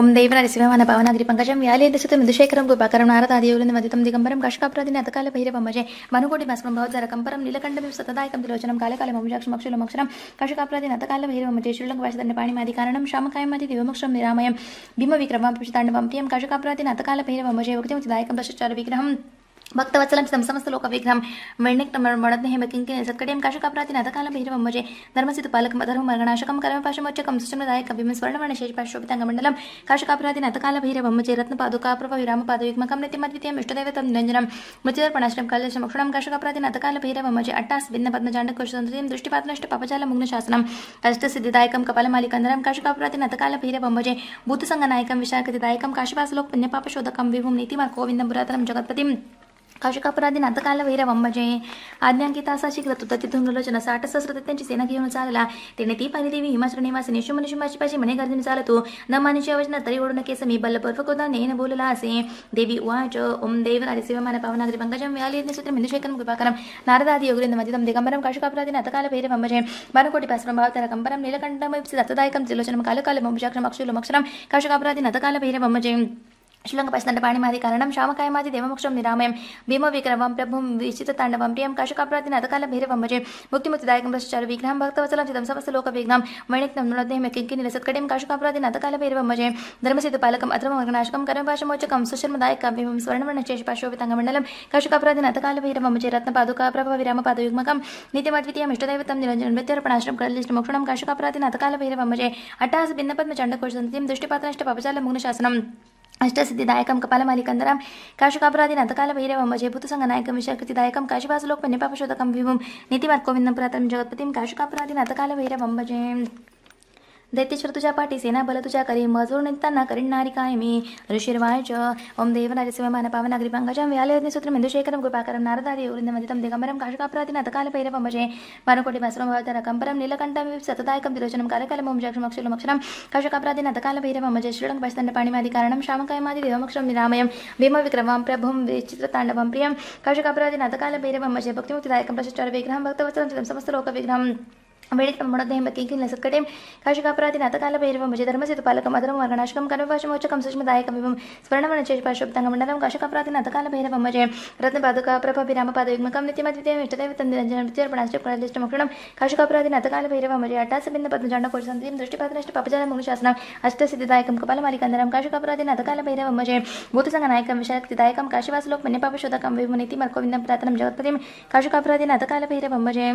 ओम देवना पावन पावनागिरी पंकजम व्याले दशतम दुशेखरम कृपाकरम नारदादियोलिन वदितं दिगंबरम कशकाप्रदिन अतकाल भैरवमजे मनुकोटि भास्करम भवजर कंपरम नीलकंठम सतदायकं त्रिलोचनं कालकालम अभिजाक्षम अक्षुलम अक्षरम कशकाप्रदिन अतकाल भैरवमजे श्रीलंक वासदन्न पाणिमादिकारणं शामकायमादि दिवमक्षरं निरामयं भीमविक्रमं पुषिताण्डवं प्रियं कशकाप्रदिन अतकाल भैरवमजे वक्तिमुदायकं दशचार विग्रहं भक्तवत्सलं समसमस्त लोक विक्रम मेणक म्हणत नाही मकिंकिने सत्कटीम काशक अपराधी नाथकाल भैरव म्हणजे धर्मसिद्ध पालक धर्म मर्गणाशकम कर्मपाशमोच्चकम सुचमदाय कविम स्वर्णवर्ण शेषपाशोभितांग मंडलम काशक अपराधी रत्न पादुका प्रभ विराम पाद विक्मकम नित्य मद्वितीय इष्टदैवतम निरंजनम मृत्युदर्पणाश्रम कलशम अक्षणम भिन्न पद्म जांड कोश संतुतीम दृष्टिपादनष्ट पपजाल मुग्न शासनं अष्ट सिद्धिदायकम कपाल भूतसंगनायकम विशाखतिदायकम काशीपासलोक पुण्यपाप शोधकम विभुम नीतिमा कोविंदम पुरातनम जगतपतीम कावशी अपराधी नातकाला वैरवं भजे आज्ञांकिता असा शिकलत होता तिथून लोचना साठ त्यांची सेना घेऊन चालला त्याने ती पाहिली देवी हिमाचल निवासिनी शुमन शुंभाची पाशी मने गर्जून चालतो न मानिशी वचना तरी ओढून केस मी बलपर्व कोदाने बोलला असे देवी उवाच ओम देव कार्य सेवमान पावनाग्री पंकजम व्याली सूत्र मिंदुशेखरम कृपाकरम नारदादि योगिरेंद्र मजिदम दिगंबरम काशुक अपराधी नातकाल भैरवं भजे बारकोटि पासरम भावतर कंबरम नीलकंठम दत्तदायकम त्रिलोचनम कालकालम अक्षुलम अक्षरम काशुक अपराधी नातकाल भैरवं श्रीलंक पश्चंद पाणी कारण शामकामादेमोक्षिराम भीम विक्रम प्रभु विचित तांडव प्रिया काशुकपराधिन अधकालभैरवमजे मुक्तीमुतदायक विघ्न भक्तवसलस लोक विघ्न वणिकतमसत्कड काशकापराधिन अतकालभैरमजे धर्मसीतपालकमनाशक कम पाशमोचक सुश्रमदायक स्वण पाशोवेताम काशकाधन अकालभरमज रत्नपाद प्रभ विराम पादुवियाष्टदैवत नर्पणाश्रमुक्षम काशकापराधिन अतकालभैरमजे अठास भिन्नपद्मचंडकुश दृष्टीपाल मूलशाशासनं అష్టసిద్ధిదాయకం కపాలమాలికందరం కాశుకాపురాదిన అంతకాల భైరవం భజభూతసంగ నాయకం విశాకృతిదాయకం కాశుభాసులోక్ప నిపాపశోధకం వివం నితిమర్కోవిందం పురాతం జగత్పతిం కాశుకాపురాదిన అంతకాల భైరవం భజే दैतेश्वर तुझ्या पाठी सेना बल तुझ्या करी मजूर निघताना नारी काय मी ऋषिर्वायच ओम देव देवनारी मान पावन पंगाच्या व्यालयज्ञ सूत्र मेंदुशेखरम कृपाकरम नारदारी तम दिगंबरम काशकाप्रातिनाथ कालभैरवमजे मानकोटी भास्रम भवतर कंबरम नीलकंठम सतदायकम तिरोचनम कालकलम ओम जक्षमक्षलमक्षरम काशकाप्रातिनाथ कालभैरवमजे श्रीडंग पश्चंड पाणिमादिकारणम शामकायमादि देवमक्षरम निरामयम भीमविक्रमं प्रभुं विचित्रताण्डवं प्रियं काशकाप्रातिनाथ कालभैरवमजे भक्तिमुक्तिदायकं प्रशिष्टर समस्त लोक विग्रहम वेळेत मनोध्यम किंकिल सकटे काशिकापराधी नातकालभैरव म्हणजे धर्मसेतु पालकम अधर्म वर्गणाशकम कर्मपाशमोचकम सुष्मदायकम स्वर्णवनचे पाशोब्दांग मंडलम काशिकापराधी नातकालभैरव म्हणजे रत्नपादुका प्रभाभिरामपाद युग्मकम नित्यमद्वितीयम इष्टदैव तंदिरपणाचे प्रादिष्ट मुक्षणम काशिकापराधी नातकालभैरव म्हणजे अट्टासबिंद पद्मजांडकोट संतीम दृष्टिपात्रष्ट पापजाल मुनुशासनम अष्टसिद्धिदायकम कपालमालिकांधरम काशिकापराधी नातकालभैरव म्हणजे भूतसंगनायकम विशाक्तिदायकम काशिवासलोक मन्यपापशोधकम विमुनीतिमर्कोविंदम प्रातनम जगत्पतिम काशिकापराधी नातकालभैरव म्हणजे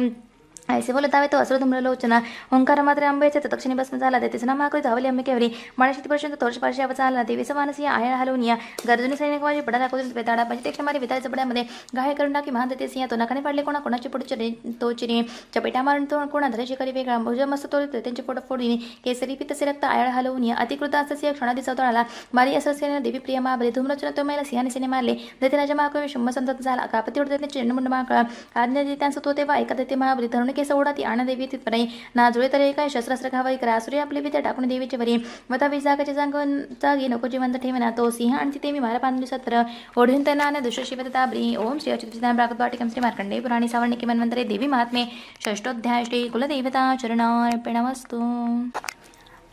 ऐसे बोलतावे तो असुर लोचना ओंकार मात्र अंबेचे तक्षणी भस्म झाला ते तिसना महाकृ धावली अंबे केवरी मणाशक्ती पर्यंत तोर्ष पार्शी चालला देवी समानसी या आयर हलवून या सैनिक माझी पडा कोजून बेताडा पाहिजे ते मारी विदाय जबड्यामध्ये घाय करून टाकी महान देते सिंह तो नकाने पडले कोणा कोणाची पुढे चिरे तो चिरे चपेटा मारून तो कोणा धरेची करी वेगळा भुज मस्त तो त्यांची पोट फोडीने केसरी पितसे रक्त आयर हलवून या अतिकृत असं या क्षणादी आला मारी असं सेना देवी प्रिया महाबली धूम्रचना तो मेला सिंहाने सिनेमाले मारले दैत्यराजा महाकवी शुंभ संत झाला कापती उडते चिरणमुंड महाकळा आज्ञा त्यांचं तो तेव्हा एका दैत्य महाबली धरून केस देवी आणदेवी ना नाजुळे तरी काय शस्त्रास्त्र घावाई करा सूर्य आपले विद्या टाकून देवीचे वरी मता जागाचे जाग जागी नको जिवंत ठेवना तो सिंह आणि तिथे मी मारा पांधली सत्र ओढून दुष्ट आणि ताबरी ओम श्री अचितान प्राकृतवाटिकम श्री मार्कंडे पुराणी सावर्णिकी मनवंतरे देवी महात्मे षष्टोध्याय श्री कुलदेवता चरणार्पणमस्तू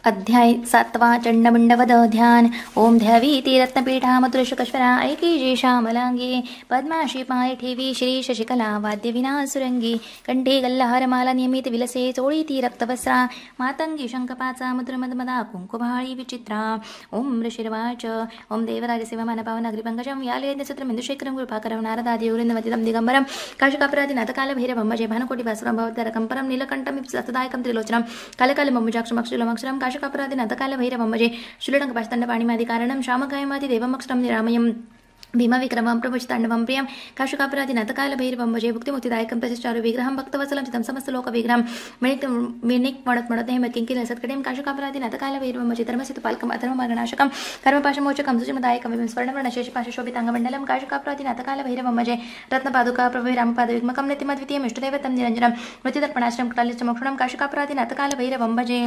अध्याय सातवा चंडमुंडवद ध्यान ओम ध्यावीती रत्नपीठा मधुरशुकश्वरा ऐकी जी श्यामलांगी पद्माशी ठेवी श्री शशिकला वाद्यविना सुरंगी कंठे गल्लहार माला नियमित विलसे चोळी ती रक्तवस्रा मातंगी शंखपाचा मदमदा कुंकुभाळी विचित्रा ओम ऋषिर्वाच ओम देवराज सेवा मानपावन अग्रिपंकजम मेंदुशेखर मेंदुशेखरम कृपाकरम नारदा देवरिंदमतिदम दिगंबरम काशकापराधी नाथकालभैरवम जय भानुकोटी भासुरम भवतरकम परम नीलकंठम सतदायकम त्रिलोचनम कालकालममुजाक्षमक्षलोमक्षरम शाशक अपराधी न काल भैरव म्हणजे शुलडंग पाचतांड पाणी माधी कारण देवमक्षम निरामय भीम विक्रम प्रभुच तांडव प्रियम काशुक अपराधी न काल भैरव म्हणजे भुक्तीमुती दायक प्रतिष्ठा विग्रह भक्त वसल चिदम समस्त लोक विग्रह मिनिक मिनिक मणत मणत हे मत किंकिल सत्कडे काशुक अपराधी न काल भैरव म्हणजे धर्मसित पालक अधर्म मार्गनाशक कर्मपाश मोच कमसुचिम दायक काल भैरव रत्न पादुक प्रभु राम पाद विमकम नितीमद्वितीय मिष्टदैवतम निरंजन मृत्यदर्पणाश्रम कटाल चमक्षण काशुक न काल भैरव म्हणजे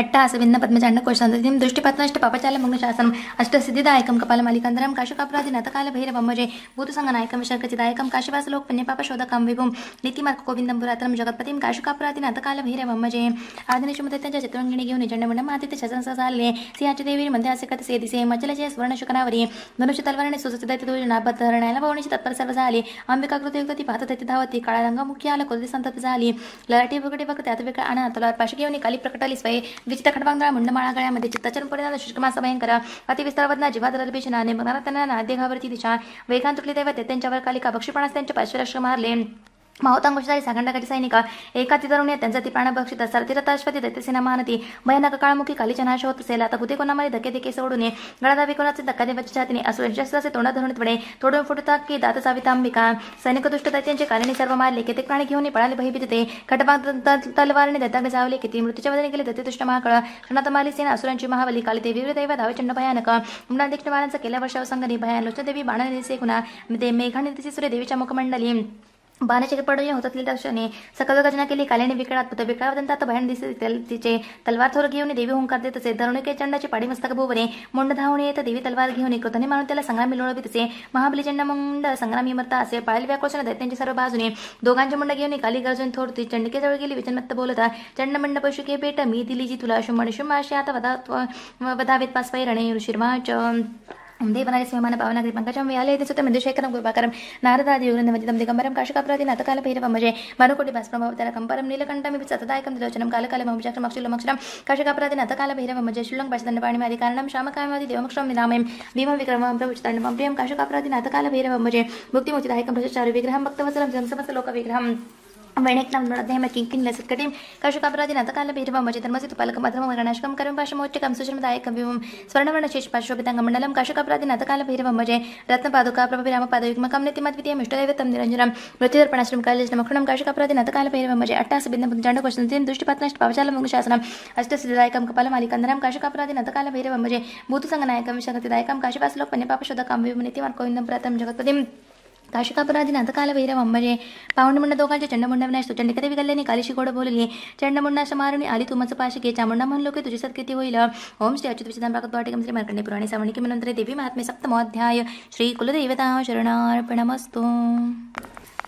అట్టహాసవిన్న పద్మచాండ కోశాంతం దృష్టిపత్నష్ట పపచాల మంగళశాసనం అష్టసిద్ధిదాయకం కపాలమాలికాంతరం కాశకాపరాధినాథ కాల భైరవమ్మజే భూతసంగనాయకం విశాఖచిదాయకం కాశవాసలోక్ పుణ్యపాపశోధకం విభుం नीतिमार्ग कोविंदम पुरातम जगतपतीम काशुकापराती नाथकाल भैरव म्हणजे आदिनिशमध्ये त्यांच्या चित्रंजनी घेऊन जंडमंडम आदित्य शसनसा चालले सिंहाची देवी मध्ये असे कथ से दिसे मचलचे स्वर्ण शुकनावरी धनुष्य तलवारने सुसुद्धा तिथूनाबत धरणाला भवनीची तत्पर सर्व झाली अंबिका युक्त ती पाहत ती धावती काळा रंग मुख्य आला कोदरी संतप्त झाली लराटी वगैरे बघ त्यात वेगळा आणा तलावर पाशी घेऊन काली प्रकटली स्वय विचित्र खडवांगळा मुंडमाळागळ्यामध्ये गळ्यामध्ये चित्ताचरण करा शुष्क भयंकर अतिविस्तार वदना जीवादर पेशना त्यांना देहावरती दिशा वेगान तुटले ते त्यांच्यावर कालिका बक्षीपणास त्यांचे पार्श्वराष्ट्र मारले माहुतांगोषधारी साखंडाकारी सैनिका एका तितरुण त्यांचा ती प्राणभक्षित सरतीरताश्वती दैत्य सेना महानती भयानक काळमुखी कालीच्या नाश होत असेल आता हुते कोणामध्ये धक्के धक्के सोडून गळादाबी कोणाचे धक्का देवाच्या छातीने असू शस्त्राचे तोंडात धरून पडे तोडून फुटता की दात सावितांबिका सैनिक दुष्ट दैत्यांचे कालिनी सर्व मारले किती प्राणी घेऊन पळाले भयभीत ते खटपाक तलवारीने दैत्याकडे जावले किती मृत्यूच्या वदने गेले दैत्य दुष्ट महाकळ क्षणात माली सेना असुरांची महाबली काली देवी दैव धावेचंड भयानक मुला दीक्षण बाळांचा केल्या वर्षावर संघने भयान लोचदेवी बाणाने दिसे कुणा ते मेघाने दिसे सूर्य देवीच्या मुखमंडली बाणाचे पडले होतात दर्शने सकल गजना केली कालीने विकळात पुत आता भयान दिसते तिचे तलवार थोर घेऊन देवी होऊन देत असे धरणुके चंडाचे पाडी मस्तक भुवने मुंड धावणे येत देवी तलवार घेऊन कृतने मानून त्याला संग्राम लोळवित तसे महाबली चंड मुंड संग्राम मरता असे पाळील व्याकोशन दैत्यांची सर्व बाजूने दोघांचे मुंड घेऊन काली गर्जून थोर ती जवळ गेली विचनमत्त बोलता चंड मंड पशुके पेट मी दिली जी तुला शुमण शुमाशी आता वधा वधावेत पास पैरणे ऋषिर्माच ദേവനാരസിംഹമാണ് പവനാഗ്രി പങ്കജം വ്യാലയതിസുത്തം എന്തുശേഖരം കുർബാകരം നാരദാദിയോഗ്രം വജിതം ദിഗംബരം കർഷകപ്രാതി നത്തകാല ഭൈരവമജേ മറുകുടി ഭസ്പ്രഭവതര കമ്പരം നീലകണ്ഠമിപി സതദായകം തിലോചനം കാലകാലം അഭിചക്രം അക്ഷരം അക്ഷരം കർഷകപ്രാതി നത്തകാല ഭൈരവമജേ ശുള്ളം പശുതന്റെ പാണിമാതി കാരണം ശ്യാമകാമാതി ദേവമക്ഷരം നിരാമയം ഭീമം വിക്രമം പ്രവിഷ്ടം പ്രിയം കർഷകപ്രാതി നത്തകാല ഭൈരവമജേ മുക്തിമുചിതായകം പ്രശസ്താരു വിഗ്രഹം ഭക്തവസരം ജംസമസ ലോക വിഗ്രഹം वणेक्की लसी कशकपराधी नतकालभैरवजे धनसुत फलक मधमशक करून पाशमुोच्च सुषमदायक विभाग स्वर्णवणशेष पाश्वपिदम कशकपराध नकालभैरवजे रत्नपादुकाम पादविमक निरंजनमृत्त्यदर्पणाश्रम कलमखण काशकपरा नकालभैरवमज अट्टबिंदो दृष्टीपत्नाष्ट पावशालमशासन अष्टशियादायक कलममालींदर काशकापराधी नतकालभैरवमजे भूतसंगनायक शकतदायक काशिपाशलोपनपापशुधकाम विभ नितीम प्रम जगतपदी ಕಾಶಿಕಾಪುರಾದಿನ ಅಂತಕಾಲ ವೈರವಮ್ಮರೇ ಪಾವಣಮುಂಡದೋಗಾಂಚ ಚಂಡಮುಂಡವನ ಚಂಡಿಕದ ವಿಗಲ್ಲನೆ ಕಾಲಿಶಿಗೋಡ ಬೋಲಿಗೆ ಚಂಡಮುಂಡ ಶಮಾರುಣಿ ಅಲಿ ತುಮಸ ಪಾಶಿಗೆ ಚಾಮುಂಡಮಲ್ಲೋಕೆ ತುಜಿಸತ್ಕೃತಿ ಹೋಯಿಲ ಓಂ ಶ್ರೀ ಅಚ್ಯುತ ವಿಚಿತಾಂ ಭಾಗವತವಾಟಿಕಂ ಶ್ರೀ ಮರ್ಕಂಡೆ ಪುರಾಣಿ ಸವಣಿಕೆ ಮನಂತರ ದೇವಿ ಮಹಾತ್ಮೆ ಸಪ್ತಮೋಧ್ಯಾಯ ಶ್ರೀ ಕುಲದೇವತಾ ಶರಣಾರ್ಪಣಮಸ್ತು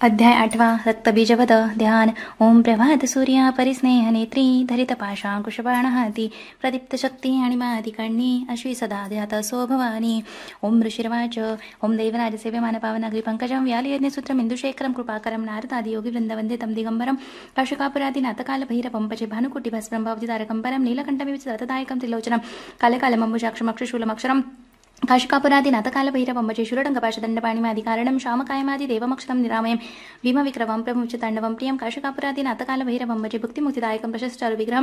अध्याय आठवा रक्तबीजवद ध्यान ओम प्रभात सूर्या परिस्नेह नेत्री धरित पाशा कुशबाणहाती प्रदीप्त शक्ती आणि कर्णी अश्वी सदा ध्यात सो भवानी ओम ऋषिर्वाच ओम देवराजसेवे मानपावनाग्री पंकजम व्यालयज्ञसूत्र मिंदुशेखरम कृपाकरम नारदादि योगी वृंदवंदे तम दिगंबरम काशिकापुरादि नातकाल भैरवम पचे भानुकुटी भस्प्रम तारकंबरम नीलकंठमिव रतदायकम त्रिलोचनम कालकालमंबुजाक्षमक्षशूलमक्षरम काशिकापुरानकालभैरबंबजे शुरडग पाशदंडपाणीमादी कारण देवमक्षतं निरामय भीमविक्रमं प्रमुख तांडव प्रियम काशिकापुरानकालभैरबंबे भुक्तीमुक्तिदायक प्रशस्तारुविग्रह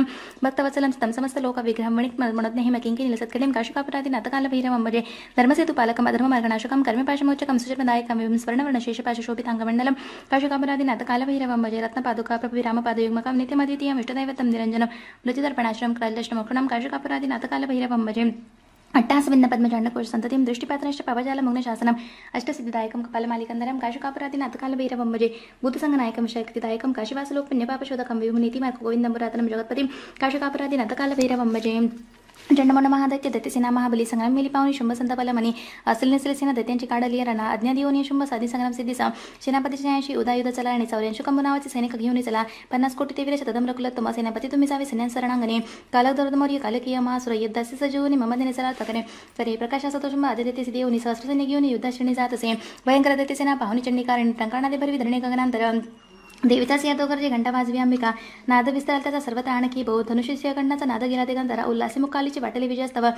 भक्तवसम स्तम समस्तलोकविग्रह धर्मसेतुपालकं काशिकापरादकालभैरजे धर्मसेलक अधर्मर्गाशक कर्मपाशमुच्चकंसूचदायकमिम स्वर्णवर्णशेष पाशोभतांगम्डम काशिकापुरादा नतकालभैरवंबजे रत्न पादकाराम पादयुग्मकमधीयाष्टदैवत निरंजनं मृत्यू दर्पणाश्रम क्रालश्म काशिकापुराद नातकालभैरवंबजे అట్టాసవింద పద్మచండ కోశ సంతతిం దృష్టిపాత్రష్ట పవజాల ముగ్న శాసనం అష్టసిద్ధిదాయకం కపలమాలికందరం కాశుకాపురాతి నతకాల వీరబొమ్మజే భూతసంగ నాయకం శక్తిదాయకం కాశివాసులో పుణ్యపాపశోధకం విభునీతి మాకు గోవిందమురాతనం జగత్పతిం కాశుకాపురాతి నతకాల వీరబొమ్మజయం सेना महाबली संग्राम मिली ಸಂಗ್ರಾಮ शुंभ ಶುಂಭ संतापला ಮನಿ ಅಸಲಿನ सेना दैत्यांची काढली रणा अज्ञात योनी शुंभ साधी संग्राम सिद्धीसा सेनापती उदा युद्ध चला आणि चौऱ्यांशी कंबू नावाचे सैनिक घेऊन चला पन्नास कोटी तेवीर शतदम रकुल तुम्हा सेनापती तुम्ही जावे सैन्यान सरणांगणे कालक दौरदमौर्य कालकीय महासुर युद्धासी सजीवनी ममदने चला तकरे तरी प्रकाश असतो शुंभ आदित्य सिद्धी योनी सहस्र सैनिक घेऊन युद्धाश्रेणी जात असे भयंकर दत्तेसेना पाहुणी चंडी कारण टंकाणादे भरवी धरणे गगनांतर देवीदास यादवकर जी घंटा वाजवी अंबिका नाद विस्तार त्याचा सर्व ताण की बहु धनुष्य खंडाचा नाद गेला ते उल्हासीमुख उल्हासी मुक्कालीची वाटली विजय असतावा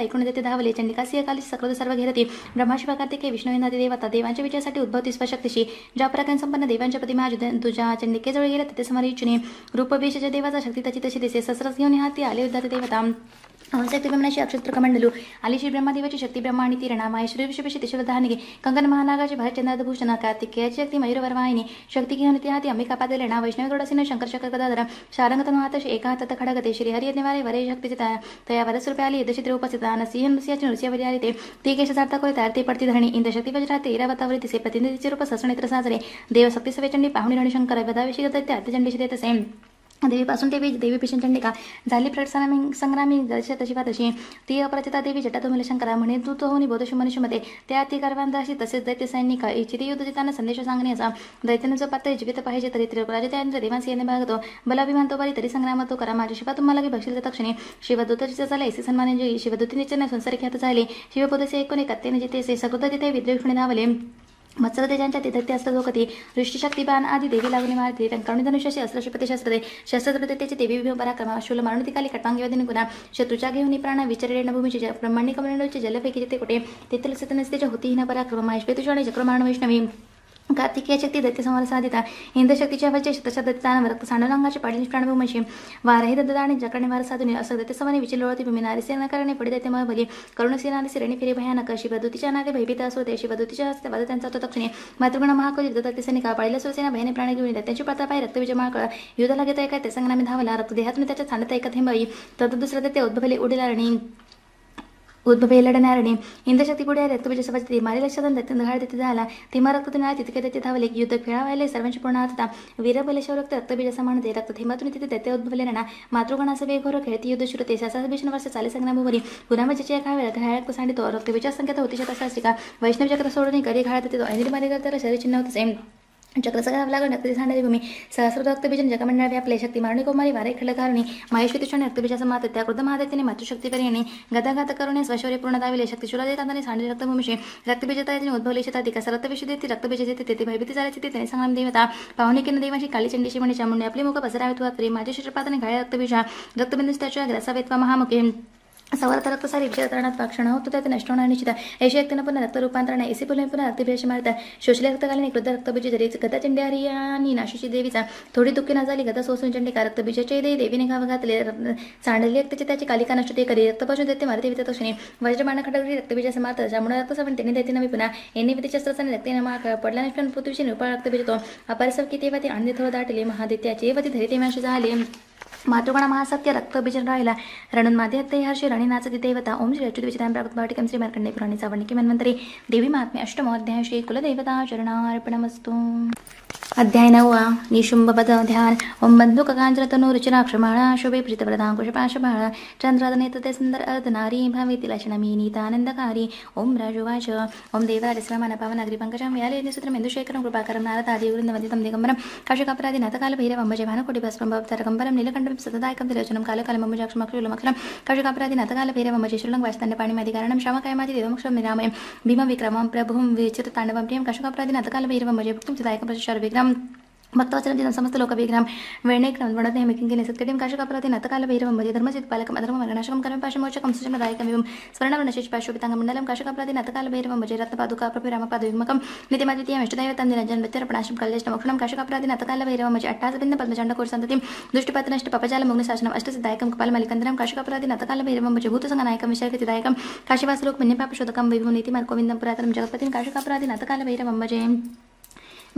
ऐकून देते धावले चंडिका काली सक्रद सर्व घेरती ब्रह्माशिवा कार्तिके विष्णू नदी देवता देवांच्या विजयासाठी उद्भवती स्वशक्तीशी ज्या प्रकारे संपन्न देवांच्या प्रतिमा तुझ्या चंडिकेजवळ गेल्या तिथे समोर इच्छुने रूपवेशाच्या देवाचा शक्ती त्याची तशी दिसे ससरस घेऊन हाती आले उद्धार देवता शक्ती ब्रह्मणाशी अक्षत्र मंडलू आलीशी ब्रह्मदेवाची शक्ती ब्रह्मा आणि तिरणा माहेश्वरी विषयपेशी तिशवधानिके कंगन महानागाची भारतचंद्रभूषण कार्तिकेयाची शक्ती मयूरवर्मायनी शक्ती घेऊन ती हाती अंबिका पादलेणा वैष्णवगडसिन शंकर शंकर कदाधरा शारंगतन हातशी एका हातात खडगते श्री हरि निवारे वरे शक्तीचे तया वरस्वरूपे आली दशी त्रे उपस्थित सिंह नृसियाची नृसियावरी आली ते ती केश सार्था कोय तार ते धरणी इंद्र शक्ती वज्राते इरावतावरी से प्रतिनिधीचे रूप ससनेत्र साजरे देव सप्ती सवेचंडी पाहुणी रणशंकर वदाविषयी गत्या अत्यचंडीशी सेम देवीपासून देवी देवीपिशन चंडिका झाली प्रट संग्रामी जशी तशी वा तशी ती अपराजिता देवी जटा तुम्हाला शंकरा म्हणे तू तो होणी बोध मध्ये त्या ती तसे तसेच दैत्य सैनिक इच्छित युद्ध जिताना संदेश सांगणे दैत्यने जो पात्र जीवित पाहिजे तरी त्रिपुराजी त्यांच्या देवांस येणे भागतो बलाभिमान तो बरी तरी संग्राम तो करा माझी शिवा तुम्हाला की बक्षील जाता क्षणी शिवदूतची झाले इसी सन्मान जी शिवदूतीने संसार ख्यात झाले शिवपोदशी एकोणी कत्तेने म्हणजे जिथे सकृत जिथे विद्रोहिणी धावले मत्सरदे ज्यांच्या ते धत्ते असतो लोक ते बाण देवी लागून मारते रंकावणी धनुष्याशी अस्त्रशपते शस्त्रदे शस्त्रद्रते त्याचे देवी विभिन्न पराक्रमा शूल मारुणिकाली कटांगीवादिनी गुणा शत्रूच्या घेऊन प्राणा विचारे भूमीचे ब्रह्मांडी कमलेचे जलपैकी ते कुठे तेथील सतनस्तेच्या होती हिना पराक्रम महेश आणि चक्रमारण वैष्णवी कार्तिकीय शक्ती दैत्य संहार साधिता इंद्रशक्तीच्या वरचे तशा दत्तान रक्त सांडलांगाचे पाडली प्राणभूमशी वारही आणि जकडे वार साधून असं दत्तसमाने विचल लोळती नारी सेना करणे पडते दैत्य मळ भगे आणि श्रेणी सिरणी फिरे भयानक शिवदूतीच्या नारे भयभीत असो देशी शिवदूतीच्या हस्ते वाद त्यांचा तो तक्षणी मातृगण महाकवी दत्ताचे सैनिका पाळीला सुरसेना भयाने प्राणी घेऊन येतात त्यांची पात्रापाय रक्तविजय महाकळ युद्धाला घेता एका ते संग्रामी धावला रक्त देहातून त्याच्या सांडता एका थेंबाई तर दुसऱ्या ते उद्भवले उडीला आणि ಉದ್ಭವೆಲ್ಲಡ ನಾರಣೆ ಇಂದ್ರಶಕ್ತಿ पुढे आल्या तुम्ही जसं मारे लक्षात आणतात त्यांना घाळ तिथे झाला ते रक्त तुम्ही तिथे तिथे धावले युद्ध खेळावायले सर्वांची पूर्ण आता वीरबलेश्वर रक्त रक्तबीज असा म्हणते रक्त थेमातून तिथे ते उद्भवले ना मातृगणाचा वेग घोर खेळती युद्ध श्रुते सासा भीषण वर्ष चाले सांगण्या भोवरी एका या घाळ घाळ कुसांडितो रक्तबीच्या संख्या होती शकत असायची का वैष्णव जगत सोडून घरी घाळत येतो ऐनिर मारे करताना शरीर चिन्ह होतं सेम चक्र सगळ्या आपल्या गण भूमी सहस्रद अक्तबीज जगमंडळ व्या शक्ती मारुणी कुमारी वारे खिळकारणी महेश्वर तिच्या समात त्या कृद महादेतीने मातृशक्ती करी आणि गदाघात करून स्वशौरी पूर्ण दाविले शक्ती शुरू देताना सांडली रक्तभूमीशी रक्तबीज त्याने उद्भवली शेता तिका सरत विषय देते रक्तबीज देते तिथे भयभीती झाली तिथे त्यांनी संग्राम देवता पाहुणे किंवा देवाशी काली चंडीशी म्हणजे चामुंडी आपली मुख पसरावेत वापरी माझी श्रीपात आणि घाळ्या रक्तबीजा रक्तबिंदुस्त्याच्या ग्रसावेत वा महामुखी सवर्तर रक्त सारी विचारतरणात पाक्षण होतो त्यात नष्ट होणार निश्चित आहे हे शेक्तन पण रक्त रूपांतरण आहे एसी पण पण अतिभेश मारता शोषिल रक्त खाली निकृत रक्त बीज जरी आणि नाशिची देवीचा थोडी दुखी न झाली गदा सोसून चंडी का रक्त बीजाचे देवी देवीने घाव घातले सांडली रक्त चित्ताचे कालिका नष्ट ते करी रक्त पासून देते मारते विद्या तोषणी वज्र बाण खडवरी रक्त बीजा समारत जामुन रक्त सावन तेने देते नवी पुन्हा एने विद्या शस्त्रसाने रक्त न मार पडला नष्ट पृथ्वीचे रूपा रक्त बीज तो अपरसव कितीवती आंधे थोडा दाटले महादेत्याचे वती धरीते मेश झाले मातृगणा महासत्य रक्तभिजन राहिला रणन माध्यते हर्षी देवता ओम श्री अच्युत विचितां प्राप्त भाटिकम श्री मार्कंडे पुराणी सावर्णिकी मनवंतरी देवी महात्मे अध्याय श्री कुलदेवता चरणार्पणमस्तु अध्याय नववा निशुंभपद ध्यान ओम बंधु ककांचरतनु रुचिरा क्षमाळा शुभे प्रीतप्रदा कुशपाशभाळा चंद्रादने तते सुंदर अर्धनारी भावेती लक्षणमी नीतानंदकारी ओम राजुवाच ओम देवराजस्व मनपावन अग्री पंकजम व्याले सूत्र मेंदुशेखरं कृपाकरं नारदादि वृंदवंदितं दिगंबरं काशिकापरादि नाथकाल भैरवं भजे भानुकोटिभस्प्रं भवतरकंबरं नीलकंड കാലം സതതായക്കം തിരചനം കാലകാലം മമ്മ ചാക്ഷമാക്ഷുള്ള മക്ഷരം കഴുകാപരാധിനാഥകാല ഭൈരവ മമ്മ ശിശുലം വാശിതന്റെ പാണിമതി കാരണം ക്ഷമകയമാതി ദേവമക്ഷം നിരാമയം ഭീമ വിക്രമം പ്രഭും വിചിരതാണ്ഡവം പ്രിയം കശുകാപരാധിനാഥകാല ഭൈരവ മജയ ഭുക്തം ചിതായകം പ്രശിശർ വിക്രം భక్తవచనం దినం సమస్త లోక విఘ్నం వేణేగ్రం వృణతే మికింకిని సత్కటిం కాశకాపరాతి నతకాల భైరవం భజే ధర్మజిత్ పాలకం అధర్మ వర్ణాశకం కరం పాశమోచకం సుజనదాయకం వివం స్వర్ణవర్ణ శేష పాశోపితాంగ మండలం కాశకాపరాతి నతకాల భైరవం భజే రత్నపాదుక ప్రభు రామపాద విమకం నితిమద్వితీయం ఇష్టదైవతం దినజన్ విత్తరపణాశం కల్లేష్ణ మోక్షణం కాశకాపరాతి నతకాల భైరవం భజే అట్టాసబింద పద్మచండకూర్ సంతతిం దృష్టిపాత నష్ట పపజాల ముగ్న శాసనం అష్టసిద్ధాయకం కపాల మలికంద్రం కాశకాపరాతి నతకాల భైరవం భజే భూతసంగ నాయకం విశాఖతిదాయకం కాశీవాసులకు మిన్యపాప శోధకం వివం నీతి మర్కోవిందం పురాతనం జగత్పతిం కాశకాపరాతి నతకాల భైరవం భజే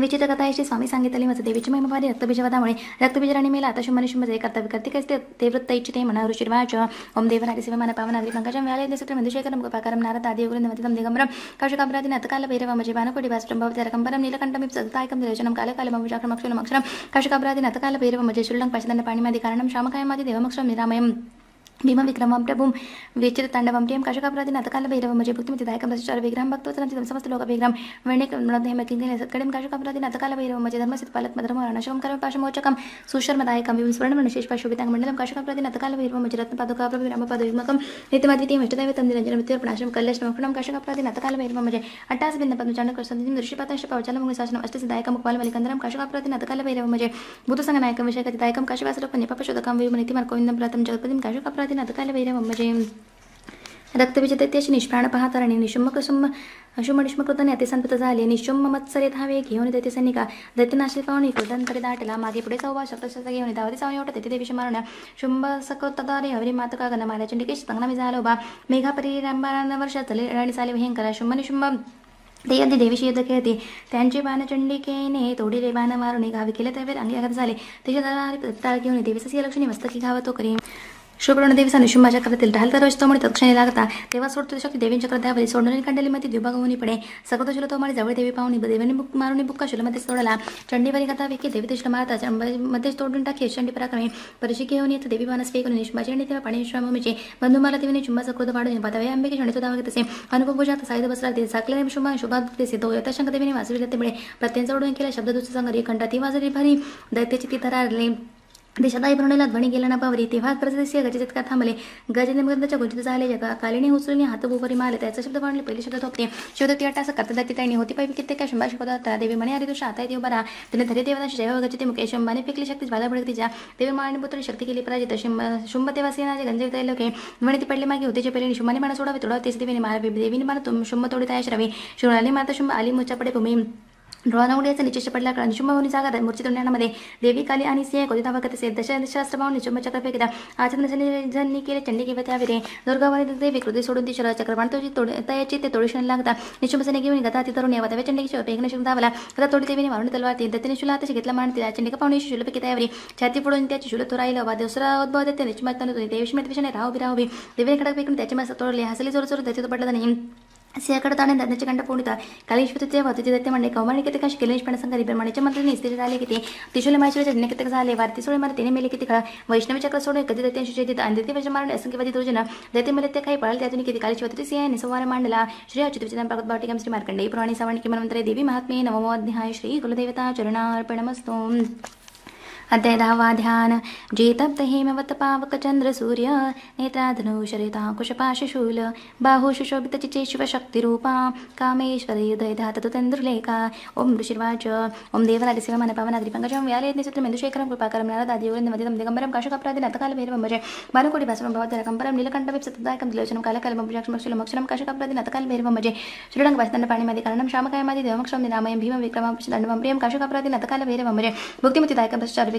विचित्रकथायशी स्वामी सांगितले माझं देवीची महिमावादी रक्तबीजवादामुळे रक्तबीज राणी मेला आता शुमाने शुंभे कर्तव्य करते कसते ते वृत्त इच्छिते म्हणा ऋषिर्वाच ओम देवनारी सिवे मन पावन नागरी पंकजम व्यालय देसत्र मधुशेखर कृपाकरम नारद आदि योगिन नमतितम दिगंबरम कौशिकापराधी नतकाल भैरवमजे भानुकोटी भासटम भवते रकंबरम नीलकंठमिप सदायकम दिरचनम कालकालम अक्षरम अक्षरम कौशिकापराधी नतकाल मजे शुल्लंग पाणी माधी कारणम श्यामकायमादि देवमक्षरम निरामयम భీమవిక్రమంటభుం వీచిత తండవం టీం కషకాపరాధి నతకాల భైరవం అజయ భక్తి మితిదాయకం రసిచార విగ్రహం భక్తోత్తరం సమస్త లోక విగ్రహం వేణికం మృదయం కిందిని సత్కడిం కషకాపరాధి నతకాల భైరవం అజయ ధర్మసిత్ పాలక్ మధురమరణ శోం కర్మ పాశమోచకం సుశర్మదాయకం వివిధ స్వర్ణం విశేష శోభితాంగ మండలం కషకాపరాధి నతకాల భైరవం అజయ రత్న పాదుకా ప్రభు రామ పాదయుగ్మకం నిత్యమద్వితీయం ఇష్టదైవతం నిరంజన మిత్రప్రాశం కల్లేష్ మకుణం కషకాపరాధి నతకాల భైరవం అజయ అట్టాస భిన్న పద్మ చాణ కృష్ణం దృష్టిపాతం పవచలం శాసనం అష్టసిదాయకం ముఖాల వలికందరం కషకాపరాధి నతకాల భైరవం అజయ భూతసంగ నాయకం విషయకతి దాయకం కషవాసరూప నిపపశోధకం వీరమ నితిమర్ కోవిందం ప్రాతం జగపతిం కషకాపరాధి మధ్యనతకాలవైరమమ్మజయం रक्तविजते निष्प्राणपहातरणे निशुम्मक शुम्म शुम्भ निष्मकृतने झाले निशुम्म मत्सरे धावे घेऊन देते सैनिका दैत्यनाशी पाहुणी कृतांतरी दाटला मागे पुढे चौवा शक्तशस्त्र घेऊन दावते सावणी वाटत तेथे देवी मारण शुंभ सकतारे हरी मात कागन माला चंडिकेश तंगना मी झालो बा मेघा परिरांबारांना वर्ष चले राणी साले भयंकर शुंभ निशुंभ ते आधी देवीशी युद्ध खेळते त्यांचे बाणचंडिकेने रे बाण मारून गावी केले त्यावेळी अंगी आघात झाले त्याच्या ताळ घेऊन देवीचा लक्ष्मी मस्तकी घावतो करी शुभ्रण देवी साने माझ्या चक्रातील ढाल तर रचतो म्हणून तत्क्षणी लागता तेव्हा सोडतो शक्ती देवी चक्रदावरी सोडून कांडली मध्ये द्विभागवनी पडे सगळं शुल तो मारे जवळ देवी पाहुणी देवीने बुक मारून बुक्का शुलमध्ये सोडला चंडीवारी कथा विकी देवी तिष्ठ मारता चंबामध्येच तोडून टाकी चंडी पराक्रमे परिशी घेऊन येतो देवी मानस फेकून निष्माची आणि तेव्हा पाणी विश्रामीचे बंधू मला देवीने चुंबाचा क्रोध वाढून पातावे अंबिके शणी सुद्धा तसे अनुभव पूजा साहित्य बसला ते झाकले शुभा शुभा दिसे तो यथाशंक देवीने वाचविले त्यामुळे प्रत्येक जोडून केला शब्द दुसरा संघ रेखंडा ती वाजली भारी दैत्याची ती थरारले देशाताई प्रणीला ध्वनी गेला ना पावरी तेव्हा प्रसिद्ध गजित का थांबले गजेंद्र मगंदाच्या गुंजित झाले जगा कालिनी उचलून हात उभारी मारले त्याचा शब्द म्हणले पहिले शब्द होते शोध ती अट्टा करता दाती होती पाहिजे कित्येक काय शंभा शिकवत होता देवी म्हणे अरे तू आता देव बरा तिने धरे देवाची जय गजते मुकेश शंभाने फेकली शक्ती बाधा तिच्या देवी माने पुत्र शक्ती केली पराजित शंभ शुंभ देवासेनाचे गंजे विताय लोके म्हणे ती पडले मागे होते जे पहिले शुभाने मारा सोडावे थोडा तेच देवीने मारा देवीने मारा तुम शुंभ तोडी तयाश रावी शुणाली माता शुंभ आली मोच्या पडे भूमी डोळा नवड्याचा निश्चित पडला कारण शुंभवनी जागा मूर्ती उड्डाणामध्ये देवी काली आणि सिंह कोदिता भगत असेल दशशास्त्र पाहुणे शुंभचक्रपेकिता आचरणजनी केले चंडी किंवा त्यावेळी दुर्गावारी देवी कृती सोडून ती शरा चक्र तुझी तयाची ते तोडीशन लागता निशुंभसने घेऊन गदा ती तरुण यावा चंडी पेकन शुभ धावला गदा तोडी देवीने मारून तलवार ती दत्तने शुला तशी घेतला मान तिला चंडिका पाहुणे शुलप त्यावेळी छाती फोडून त्याची शुल थोराईल वा दुसरा उद्भव देते निशुंभात देवी मिळत विषय राहू बी राहू देवीने खडक पेकून त्याची मासा तोडले हसली जोर जोर त्याचे तो पडला नाही ಸಿಹಕಡ ತಾಣೆ ದಂಧೆಚಕಂಡ ಪೂಣಿತ ಕಲೇಶ್ವರತೆ ವತಿತಿ ದತ್ತೆ ಮಂಡೆ किती ಕಶ ಕಲೇಶ್ पण संघ ಬ್ರಹ್ಮಣೆच्या मंत्रीने स्थिर झाले किती तिशुले माहेश्वरच्या दिनकतेक झाले वारती सोळे मारे तिने मेले किती खळा वैष्णवी चक्र सोडून कधी दत्ते शुचे देत अंधती वज मारणे असंख्यवादी दुर्जन दत्ते मेले ते काही पळाल त्यातून किती कालेश्वरती सिंहाने सोमवार मांडला श्री अच्युत विचन पागत बाटिकम श्री मार्कंडे पुराणी सावण किमान मंत्रे देवी महात्मे नवमोध्याय श्री कुलदेवता चरणार्पणमस्तोम अद्यैधावा ध्यान जीतप्त हेमवत पावक चंद्र सूर्य शिव रूपा नेत्राधनुशरिताकुशपाशशूल बाहुशुशोभितचिचेशिवशक्तिरूपा कामेश्वरी हृदयधाततुतन्द्रुलेखा ओम ऋषिर्वाच ओम देवनादिशिव मनपावनाद्रिपङ्कजं व्यालयत्निसुत्रमेन्दुशेखरं कृपाकरं नारदादियोगेन्द्रमदितं नतकाल भैरव मजे बालकोटिभासनं भवद्रकम्परं पाणी दिलोचनं कालकल्पं बुजाक्षमक्षलमक्षलं काशकप्रादिनाथकालभैरवं भजे श्रीरङ्गभासदण्ड पाणिमधिकरणं श्यामकायमादि देवमक्षं निरामयं भीमं विक्रमं दण्डमं नतकाल काशकप्रादिनाथकालभैरवं भजे बस भ्रष्टार्वि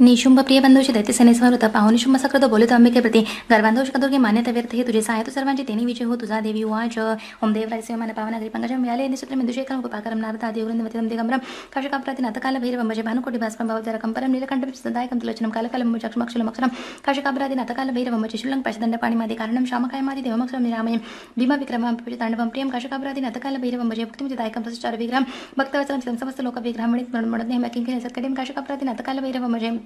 निशुंभ प्रिय बंधुषी दैत्य सनेस्वर होता पाहून निशुंभ सकृत प्रति अंबिकेप्रती गर्भांधोष की मान्यता व्यर्थ हे तुझे साय तो सर्वांची तेनी विजय हो तुझा देवी वाच ओम देव राजे मन पावन अग्री पंकज मिळाले निसूत्र मेंदुशेखर उपाकरम नारदा देवृंदवती दमदे गमरम काशिकाप्रती नाथकाल भैरवंबजे भानुकोटी भास्पम भवतर कंपरम नीलकंठ सदायकम तुलचनम कालकलम चक्षमक्षलम अक्षरम काशिकाप्रती नाथकाल भैरवंबजे शिलंग पाशदंड पाणीमादी कारणम श्यामकायमादी देवमक्षम निरामयम भीम विक्रम तांडवम प्रियम काशिकाप्रती नाथकाल भैरवंबजे भक्तिमुदायकम तसचार विग्रम भक्तवचलम समस्त लोक विग्रहमणित मृणमणत नेहमी किंकिणी सत्कटीम काशिकाप्रती नाथकाल भैरवंबजे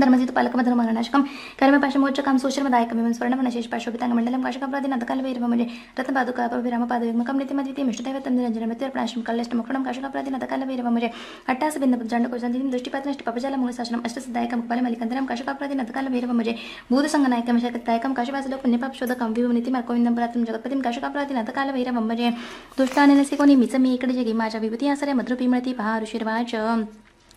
धर्मजित पालकम धर्मगणाशकम कर्म पाशमोचकम सूशर्मदायकम विमन स्वर्णमनशेष पाशोभितांग मंडलम काशकप्रदिन तकालवीरम म्हणजे रत्नपादुका पविराम पादविमकम नितिमदिति मिष्टदैवतम निरंजन मृत्युर्पणाशम कल्लेष्टमकुणम काशकप्रदिन तकालवीरम शासन म्हणजे अट्टास बिंद जंडकोशांतिम दृष्टिपातनष्ट पपजाल मूलशासनम अष्टसिद्धायकम कपालमलिकंतरम काशकप्रदिन तकालवीरम म्हणजे भूतसंगनायकम शक्तायकम काशवासलोक पुण्यपापशोधकम कम नितिमा गोविंदम प्रातम जगतपतीम काशकप्रदिन तकालवीरम म्हणजे दुष्टाने नसे कोणी मिच मी इकडे जगी माझ्या विभूति आसारे मधुर पिमळती पहा ऋषिर्वाच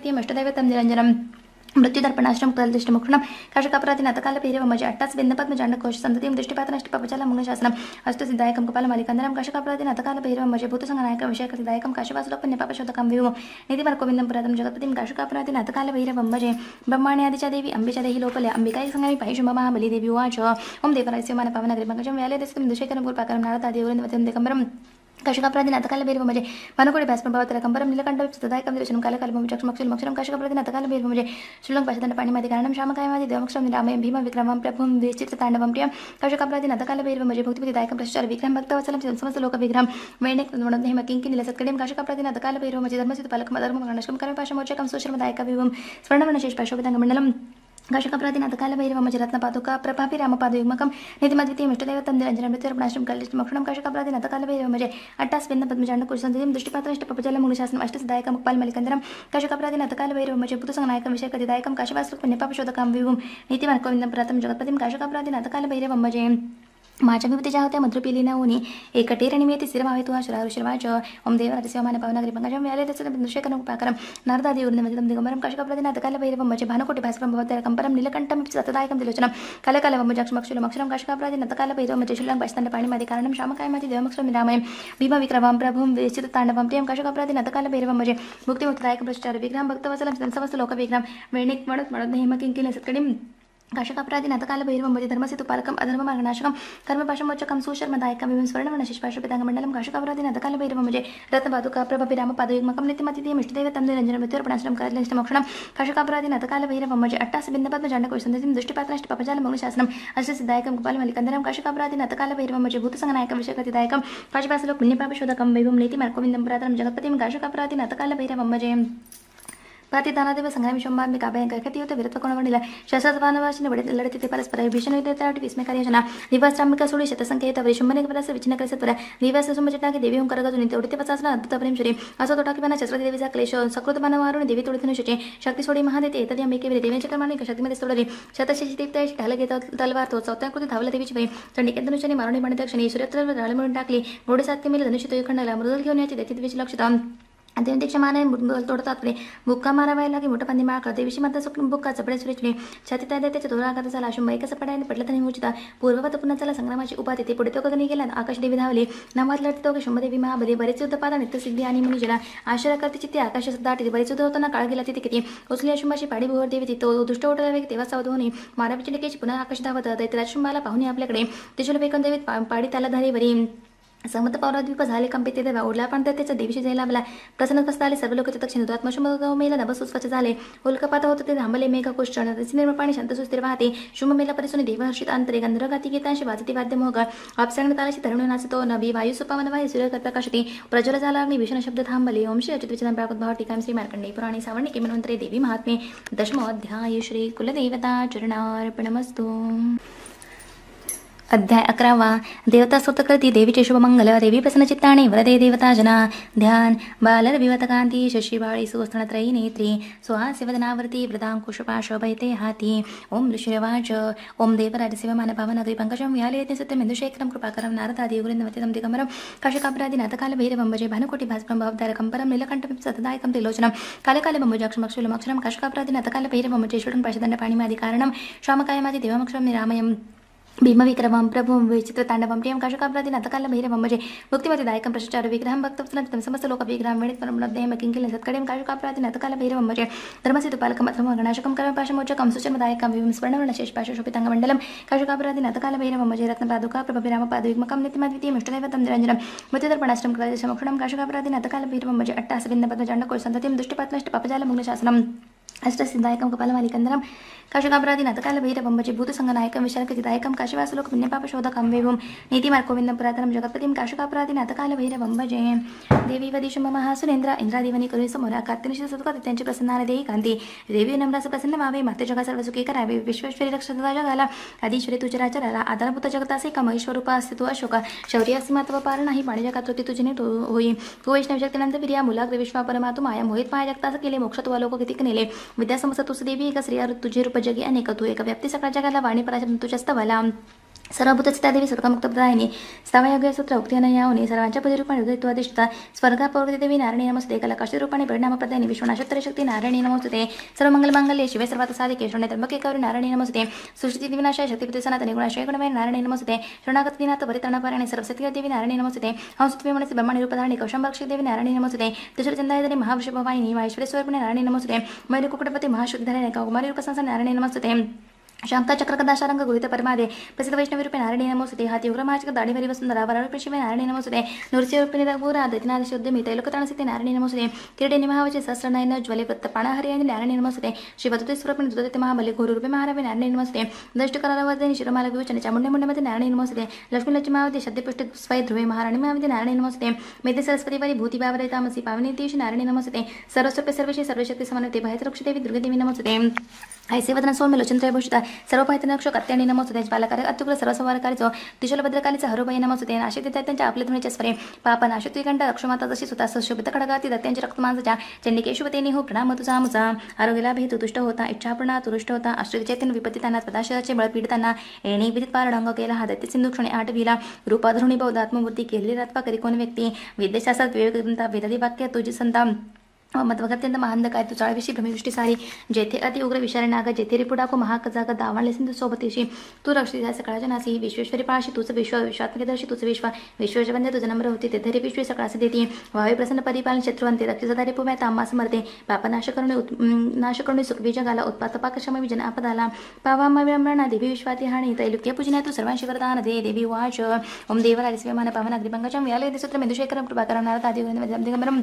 द्वितीय अष्टदैव तम निरंजन मृत्युदर्पणाश्रम कलदृष्ट मुखण कशक अपराधी नतकाल पेरव म्हणजे अट्टाच विंदपद्म जांडकोश संतती दृष्टीपात नष्ट पपचाल मंगशासन अष्ट सिद्धायक गोपाल मालिकांदर कशक अपराधी नतकाल पेरव म्हणजे भूतसंग नायक विषयक सिद्धायक कशवासोपन निपशोधक विम निधी मर्कोविंद पुरातम जगतपती कशक अपराधी नतकाल भैरव म्हणजे ब्रह्मणे आदिच्या देवी अंबिच्या देही लोपल अंबिका संगमी पाहिजे महाबली देवी वाच ओम देवराय सेवा पावन ग्रमकजम व्यालय दुशेखर पाकर नारदा देवंद्र కషికాప్రాధిని అతకాల బీర్వమజే మనుకుడి భస్మభవతల కంబరం నీలకంఠ సుతదాయకం దివచనం కాలకల్పం చక్షమక్షులం అక్షరం కషికప్రాధిని అతకాల బీర్వమజే శృంగ పశదన పణిమతి కారణం శామకాయమాది దేవక్షరం రామయం భీమ విక్రమం ప్రభుం విచిత్ర తాండవం ప్రియం కషికాప్రాధిని అతకాల బీర్వమజే భక్తిపతి దాయకం ప్రచార విక్రమ భక్తవత్సలం సమస్త లోక విగ్రహం వేణే మనోహేమ కింకి నిల సత్కడియం కషికాప్రాధిని అతకాల బీర్వమజే ధర్మసిద్ధ పలకమ ధర్మ కణశకం కరపాశమోచకం సుశ్రమ దాయక వివం స్వర్ణవర్ణ శేష పశోభితంగ మండలం ಕಶಕಪುರದಿನ ಅಧಕಾಲ ಭೈರವ ಮಜರತ್ನ ಪಾದುಕ ಪ್ರಭಾಪಿ ರಾಮ ಪಾದಯುಗ್ಮಕಂ ನಿಧಿಮದ್ವಿತೀಯ ಇಷ್ಟದೇವತಂ ನಿರಂಜನ ಮೃತ್ಯುರ ಪ್ರಾಶಂ ಕಲಿಷ್ಠ ಮಕ್ಷಣಂ ಕಶಕಪುರದಿನ ಅಧಕಾಲ ಭೈರವ ಮಜೆ ಅಟ್ಟಾಸ್ವಿಂದ ಪದ್ಮಜಾಂಡ ಕುಶಸಂಧಿಂ ದೃಷ್ಟಿಪಾತ್ರ ಇಷ್ಟ ಪ್ರಪಜಲ ಮುಗುಶಾಸನ ಅಷ್ಟ ಸದಾಯಕ ಮುಕ್ಪಾಲ್ ಮಲಿಕಂದರಂ ಕಶಕಪುರದಿನ ಅಧಕಾಲ ಭೈರವ ಮಜೆ ಪುತುಸಂಗ ನಾಯಕ ವಿಷಯ ಕದಿದಾಯಕಂ ಕಶವಾಸ್ತು ಪುಣ್ಯಪಾಪ ಶೋಧಕಂ ವಿಭುಂ ನೀತಿಮನ್ ಕೋವಿಂದಂ ಪ್ರಥಮ ಜಗತ್ಪತಿಂ ಕಶಕಪುರದಿನ ಅಧಕಾಲ ಭೈರವ ಮಜೆ माझ्या विभूतीच्या होत्या मधुरपिली एक टेर आणि मी तिसरे भावे तू आश्रा ऋषिर्वाच ओम देवरात सेवा मान पावनागरी पंकजा मिळाले त्याचं बिंदुशेखर उपाकरम देऊर उर्ण मजलम दिगंबरम काशकापलादी नाथकाल भैरव म्हणजे भानकोटी भास्करम भवत कंपरम नीलकंठम सतदायकम दिलोचनम कालकाल वंबजाक्षमक्षुलम अक्षरम काशकापलादी नाथकाल भैरव म्हणजे पाणीमध्ये कारणम श्यामकाय माझी देवमक्षरम निरामय भीम विक्रमम प्रभुम विचित तांडवम प्रियम काशकापलादी नाथकाल भैरव म्हणजे मुक्तिमुक्तदायक प्रचार विग्रम भक्तवसलम संसवस्त लोक विक्रम वेणिक मडत मडत नेहम किंकिल अपरादि नतकाल भैरवंबजे धर्मस्य तुपालकम अधर्म मार्गनाशकम कर्मपाशमोचकम विम स्वर्णम नशिष्पाशुपितांगमंडलम काशकापराधी नतकाल भैरवंबजे रत्नपादुका प्रभभिराम पादयुग्मकम नित्यमतिथि मिष्टदेव तम निरंजन मृत्युर्पणाश्रम करलनिष्ठमोक्षणम काशकापराधी नतकाल भैरवंबजे अट्टास बिंदपद्मजांडकोशंधतिम दृष्टिपात्रनिष्ठ पपजाल मंगलशासनम हर्षसिद्धायकम गोपाल मलिकंदरम काशकापराधी नतकाल भैरवंबजे भूतसंगनायकम विषयगतिदायकम काशपासलोक पुण्यपापशोधकम वैभव नीतिमार्कोविंदम पुरातरम जगत्पतिम काशकापराधी नतकाल भैरवंबजे भारतीय दानादेव संग्रामी शंभांबिका बैंक खेती होते वीरत्व कोणवणीला शस्त्रवानवाशिनी वडे लढती ते परस्पर भीषण होते त्यासाठी विस्मय कार्यजना दिवसरामिका सोडी शतसंख्या वरी शंभने परस विचिन करेस त्वरा दिवस समजटा की देवी करगा गजुनी तेवढे पचास ना अद्भुत प्रेम श्री असो तोटा किंवा देवीचा क्लेश सकृत मानवारुण देवी तोडीतून शचे शक्ती सोडी महादेते येतात या मेके वेळी देवीच्या कर्माने शक्तीमध्ये सोडली शतशची दीप्त ढाल घेता तलवार तो चौथ्या कृती धावला देवीची भाई चंडिकेत धनुष्याने मारुणी म्हणत क्षणी सूर्यत्र ढाल म्हणून टाकली घोडे सात मिले धनुष्य तो खंडाला मृदल घेऊन याची देती लक्ष लक्षता देवदेक्ष तोडतात तोडताकडे बुक्का मारावायला की मोठा पाणी करते देवीशी मात्र सुकून बुक्का चपडे सुरेचले छाती त्या त्याच्या दोरा आघात झाला शुंबई पडाय पडायला पटला त्यांनी मुचिता पूर्ववत पुन्हा झाला संग्रामाची उपात ते पुढे तो कगनी गेला आकाश देवी धावले नावात लढते तो शुंभदेवी महाबले बरेच युद्ध पादा नित्य सिद्धी आणि मुनिजला आश्रय करते ते आकाश दाटते बरेच युद्ध होताना काळ गेला तिथे किती उचली अशुंबाची पाडी भोवर देवी तो दुष्ट उठला वेग तेव्हा सावध होणे मारावीची डेकेची पुन्हा आकाश धावत दैतराज शुंबाला पाहुणे आपल्याकडे ते शुल्भ देवी पाडी त्याला धारेवरी समत पौराद्वीप झाले कंपे ते देवा ओढला पण त्याच्या देवीशी जायला मला प्रसन्न बसता आले सर्व लोक तक्षण होतात मेला नभ सुस्वच्छ झाले होलकपात होतं ते धांबले मेघा कोष्ट निर्मळ पाणी शांत सुस्थिर वाहते शुभ मेला परिसून देवहर्षित अंतरे गाती गीतांशी वाजती वाद्य मोहग अपसंग तालाशी तरुण नाचतो नभी वायू सुपावन वायू सूर्य प्रकाशती प्रज्वल झाला मी भीषण शब्द थांबले ओम श्री अच्युत विचार प्राकृत भाव टीकाम श्री मार्कंडे पुराणी सावर्णी किमनंतरे देवी महात्मे दशमोध्याय श्री कुलदेवता चरणार्पणमस्तू अध्याय अकरावा देवता स्तोत्र देवीचे शुभमंगल देवी प्रसन्नचित्ताने वरदे देवता जना ध्यान बालरभिवतकांती शशिबाळी सुस्तनत्रयी नेत्री सुहासिवदनावर्ती व्रतांकुशपाश भयते हाती ओम ऋषिवाच ओम देवराजसेवमान भावनगरी पंकजम व्यालयते सत्यमेंदुशेखरम कृपाकरम नारदादि गुरिंदमतिदम दिगमरम काशिकापरादि नाथकालभैरवं भजे भानुकोटी भास्करं भवदारकं परं नीलकण्ठं सतदायकं त्रिलोचनं कालकाले बम्बुजाक्षमक्षुलमक्षरं काशिकापरादि नाथकालभैरवं चेश्वरं पाशदण्डपाणिमादिकारणं श्यामकायमादि देवमक्षरं निरामयम् भीमविक्रमं प्रभो वैचित्र प्रियं काशिकाप्रदिनात्काला भैरवममजे मुक्तिमते दायकं प्रश्चारो विक्रम भक्तवत्सलां तुम समस्त लोकाभिग्रामेण परमं देम किंकिले सतकडैम काशिकाप्रदिनात्काला भैरवममजे धर्मसिते पालकम समं गणशकं करव पाशमोचकं समसोचरम दायकं विमस्मर्णं नशेषपाशशोपितं अंगमण्डलम् काशिकाप्रदिनात्काला भैरवममजे रत्न पादुका प्रभोविरामा पादविग्मकं नेतिमद्वितीये मिष्टनैव तमदि रंजनं मते तर्पणाष्टमं कराय जेमक्षणं काशिकाप्रदिनात्काला भैरवममजे अष्टासविन्दपदं चण्डकोशन्तं కాశుకాపరాధినతకాల భైరవంబజి భూతసంగనాయకం విశాఖిదాయకం కాశివాసులోక పుణ్యపాపశోధకం వేవం నీతిమార్కోవిందం పురాతనం प्रसन्न करावे जगतासे अस्तित्व अशोक शौर्य पार नाही पाणी जगात होती तुझे होई मोहित केले विद्या देवी तुझे जगी अनेक तू एका व्याप्पी सकाळच्या घाला वाणी तू जास्त स्तवाला सर्वभूत देवी प्रदायनी स्थावयोग सूत्र उक्तीन यावनी सर्वांच्या पदरूपाने हृदयत्वादिष्टा स्वर्गापवृती देवी नारायणी नमस्ते कलाकाशी रूपाने प्रदायनी विश्वनाशोत्तर शक्ती नारायणी नमस्ते सर्व मंगल शिवे सर्वात साधिके शून्य त्र्यंबके कवरी नारायणी नमस्ते सृष्टी देवी शक्ती शक्तिपती सनातनी गुणाशय गुणमय नारायणी नमस्ते शरणागत दिनाथ परितरणपारायणी सर्वसती देवी नारायणी नमस्ते हंसत्वी मनसे ब्रह्माणी रूपधारणी कौशंबक्ष देवी नारायणी नमस्ते दशरचंदायधरी महावृषभवाहिनी महेश्वरी नारायणी नमस्ते मयूर कुकुटपती महाशुद्धारी कौमारी रूपसंसा नारायणी नमस्ते शांताचक्रकदा गुरुतपरे पसिकवैष्णवारायणी नमोसते हातिहुग्रमाचकदािरी वसुंदराशिवारायण नमोसते नृष्ठमित लोकतानास नारायण नमसते क्रीडे निमहावच सस्रनयन ज्वलेपत्त पाणहहऱ्याणी नारायणिमसते श्रीभत्रस्वरपिणी दुधदती महाबलिघोरपे महाराव नारायण निमसते दष्टुकराव शिरमाल विवचने चमुन्ड मुंडमधे नारायण निर्मसते लक्ष्मीलज्मावती शद्दपुष्ट स्वै ध्रुवे महाराणी नारायण नमसते मेदेसरस्वती परी भूतीभाव रतामिसी पवनीदशी नारायणी नमसते सर्वशक्ति समानते भयत्रक्षते समन्वय भयसृक्षदेवी दुर्गदेवी नमसते ऐसेवदन त्रय लोचनत्रयभूषित सर्व पाहित्य नक्षकात त्यांनी नमस्ते त्यांचे बालकार्य अत्युग्र सर्व संवारकारीचो तिशलभद्रकालीचा हरुबाई नमस्ते तेन असे देतात त्यांच्या आपले धुनीच्या स्परे पापन अशुतिकंड रक्षमाता जशी सुता सुशोभित खडगाती दत्त्यांच्या रक्तमांसाच्या चंडिकेशुपतीने हो प्रणाम तुझा मुझा आरोग्याला भेद तुष्ट होता इच्छापणा तुरुष्ट होता अश्रिचैतन विपत्तीताना पदाशयाचे बळ पीडताना येणे विदित पार ढंग केला हा दत्त सिंधू क्षणी आठ भिला रूपाधरुणी बौद्धात्ममूर्ती केलेली रातपा करी कोण व्यक्ती विद्यशास्त्रात विवेकता वेदली वाक्य तुझी संताप मत काय तू तुचाळविषयी भ्रमिवृष्टी सारी जेथे अति उग्र विषारी नाग जेथे रिपुडाको महाकजाग दावाणले सिंधू सोबतीशी तू रक्षित या सकाळच्या नासी विश्वेश्वरी पाळशी तुझं विश्व विश्वात्मकदर्शी तुझं विश्व विश्वजवंदे तुझं नम्र होती ते धरी सकाळ सकाळचे देते वावे प्रसन्न परिपालन शत्रुवंते रक्षिता रिपू मॅ तांबा समरते पापा नाश नाश करून सुखवी उत्पात उत्पातपा कशमवी विजन आपदाला पावा मविळंबरणा देवी विश्वाती हाणी तैलुक्य पूजना तू सर्वांशी वरदान दे देवी वाच ओम देवराय स्वेमान पावन अग्निभंगाच्या व्यालय सूत्र मेंदुशेखरम कृपाकरम नारद गोविंद दिगंबरम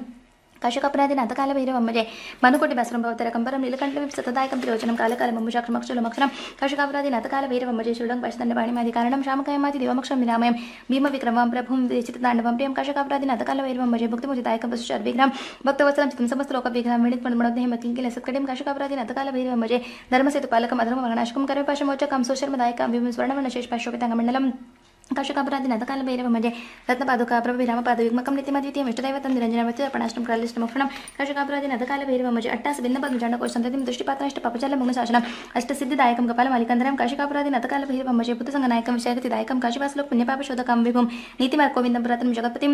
कषकपराधी अतकालभवैवमजे मनुकटी भास्लतरकंबर निलकंठम सतदायक प्रोचनं कालकालमक्षुलमक्षम कशकापराधी नकालवैरव मजे शिरंग भाषद पाणीमादी कारण शामकमाधी देवमक्षम विरामयम भीम विक्रम प्रभूतांडव प्रिं कषकापरा नकालवैरमजे भक्तमुक्रम भक्तवसमस्तलोक विग्रम विणित सत्कडी काशकापराधन कालवैरवजे धर्मसेपालकमधकोचकदायकशेशोपिताम कशकापराधिनाथकालभैरवमजे रत्नपादुका प्रभविरामपादयुग्मकं नित्यमद्वितीयम् इष्टदैवतन्दिरञ्जनमत्यपणाष्टं क्रलिष्टमक्षणं कशकापराधिनाथकालभैरवमजे अट्टासभिन्नपद्मचाण्डकोशन्ततिं दृष्टिपात्राष्टपापचलमुग्नशासनम् अष्टसिद्धिदायकं कपालमालिकन्दरं कशकापराधिनाथकालभैरवमजे पुत्रसङ्गनायकं विषयगतिदायकं काशीवासलोक पुण्यपापशोधकं विभुं नीतिमार्गोविन्दं पुरातनं जगत्पतिं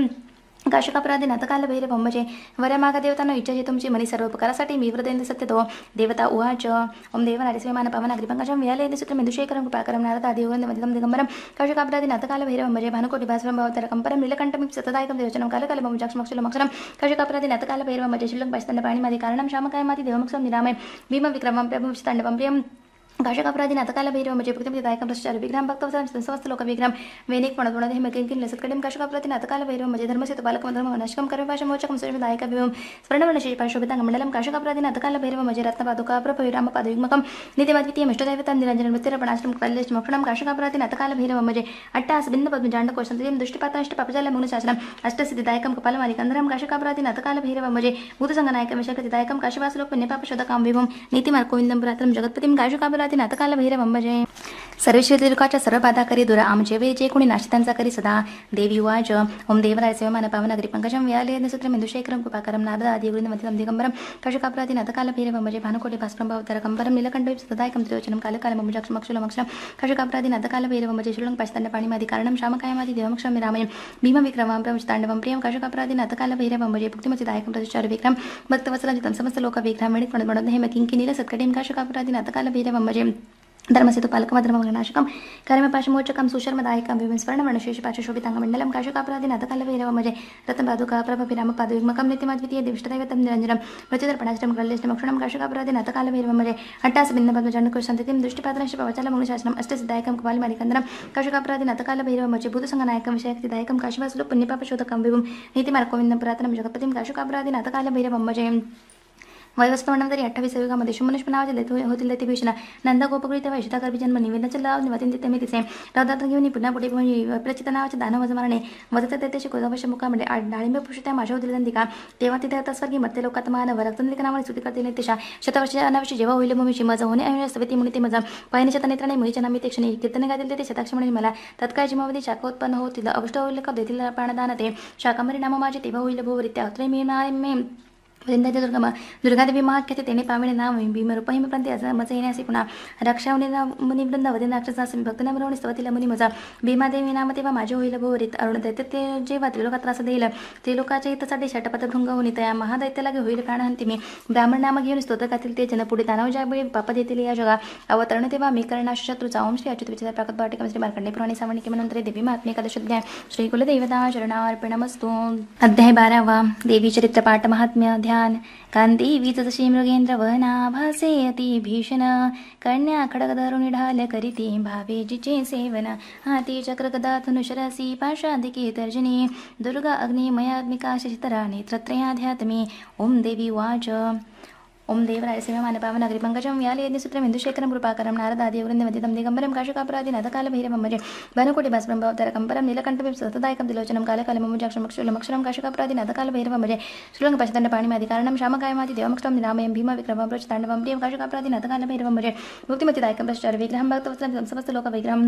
काशकापराधी नतकाल भैरवम म्हणजे वरमागदेवतांना इच्छा जे तुमची मनी सर्व उपकारासाठी मी वृदेंद्र सत्यतो देवता उवाच ओम देव नारिस्विमान पवन अग्रिपंकजम विहाले सूत्र मेंदुशेखरम कृपाकरम नारदादियोगंद मदितम दिगंबरम काशकापराधी नतकाल भैरवम म्हणजे भानुकोटी भास्वरम भवतरकम परम नीलकंठम सतदायकम देवचनम कालकाल भवमजाक्षमक्षलम अक्षरम काशकापराधी नतकाल भैरवम म्हणजे शिलक पाचतंड पाणीमध्ये कारणम श्यामकायमाती देवमुक्षम निरामय भीम विक्रमम प्रभुविष्तांडवम प्रियम भाषिक अपराधी नाटकाला भैरव म्हणजे भक्तमध्ये गायक भ्रष्टाचार विग्राम भक्त समस्त लोक विग्राम वेनेक पण गुणाधे हे मेकेल किन लसत कडेम काशक अपराधी नाटकाला भैरव म्हणजे धर्म सेतू बालक मधर्म भाषा मोचकम सूर्य दायक विभम स्वर्ण शिष्य पाशोभितांग मंडलम काशक अपराधी नाटकाला भैरव म्हणजे रत्न पादुका अप्रप विराम पाद युग्मकम नित्य अद्वितीय मिष्टदैवतम निरंजन वृत्तीरपण काशक अपराधी भैरव म्हणजे अट्टास बिंद पद्म जांड कोशम तिम दुष्टपात्र अष्ट पपजाल मुनु शासनम अष्टसिद्धि दायकम कपाल मालिक अंधरम काशक अपराधी नाटकाला भैरव म्हणजे भूतसंग नायक विशेषति दायकम काशवास लोक पुण्यपाप शोधकम विभम नीतिमार कोविंदम पुरातम जगतपतिम काशक अपराधी గణపతి నతకాల భైరవంబజే सर्व दुर्गाच्या सर्व बाधा दुरा आमचे वे जे कोणी नाशितांचा करी सदा देवी वाज ओम देवराय सेव मन पावन नगरी पंकजम व्यालय नसूत्र मेंदुशेखरम कृपाकरम नारद आदि गुरुमतिम दिगंबरम कशकापराधी नतकालभैरवमजे भानुकोटे भास्करम भवतरकंबरम नीलकंठवी सदायकम त्रियोचनम कालकालमक्षमक्षुलमक्षम कशकापराधी नतकालभैरवमजे शुलंग पश्चंडपाणीमादि कारणम श्यामकायमादि देवमक्षम रामयम भीम विक्रमं तांडवम प्रियम कशकापराधी नतकालभैरवमजे दायकम तचार विक्रम भक्तवसलजितम समस्त लोक विक्रम वेणित म्हणत म्हणत हेम किंकिनील सत्कटीम कशकापराधी नतकालभैरवमजे ధర్మసేతు పాలకం అధర్మనాశకం కరిమపాశమోచకం సుశర్మదాయకం వివిస్మరణం రణశేషపాశోభితంగమండలం కాశకాపరాధి నతకాల వీరవమజే రతం రాధుకాప్రభ విరామ పదవిమకం నిత్యమద్వితీయ దివిష్టదైవతం నిరంజనం మృత్యుదర్పణాశ్రం గ్రల్లేష్టం క్షణం కాశకాపరాధి నతకాల వీరవమజే అట్టాస భిన్నపద్మజండకు సంతతిం దృష్టిపాత్రశ్చ పవచాల మూలశాసనం అష్టసిద్ధాయకం కువాలి మరికందరం కాశకాపరాధి నతకాల వీరవమజే భూతసంగనాయకం విషయక్తిదాయకం కాశవాసులు పుణ్యపాపశోధకం విభుం నీతిమర గోవిందం పురాతనం జగపతిం కాశకాపరాధి నతకాల వీరవమ్మజయం वयवस्कर मंडळ तरी अठ्ठावीस कामध्ये शुमनुष्प नावाचे लेत हो- होतील ते भीषणा नंदा गोपगुरी तेव्हा शिता करबी जन्म निवेदनाचे लाव निवातीन तिथे मी तिथे रदार्थ घेऊन पुन्हा पुढे प्रचित नावाचे दान वजमारणे वजत देतेचे गोदावश मुखामध्ये डाळिंब पुष्ट त्या माझ्या होतील दिका तेव्हा तिथे आता स्वर्गी मत्ते लोकात मानव रक्तनिक नावाने सुटी करतील तिशा शतवर्षाच्या अनावशी जेव्हा होईल मुमीची मजा होणे आणि सविती मुनी ते मजा शत नेत्राने मुलीच्या नामी ते क्षणी कीर्तन गातील ते शताक्ष म्हणून मला तत्काळ जीवामध्ये शाखा उत्पन्न होतील अवष्ट होईल कप देतील प्राणदान ते शाकांबरी नाम माझे तेव्हा होईल भोवरी त्या अत्रे मी वृंदाते दुर्गा दुर्गादेवी महाख्याते तेने पामिणे नाम भीम रूपहिम प्रांते असा मजा असे पुन्हा रक्षावणे मुनी वृंद वदे नाक्षसा असमी भक्त नमरवणी स्तवतीला मुनी मजा भीमादेवी नाम तेव्हा माझे होईल भोवरीत अरुण दैत्य ते जेव्हा त्रिलोका त्रास देईल त्रिलोकाच्या हितासाठी षटपथ भृंग होणी तया महादैत्याला गे होईल प्राणहंती मी ब्राह्मण नाम घेऊन स्तोत्रकातील ते जनपुढे तानाव वेळी पाप देतील या जगा अवतरण तेव्हा मी करणाश शत्रूचा ओम श्री अच्युत विचार प्रकट पाटिका श्री मार्कंडे पुराणी सावणी किमनंतरे देवी महात्मे एकादश अध्याय श्री कुलदेवता मस्तो अध्याय बारावा देवी चरित्रपाठ महात्म्य अध्याय ध्यान कांती वीज मृगेंद्र वना भासेयती भीषण कन्या खडक धरून ढाल करीती भावे जिचे सेवन हाती चक्रगदा धनुषरासी पाशादिके तर्जनी दुर्गा अग्निमयात्मिका शशितरा नेत्रत्रयाध्यात्मे ओम देवी वाच ओम देव रायसीमाने पावनगरी पंकजम याले यदि सूत्रम हिंदुशेखरम कृपाकरम नारदादि वृंदमतितम दिगंबरम काशकापराधिनाथ कालभैरवं भजे भानुकोटि भास्परं परम नीलकण्ठभिं सतदायकं दिलोचनं कालकालं मुमुजाक्षं क्षुलमक्षरं काशकापराधिनाथ कालभैरवं भजे श्रीलङ्गपशदण्ड देवमक्षं निरामयं भीम विक्रमं प्रचताण्डवं प्रियं काशकापराधिनाथ कालभैरवं भजे मुक्तिमतिदायकं प्रश्चार विग्रहं भक्तवस्त्रं समस्तलोकविग्रहं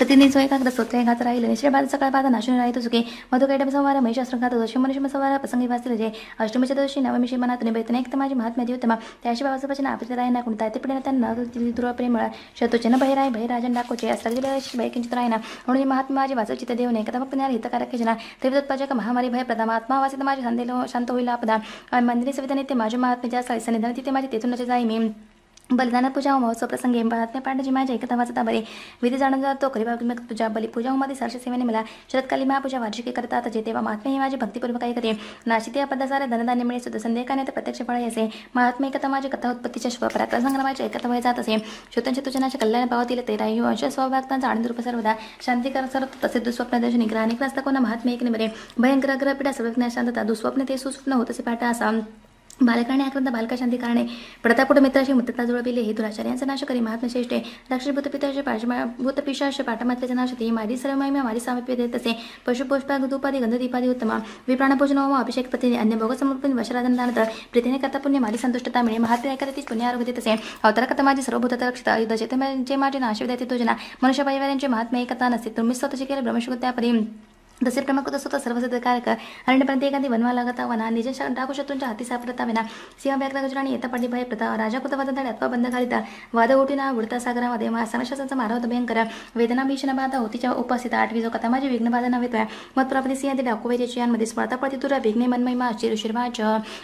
कतिने जो एकाग्र स्वतः एकाच राहिले निश्चित सकाळ पाहता नाशिन राहित चुके कैटम संवार महेश असंघात दोषी मनुष्य संवार प्रसंगी वाचतील जे अष्टमीच्या दिवशी नवमीशी मनातून बेतने एक माझी महात्मा तमा त्याशी बाबासाहेबांना नापित राय ना कोणता ते पिढे त्यांना दुर्वा प्रेम शतोचे न आहे भैराजन डाकोचे असला भय किंचित राय ना म्हणून महात्मा वाचा वाचचित देव नाही कथा भक्तने हितकारक जना त्रिवदोत्पाजक महामारी भय प्रदा महात्मा वाचित माझे संदेल शांत होईल आपदा मंदिरी सविता ते माझे महात्मा ज्या सन्निधान तिथे माझे तेथूनच जाई मी बलिदान पूजा होम महोत्सव प्रसंगी हेमनाथने पांडेजी माझ्या एकता वाचता बरे विधी जाणून जातो करी बाबी पूजा बली पूजा होमादी सरसे सेवेने मला शरदकाली महापूजा वार्षिकी करतात जे तेव्हा महात्मे ही माझी भक्तीपूर्वक काही करे नाशिक या पदासारे धनधान्य मिळे सुद्धा संदेहकाने तर प्रत्यक्ष फळ असे महात्मे एकता माझी कथा उत्पत्तीच्या शिवपरात प्रसंग्रामाच्या एकता वय जात असे श्रोतांच्या तुजनाच्या कल्याण भावातील तेरा ही वंश स्वभागतांचा आनंद रूप सर्वदा शांतिकार सर्व तसे दुस्वप्न दर्शन ग्रहणिक नसता कोणा महात्मे एक निमरे भयंकर ग्रहपीठा सर्वज्ञ शांतता दुस्वप्न ते सुस्वप्न होत असे पाठ असा बालकाने बालका बालकाशांती कारणे प्रतापूट मित्राशी मुत्तता जुळविले हे दुराचार यांचा नाश करी महात्मा श्रेष्ठ राक्षसभूत पिताचे पाशमा भूत पिशाश पाठमात्याचे नाश ते मारी सर्व महिमा माझी सामिप्य देत असे पशुपुष्पा दुपादी गंधदीपादी उत्तम विप्राणपूजन होम अभिषेक पतीने अन्य भोग समर्पण वशराधनानंतर प्रीतीने कथा पुण्य माझी संतुष्टता मिळे महात्मा एखाद्या तीच पुण्य आरोग्य देत असे अवतार कथा माझी सर्वभूत रक्षित अयुद्ध जे माझे नाशविद्या तोजना योजना मनुष्य परिवारांचे महात्मा एकता नसते तुम्ही स्वतःचे केले ब्रह्मशुद्ध त्यापरी सर्वसिद्ध वनवा वना దశప్రమకు దశతో हाती అరణ్య ప్రత్యేకంది వన్వాలాగతావన నిజ డాకుశత్రుంచ అతి भाई प्रथा राजा ఎత్త పడిభాయ ప్రత अथवा అత్వ బంధకాలిత वाद ना उडता सागरामध्ये समशाचा मारवत भयंकर वेदना भीषण बाधा होतीच्या उपस्थित आठवी जो कथा माझी विघ्न बाधा नव्हे मत प्राप्ती सिंह डाकुवेच्या यांमध्ये स्पर्धा पडती तुरा विघ्ने मनमहिमा चिरुशिर्वाच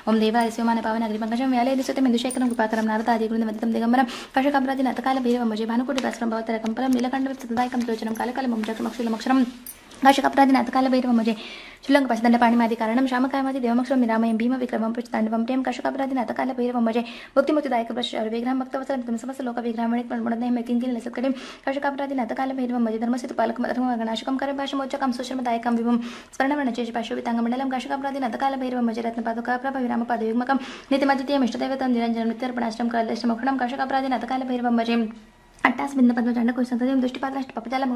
ओम देवाय सिमान पावन अग्री व्याले व्यालय दिसते मेंदुशेखरम कृपाकरम नारदा अधिकृत मध्यम दिगंबरम कशकापराधी नतकाल भैरव म्हणजे भानुकुटी भास्करम भवतरकम परम नीलकंड तदायकम त्रोचनम कालकालम चक्रमक्षुलमक्षरम काशी कपराधी नाथकाल भैरव म्हणजे शुलंग पाच दंड पाणी माधी कारण श्याम काय माझी देवमक्ष मिराम भीम विक्रम पृष्ठ तांडव टेम काशी कपराधी नाथकाल भैरव म्हणजे भक्तीमती दायक विग्रम भक्त समस्त लोक विग्रम कशकापराधी नाथकाल भैरव म्हणजे धर्मसिद्ध पालक धर्मनाशकम कर भाषम उच्चकम सुश्रम दायक विभम स्वर्ण म्हणजे पाशुविंग मंडल काशकापराधी नाथकाल भैरव म्हणजे रत्नपादुका प्रभा विराम पाद विमकम नितमाधितीय मिष्ट देवतम निरंजन निरपणाश्रम कर्ण काशकापराधी नाथकाल भैरव अट्टास बिंद पद्म चांड कोई संतम दृष्टिपात अष्ट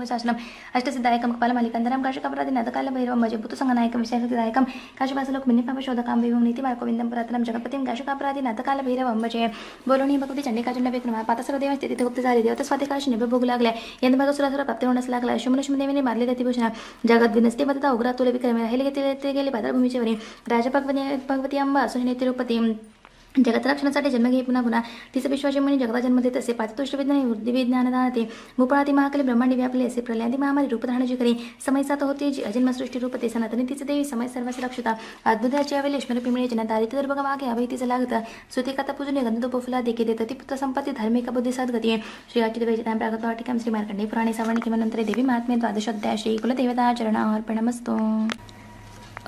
शासन अष्ट सिद्धायक कपाल मालिकांधरम काश कपरा दिन अदकाल भैरव मजबूत संघ नायक विशेष सिद्धायक काश लोक मिनी पाप शोध काम विभव नीति मार्को विंदम पुरातनम जगपति काश कपरा दिन भैरव अंबजय बोलोनी भगवती चंडी काजुंड विक्रम पता सर देवस्थित गुप्त देवत स्वाधिक भोग लगे ये भग सुर सर प्राप्ति होने लगे शुभ लक्ष्मी देवी ने मार्ले गति भूषण जगत विनस्ते मतदा उग्र तुले गेले हेली गति गली पदार भगवती अंबा अंब सुनिपति जगात रक्षणासाठी जन्म घे पुन्हा पुन्हा तिचं विश्वाचे म्हणजे जगता जन्म देत असे पातृष्टविज्ञान वृद्धी विज्ञान दानते महाकाली ब्रह्मांडी व्यापले असे प्रलयांदी महामारी रूप धारणाची करी समय सात होते जी अजन्मसृष्टी रूप ते सनातनी तिचे देवी समय सर्वांची लक्षता अद्भुताची यावेळी लक्ष्मण मिळे जन दारिद्र्य दुर्भग मागे अभय लागत लागत सुतिकाता पूजने गंध फुला देखे देत ती पुत्र संपत्ती धार्मिक बुद्धी सद्गती श्री अचितवेजिताम प्रागत वाटिकाम श्री मार्कंडे पुराणे सावण किंवा नंतर देवी महात्मे द्वादश अध्याय श्री कुलदेवता चरणार्पणमस्तो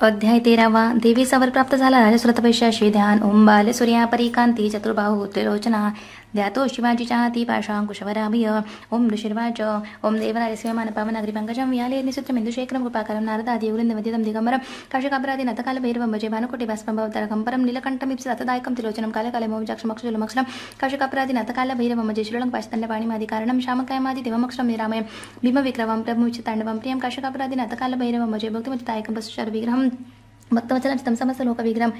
अध्याय तेरावा देवी सावर प्राप्त झाला रजस्रतपैशाशी ध्यान ओम सूर्या परिकांती चतुर्बाहू त्रिलोचना ध्यातो शिवाजीच्या हाती पाशांकुशवराभिय ओम ऋषिर्वाच ओम देवनारिस्वमान पवनगरी पंकजम यालेनिसूत्र बिंदुशेखरम कृपाकरम नारदादि वृंदवदिदं दिगंबरम नतकाल नतकालभैरवं भजे भानुकोटि भास्पभवतरकं परं नीलकण्ठमिप्सतदायकं तिलोचनं कालकालमोजाक्षमक्षलमक्षलं काशिकापरादि नतकालभैरवं भजे श्रीलं कारणं श्यामकयमादि दिवमक्षरं निरामयं भीमविक्रमं नतकाल प्रियं काशिकापरादि नतकालभैरवं भजे भक्तिमुचितायकं वसुशरविग्रहम् ಭಕ್ತವ ಚಲಂ ತಮಸ ಮಸಲೋಕ ವಿಗ್ರಹಂ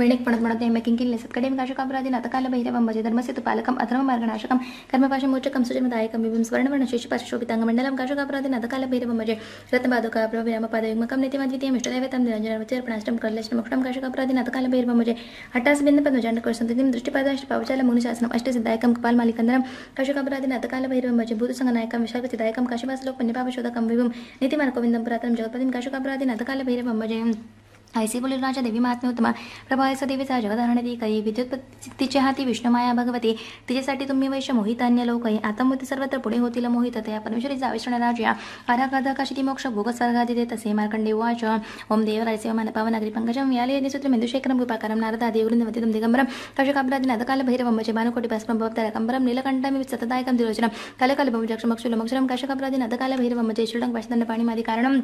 ವೀಣೆಕ್ ಪಣದ್ ಮಾಡದೆ ಎಮ್ಮೆ ಕಿಂಕಿಲ್ ನೆಸತ್ ಕಡಿಮೆ ಕಾಶಕಾಪರಾಧಿ ನತಕಾಲ ಭೈರವಂ ಭಜೆ ಧರ್ಮಸ್ಯ ತುಪಾಲಕಂ ಅಧರ್ಮ ಮಾರ್ಗನಾಶಕಂ ಕರ್ಮಪಾಶ ಮೋಚಕಂ ಸುಜಮದಾಯಕಂ ವಿಭಂ ಸ್ವರ್ಣವರ್ಣ ಶೇಷಪಾಶೋಭಿತಾಂಗ ಮಂಡಲಂ ಕಾಶಕಾಪರಾಧಿ ನತಕಾಲ ಭೈರವಂ ಭಜೆ ರತ್ನಪಾದುಕ ಪ್ರವಿರಾಮ ಪಾದಯುಗ್ಮಕಂ ನಿತ್ಯಮ ದ್ವಿತೀಯಂ ಇಷ್ಟದೈವತಂ ನಿರಂಜನವಚರ್ಪಣಾಷ್ಟಂ ಕರ್ಲಶ್ನ ಮೋಕ್ಷಂ ಕಾಶಕಾಪರಾಧಿ ನತಕಾಲ ಭೈರವಂ ಭಜೆ ಹಟ್ಟಾಸ ಬಿಂದ ಪದ್ಮಜಾಂಡ ಕೃಷ್ಣದಿಂ ದೃಷ್ಟಿಪಾದಾಷ್ಟ ಪಾವಚಾಲ ಮುನಿಶಾಸನಂ ಅಷ್ಟ ಸಿದ್ಧಾಯಕಂ ಕಪಾಲ್ ಮಾಲಿಕಂದರಂ ಕಾಶಕಾಪರಾಧಿ ನತಕಾಲ ಭೈರವಂ ಭಜೆ ಭೂತಸಂಗನಾಯಕಂ ವಿಶಾಖ ಸಿದ್ಧಾಯಕಂ ಕಾಶಿವಾಸಲೋಕ ಪುಣ್ಯಪಾಪಶೋಧಕಂ ವಿಭಂ ನಿತಿಮಾನ ಗೋವಿಂದಂ ಪುರಾತನ ಜಗತ್ಪದಿಂ ಕಾಶಕಾಪರಾಧಿ ನತಕಾಲ ಭೈರವಂ ಭಜೆ ऐसी राजा देवी महात्म्योत्तमा प्रभायस देवीचा ती काही विद्युत तिचे हाती विष्णुमाया भगवती तिच्यासाठी तुम्ही वैश्य मोहित अन्य लोक आहे आता मोती सर्वत्र पुढे होतील मोहित तया परमेश्वरी जाविष्ण राजा ती मोक्ष भोग स्वर्गादी देत असे मार्कंडे वाच ओम देवराय पावन अग्री पंकजम व्याले यांनी सूत्र मेंदुशेखरम कृपाकरम वृंद देवृंदवती तुम दिगंबरम कशकाब्रादी नादकाल भैरवम भानुकोटी भास्म भवतारकंबरम नीलकंठम सतदायकम दिरोचनम कालकाल भवजक्षमक्षुलमक्षरम कशकाब्रादी नादकाल भैरवम जय श्रीडंग पाणी मादी कारणम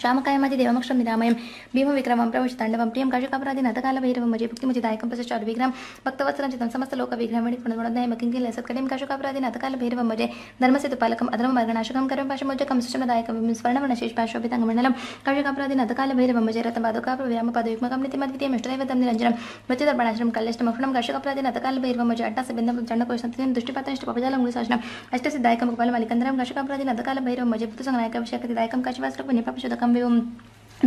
श्यामकायमाध्ये देवमक्षम निरामयम भीमविक्रमं प्रवश तांडवं प्रियं काशिकापराधी नतकाल भैरवं मजे भुक्तिमुचिदायकं प्रसश्च अर्विग्रहं भक्तवत्सलं समस्त लोक विग्रहमणि पुनर्मणोद्धाय मकिं किल सत्कलिं काशिकापराधी नतकाल भैरवं मजे धर्मसेतु पालकं अधर्म मार्गनाशकं कर्म पाशमोचकं सुषमदायकं स्वर्णवर्ण शेषपाशोभितं मण्डलं काशिकापराधी नतकाल भैरवं मजे रतं पादुका प्रविराम पदयुग्मकं नितिमद्वितीयं इष्टदैवतं निरञ्जनं मृत्युदर्पणाश्रम कल्लष्टम अक्षणं काशिकापराधी नतकाल भैरवं मजे अट्टास बिन्दं चण्डकोशन्तनं दुष्टिपात्रष्ट पपजालं उंगुलिशासनं अष्टसिद्धायकं कपालं मलिकन्दरं काशिकापराधी नतकाल भैरवं मजे भूतसंग्रायकं विषयकतिदायकं काशिवासरूपं निपापशोधकं కవిం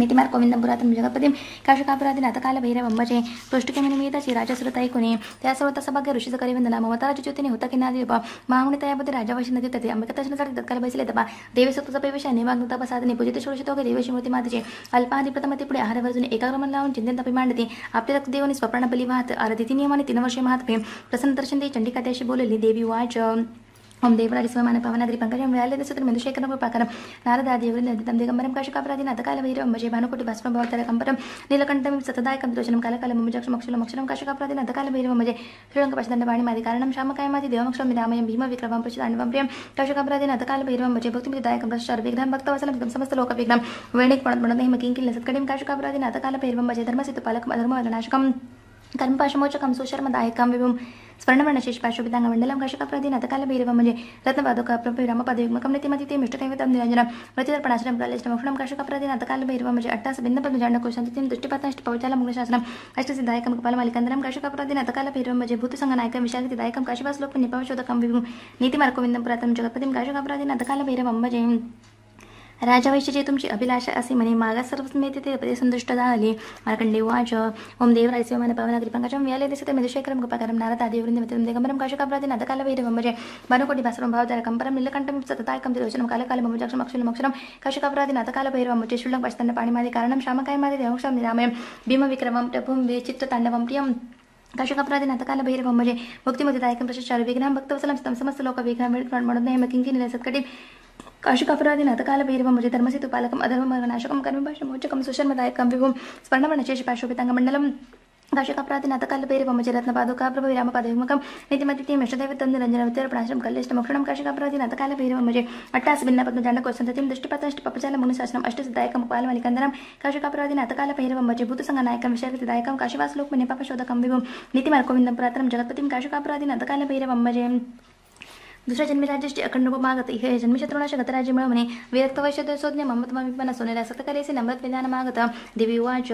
మితిమార్ कोविंदपुरातन जगपतीं काशकापुरादिनाथ कालभैरवंबजे पृष्ठिकेमिनिमितची राजसुरतैकुने त्या सर्वत भाग्य ऋषीचं करी वंदना ममताराची ज्योतीने होता की नादी बाप महामुनी तयापती राजावशी नदी तथे अंबिकताशनासाठी तत्काल बैसले तपा देवी सुक्तचा पेविषा निवाग तपा साधने पूजित शोषित वगैरे देवी मूर्ती मातेचे अल्पाहारी प्रथमती पुढे आहार वर्जून एकाग्रमण लावून चिंतन तपी मांडते आपले रक्त देवनी स्वप्नापली वाहत आरती नियमाने तीन वर्षे महात्मे प्रसन्न दर्शन दे चंडिका त्याशी बोलली देवी वाच ഓം ദേവരാജസ്വമാണ് പവനാതിരി പങ്കജം വ്യാലയസൂത്രം എന്തുശേഖരണവും പ്രകാരം നാരദാദേവരിൽ തം ദിഗംബരം കശുകാപരാധീനാഥ കാലവൈരവം വശേ ഭാനുക്കുട്ടി ഭസ്മഭവതര കമ്പരം നീലകണ്ഠം സതദായകം ദോഷനം കലകാലം മുജക്ഷം അക്ഷരം അക്ഷരം കശുകാപരാധീനാഥ കാലവൈരവം വജേ ശ്രീലങ്ക പശുദണ്ഡവാണിമാതി കാരണം ശ്യാമകായമാതി ദേവമക്ഷരം രാമയം ഭീമവിക്രമം പശുദാനുവം പ്രിയം കശുകാപരാധീനാഥ കാലവൈരവം വജേ ഭക്തിദായകം പ്രശ്നവിഘ്നം ഭക്തവസലം സമസ്ത ലോകവിഘ്നം വേണിക്കുണർമ്മ കിങ്കില്ല സത്കടിയും കശുകാപരാധീനാഥ കാലഭൈരവം വജേ ധർമ്മസിത്തു പാലകം അധർമ്മവലനാശകം കർമ്മപാശമോചകം സുശർമ്മദായകം വിഭവം स्वर्णवर्णशेष पार्श्वपितांगमण्डलं कशकप्रदीन अतकालभैरवमुजे रत्नपादुका प्रभुरामपदयुग्मकं नित्यमतिते मिष्टकैवतं निरञ्जनं मृत्युदर्पणाश्रं प्रलेष्टमक्षणं कशकप्रदीन अतकालभैरवमुजे अट्टासबिन्दपद्मजाण्डकोशान्तिं दुष्टिपाताष्ट पौचालमुग्रशासनम् अष्टसिद्धायकं कपालमालिकन्दरं कशकप्रदीन अतकालभैरवमुजे भूतसङ्गनायकं विशालतिदायकं कशिवाश्लोकं निपवशोधकं विभुं नीतिमरकोविन्दं पुरातं जगत्पतिं कशकप्रदीन अतकालभैरवम्बजयम् राजवैश्यचे तुमची अभिलाषा असे म्हणे मागा सर्वच ते तिथे पदे संतुष्ट झाले मार्कंडे वाच ओम देवरायचे मन पावना कृपांकाच्या मिळाले दिसते मधुशेखरम कृपाकरम नारदा देवृंद मित्रम दिगंबरम काशकाप्राधी नादकाल वैरवंबजे भानुकोटी भासरम भावतारकम परम नीलकंठम सततायकम त्रिवचनम कालकाल ममजाक्षम अक्षुलम अक्षरम काशकाप्राधी नादकाल भैरवंबजे शुल्लक पाचतांड पाणीमादे कारणम श्यामकायमादे देवक्षम निरामयम भीमविक्रमम प्रभुम चित्ततांडवम प्रियम काशकापराधी नातकाला भैरव म्हणजे भक्तीमध्ये दायकम प्रशाचार विघ्न भक्तवसलम समस्त लोक विघ्न म्हणून नेहमी किंकी निलसत कटीम కాశికాపురాదిన హతకాల వీరవం ముజి ధర్మసేతు పాలకం అధర్మ నాశకం కర్మభాషం మోచకం సుశర్మదాయకం విభుం స్వర్ణవర్ణ శేషపాశోభితంగ మండలం కాశకాప్రాతి నతకాల పేరు పంపజరత్న పాదుకా ప్రభు విరామ పదవిముఖం నితిమతి మిషదేవతందు రంజన విత్తర ప్రాశం కల్లిష్ట ముక్షణం కాశకాప్రాతి నతకాల పేరు పంపజే అట్టాసి భిన్న పద్మ దండ కోసంతతిం దృష్టిపతష్ట పపజాల ముని శాసనం అష్ట సిద్ధాయకం పాలం అలికందనం కాశకాప్రాతి నతకాల పేరు పంపజే భూత సంఘ నాయకం విశాలిదాయకం కాశవాసులోక్ నిపపశోధకం విభం నితిమర్కోవిందం ప్రాత్రం జగత్పతిం కాశకాప్రాతి నతకాల పేరు పంపజే दुसऱ्या जन्मी राजेष्टी अखंड मागत हे जन्मशत्रुण शगत राजे मिळवणे विरक्त वैश्य सोज्ञ ममत्वाभिपणा सोनेला सकलकलेसी नम्रत विधान मागत देवी वाच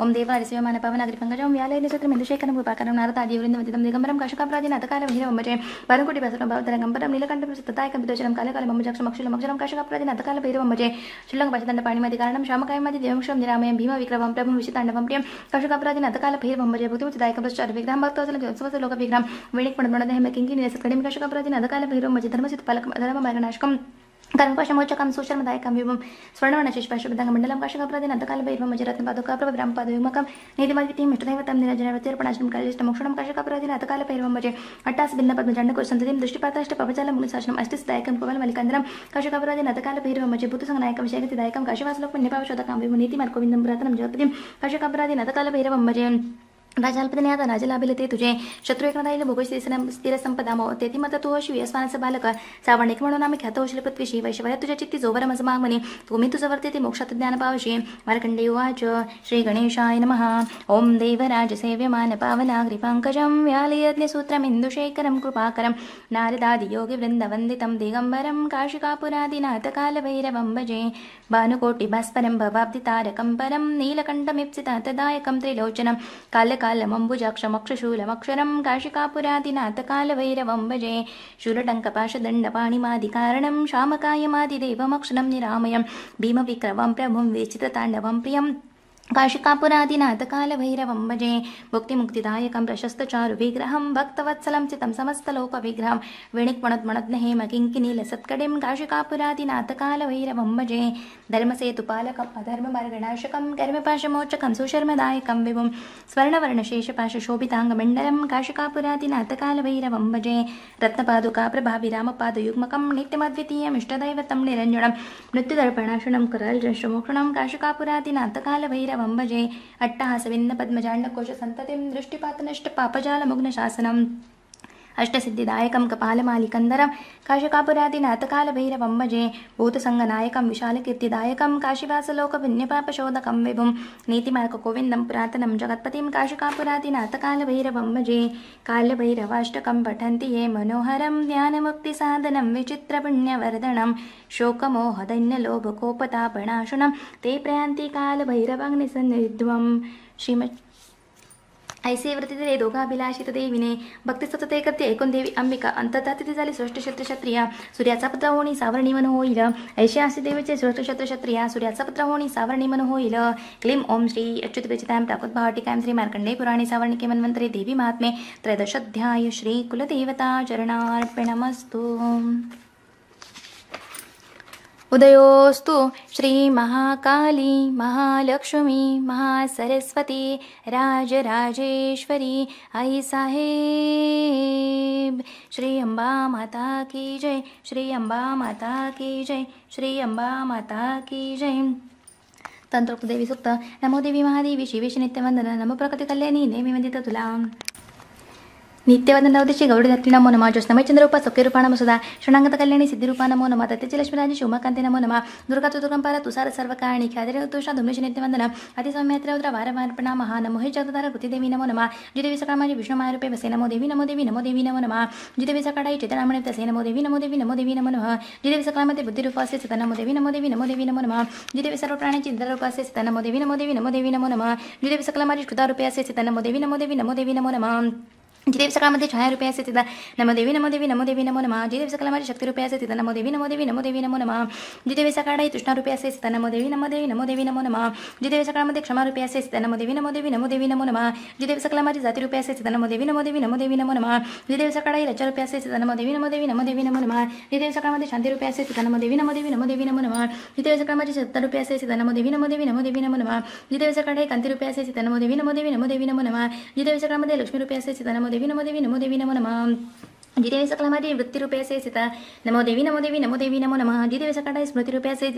ओम देवा रिसिवमान पवनाग्री पंकजम व्यालयने सत्रमेंदुशेखरं कृपाकरं नारदादिवृन्दं वदितं दिगम्बरं काशकाप्रादिनाथकालं हिरवम्बजे वरंकुटिभ्यासरं भवतरङ्गम्बरं नीलकण्ठं सततायकं विदोचनं कालकालं ममजक्षं अक्षुलमक्षरं काशकाप्रादिनाथकालं भैरवम्बजे श्रीलङ्गपाशदण्डपाणिमति कारणं श्यामकायमति देवंशं निरामयं भीमविक्रमं प्रभुं विशिताण्डवं प्रियं काशकाप्रादिनाथकालं भैरवम्बजे भुक्तिमुचिदायकं प्रश्चारविग्रहं भक्तवसलं ज्योत्सवस्य लोकविग्रहं वेणिक्पणप्रणदहेम किङ्किनि रसकडिं काशकाप्रादिनाथकालं धीरम मजे म्हणजे धर्मसित पालक धर्म मार्गनाशकम कर्मपाशमोचकं सूशर्मदायकं विवं स्वर्णवर्णशेषपाशुदाङ्गमण्डलं काशकप्रदिनन्तकालभैरवं मजरत्नपादुकाप्रभुग्रामपादयुमकं म्हणजे नीतिमादितीं इष्टदैवतं निरजनवतीर्पणाशनं कालिष्टमोक्षणं काशकप्रदिनन्तकालभैरवं मजे म्हणजे अट्टासबिन्दपद्मजण्डकुसन्ततिं दृष्टिपाताष्टपवचालं मुनिशासनम् अस्तिदायकं कोवलमलिकन्दरं काशकप्रदिनन्तकालभैरवं मजे भूतसङ्गनायकं शैगतिदायकं काशवासलोकं निपावशोदकां विवं नीतिमार्गोविन्दं पुरातनं जगत्पतिं काशकप्रदिनन्तकालभैरवं मजे राजाल्पदने आता राजा लाभिले ते तुझे शत्रू एकनाथ भोगश स्थिर संपदा तेथी मत तू अशी बालक सावणिक म्हणून आम्ही ख्यात होशील पृथ्वीशी वैश्वर्या तुझ्या चित्ती जोवर मज माग म्हणे तुम्ही तुझं वरते ते मोक्षात ज्ञान पावशी मार्कंडे उवाच श्री गणेशाय नमः ओम देवराज सेव्यमान पावना कृपांकजम सूत्र हिंदुशेखरम कृपाकरम नारदादि योगी वृंदवंदितम दिगंबरम काशिकापुरादिनाथ कालभैरवं भजे भानुकोटि भास्परम भवाब्दि तारकं नीलकंठमिप्सिता नीलकंठमिप्सितातदायकं त्रिलोचनं कालक कालमम्बुजाक्षमक्ष शूलमक्षरं भजे शूरटङ्कपाशदण्डपाणिमादिकारणं श्यामकायमादिदेवमक्षणं निरामयं भीमविक्रवं प्रमुं वेचितताण्डवं प्रियम् भजे भुक्तिमुक्तिदायकं प्रशस्तचारुविग्रहं भक्तवत्सलं चितं समस्तलोकविग्रहं भजे धर्मसेतुपालकम् धर्मसेतुपालकधर्ममर्गनाशकं कर्मपाशमोचकं सुशर्मदायकं विभुं भजे रत्नपादुका प्रभाविरामपादयुग्मकं रत्नपादुकाप्रभाविरामपादयुग्मकं इष्टदैवतं निरञ्जनं मृत्युदर्पणाशनं कुरल् जषमोक्षणं परमं भजे अट्टहासविन्दपद्मजाण्डकोशसन्ततिं दृष्टिपातनष्टपापजालमुग्नशासनम् അഷ്ടസിദ്ധിദായകം കപാലമാലികന്ധരം കാശകാപുരാതിനാഥകാലഭൈരവം ഭജേ ഭൂതസംഗനായകം വിശാലകീർത്തിദായകം കാശിവാസലോകപുണ്യപാപശോധകം വിഭും കോവിന്ദം പുരാതനം ജഗത്പതിം കാശകാപുരാതിനാഥകാലഭൈരവം ഭജേ കാലഭൈരവാഷ്ടകം പഠന്തി യേ മനോഹരം ധ്യാനമുക്തിസാധനം വിചിത്രപുണ്യവർദ്ധനം ശോകമോഹദന്യലോഭകോപതാപണാശുണം തേ പ്രയാന്തി കാലഭൈരവഗ്നിസന്നിധ്വം ശ്രീമത് दोघा दोघाभिलाषित देवीने भक्ती ते करते ऐकून देवी अंबिका अंतर्धा तिथे झाली श्रेष्ठ क्षत्रिया सूर्याचा पत्र होणी मन होईल असे देवीचे श्रेष्ठ क्षत्रिया सूर्याचा पत्र होणी मन होईल क्लीम ओम श्री अच्युत प्रचिताम प्राकृत कायम श्री मार्कंडे पुराणे सावर्णिके मनमंत्री देवी महात्मे त्रयोदशाध्याय श्री कुलदेवता चरणार्पणमस्तू उदयोस्तु महाकाली महालक्ष्मी महासरस्वती राजराजेश्वरी आई श्री अंबा माता की जय श्री अंबा माता की जय श्री अंबा माता की जय तंत्रोक्त देवी सुक्त नमो देवी महादेवी शिवेश वंदना नमो प्रकृति कल्याणी नेहमी वंदित तुला ನಿತ್ಯವಾದನವದೇಶಿ ಗೌಡಿ ನೋ ನಮ ಜ್ಯೋತ್ಸ್ನಮಯ ಚಂದ್ರೂಪ ಸೊಕ್ಕಿರೂಪ ನಮ ಸದಾ ಕ್ಷಣಾಂಗತ ಕಲ್ಯಾಣಿ ಸಿದ್ಧಿರೂಪ ನಮೋ ನಮ ದತ್ತಲಕ್ಷ್ಮೀರಾಜ ಶಿವಮಕಾಂತಿ ನಮೋ ನಮ ದುರ್ಗಾ ತುದುಗಂಪಾರ ತುಸಾರ ಸರ್ವಕಾರಣಿ ಖ್ಯಾತಿರ ಉತ್ತೋಷ ಧುಮೇಶ ನಿತ್ಯವಂದನ ಅತಿ ಸೌಮ್ಯತ್ರ ವಾರವಾರ್ಪಣ ಮಹಾ ನಮೋ ಹೇ ಜಗದಾರ ಕೃತಿದೇವಿ ನಮೋ ನಮ ಜಿತೇವಿ ಸಕಾಮಾಜಿ ವಿಷ್ಣು ಮಾಯರೂಪೆ ವಸೆ ನಮೋ ದೇವಿ ನಮೋ ದೇವಿ ನಮೋ ದೇವಿ ನಮೋ ನಮ ಜಿತೇವಿ ಸಕಾಡಾಯಿ ಚಿತರಾಮಣಿ ತಸೆ ನಮೋ ದೇವಿ ನಮೋ ದೇವಿ ನಮೋ ದೇವಿ ನಮೋ ನಮ ಜಿತೇವಿ ಸಕಾಮತೆ ಬುದ್ಧಿರೂಪಾಸ್ಯ ಸಿತ ನಮೋ ದೇವಿ ನಮೋ ದೇವಿ ನಮೋ ದೇವಿ ನಮೋ ನಮ ಜಿತೇವಿ ಸರ್ವಪ್ರಾಣಿ ಚಿತ್ರರೂಪಾಸ್ಯ ಸಿತ ನಮೋ ದೇವಿ ನಮೋ ದೇವಿ ನಮೋ ದೇವಿ ನಮೋ ನಮ ಜಿತೇವಿ ಸಕಲಮಾಜಿ ಕೃತಾರೂಪೆ ಸಿತ ನಮೋ ದೇವಿ ನಮೋ ದೇವಿ ನಮೋ ದೇವಿ ನಮೋ ನಮ जिदेव सकाळमध्ये छाया रुपये असते तिथं नमो देवी नमो देवी नमो देवी नमो नमा जिदेव सकाळमध्ये शक्ती रुपये असते तिथं नमो देवी नमो देवी नमो देवी नमो नमा जिदेव सकाळी तृष्णा रुपये असते तिथं नमो देवी नमो देवी नमो देवी नमो नमा जिदेव सकाळमध्ये क्षमा रुपये असते तिथं नमो देवी नमो देवी नमो देवी नमो नमा जिदेव सकाळमध्ये जाती रुपये असते तिथं नमो देवी नमो देवी नमो देवी नमो नमा जिदेव सकाळी रचा रुपये असते तिथं नमो देवी नमो देवी नमो देवी नमो नमा जिदेव सकाळमध्ये शांती रुपये असते तिथं नमो देवी नमो देवी नमो देवी नमो नमा जिदेव सकाळमध्ये सत्तर रुपये असते तिथं नमो देवी नमो देवी नमो देवी नमो नमा जिदेव सकाळी कांती रुपये असते तिथं नमो देवी नमो देवी नमो देवी नमो नमा जिदेव सकाळमध्ये लक्ष्मी रुपये असते तिथं नमो नमोदेव नमो देव नमो नमः दिदेवी सकलामध्ये वृत्तीरूपे सेसिता नमो देवी नमो देवी नमो देवी नमो नमः दिदेवी सकाळ स्मृतिरूपे असे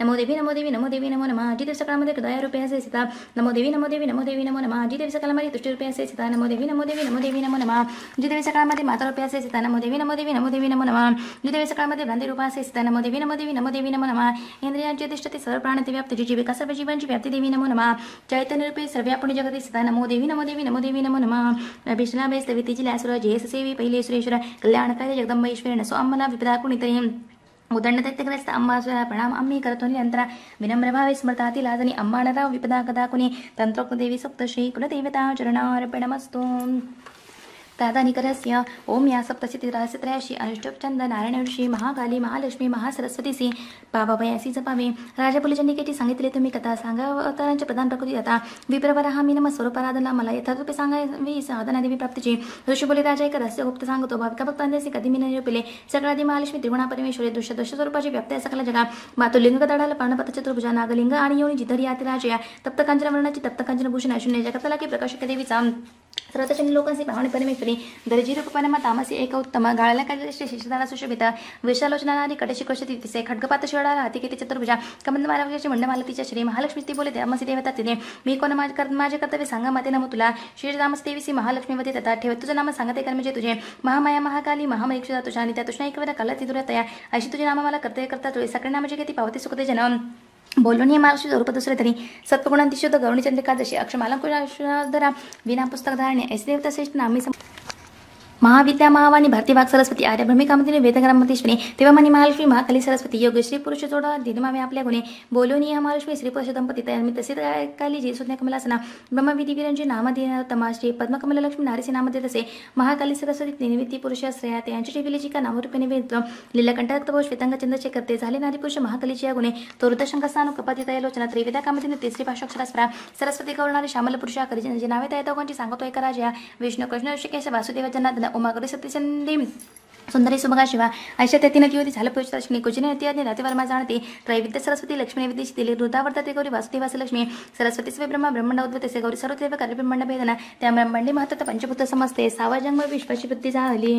नमो देवी नमो देवी नमो देवी नमो नमः दिदेवी सकाळमध्ये हृदयरूपे सेसिता नमो देवी नमो देवी नमो देवी नमो नमः दिदेवी सकाळमध्ये तुष्टीरूपे असे स्थिता नमो देवी नमो देवी नमो देवी नमो नमः दिदेवी सकाळमध्ये मातारूपे असे नमो देवी नमो देवी नमो देवी नमो नमः दिदेवी सकाळमध्ये भ्रांतिरूपा असे नमो देवी नमो देवी नमो देवी नमो नमः इंद्रियांचे अधिष्ठते सर्व प्राणते व्याप्त जी जीविका सर्व जीवांची व्याप्ती देवी नमो नमः चैतन्यरूपे सर्व्यापुणी जगती स्थिता नमो देवी नमो देवी नमो देवी नमो नमः विष्णाभे सवितीची लॅसुर जयस सेवी पहिले सुरेश्वर कल्याणकार्य जगदंबईश्वरेण स्वामला विपदा कुणितयं ಉದಂಡದತ್ತೆಗಲಸ್ತ ಅಮ್ಮ ಸ್ವರ ಪ್ರಣಾಮ ಅಮ್ಮಿ ಕರತೋನಿ ನಂತರ ವಿನಮ್ರಭಾವೆ ಸ್ಮೃತಾತಿ ಲಾದನಿ ಅಮ್ಮಾಣದ ವಿಪದ ಕದಾಕುನಿ ತಂತ್ರೋಕ್ತದೇವಿ ಸಪ್ತಶ್ರೀ ಕುಲದೇವತಾ ಚರಣಾರ್ಪಣಮಸ್ತು दादानी करस्य ओम या सप्तशतीरासत्रयाशी अष्टोपचंद नारायण ऋषी महाकाली महालक्ष्मी महासरस्वती सी बाबा भयासी जपावे राजापुलीजनी केटी सांगितले तुम्ही कथा सांगा अवतारांचे प्रधान प्रकृती आता विप्रवर हा मी नम स्वरूपाराधला मला यथारूपे सांगावी साधना देवी प्राप्तीची बोली राजा एक रहस्य गुप्त सांगतो भाविका भक्तांचे कधी मी नाही पिले सकाळी महालक्ष्मी त्रिगुणा परमेश्वरी दृश्य दृश्य स्वरूपाची व्याप्ती आहे सकाळ जगा लिंग दडाला पाणपथ चतुर्भुजा नागलिंग आणि योनी जिधर याती राजा तप्तकांजन वर्णाची तप्तकांजन भूषण अशून्य जगतला की प्रकाशक देवीचा శ్రోతశని లోకంసి భావని పరమేశ్వరి దరిజీరూప పరమ తామసి ఏక ఉత్తమ कटशी శిశుదాన సుశోభిత విశాలోచనాని కటశి కృషతి తిసే ఖడ్గపాత షడాల అతికితి చతుర్భుజ कमंदमालवशी तिच्या श्री महालक्ष्मी ती बोले धर्मसी देवता तिने मी कोण माझे माझे कर्तव्य सांगा माते नमो तुला श्री देवीसी महालक्ष्मीवती तथा ठेव तुझं नाम सांगते म्हणजे तुझे महामाया महाकाली महामरीक्षिता तुझ्या आणि त्या तुझ्या वेळा कला ती तया अशी तुझे नाम मला कर्तव्य करता तुझे सगळे नामाची किती पावती सुखते जनम बोलोनी महाराष्ट्र स्वरूप दुसरे तरी सत्वगुणांतिशुद्ध गौणी चंद्रिका जशी अक्षमालंकुशाधरा विना पुस्तकधारणी ऐसे देवता श्रेष्ठ नामी महाविद्या महावाणी भारती वाघ सरस्वती आर्य भूमिकामतीने वेदग्रामतीश्वरी देवामानी महालक्ष्मी महाकाली सरस्वती योग श्री पुरुष जोडा दिनमावे आपल्या गुणे बोलोनी महालक्ष्मी श्री पुरुष दंपती तयामी तसे काली जी सुज्ञा कमलासना ब्रह्मविधी विरंजी नामधीन तमाश्री पद्मकमल लक्ष्मी नाम देत तसे महाकाली सरस्वती निमित्ती पुरुष श्रेया त्यांची यांची का नामरूपी निवेद लीलाकंठरक्त भोष वेतांग चंद्रशेखर ते झाले नारी पुरुष महाकालीची या गुणे तो हृदशंकस्थान कपाती लोचना त्रिविधा कामतीने तिसरी भाषाक्षरास्परा सरस्वती करुणारी श्यामल पुरुषा करी नावे तया दोघांची सांगतो एका राजा विष्णू कृष्ण ऋषिकेश वासुदेव जन्नाथ कीर्तन उमागुरी सत्यचंदी सुंदरी सुभगाशिवा अशा त्या तिनं किंवा झालं पोषिताशिनी कुजिनी अति अति रातीवर वर्मा जानते त्रैविद्य सरस्वती लक्ष्मी नैविद्य दिली रुदावर्त ते गौरी वासुदेवास लक्ष्मी सरस्वती स्वे ब्रह्मा ब्रह्मांड उद्भव तसे गौरी सर्वदेव कार्यब्रह्मांड भेदना त्या ब्रह्मांडी महत्त्व पंचभूत समजते सावा जन्म विश्वाची बुद्धी झाली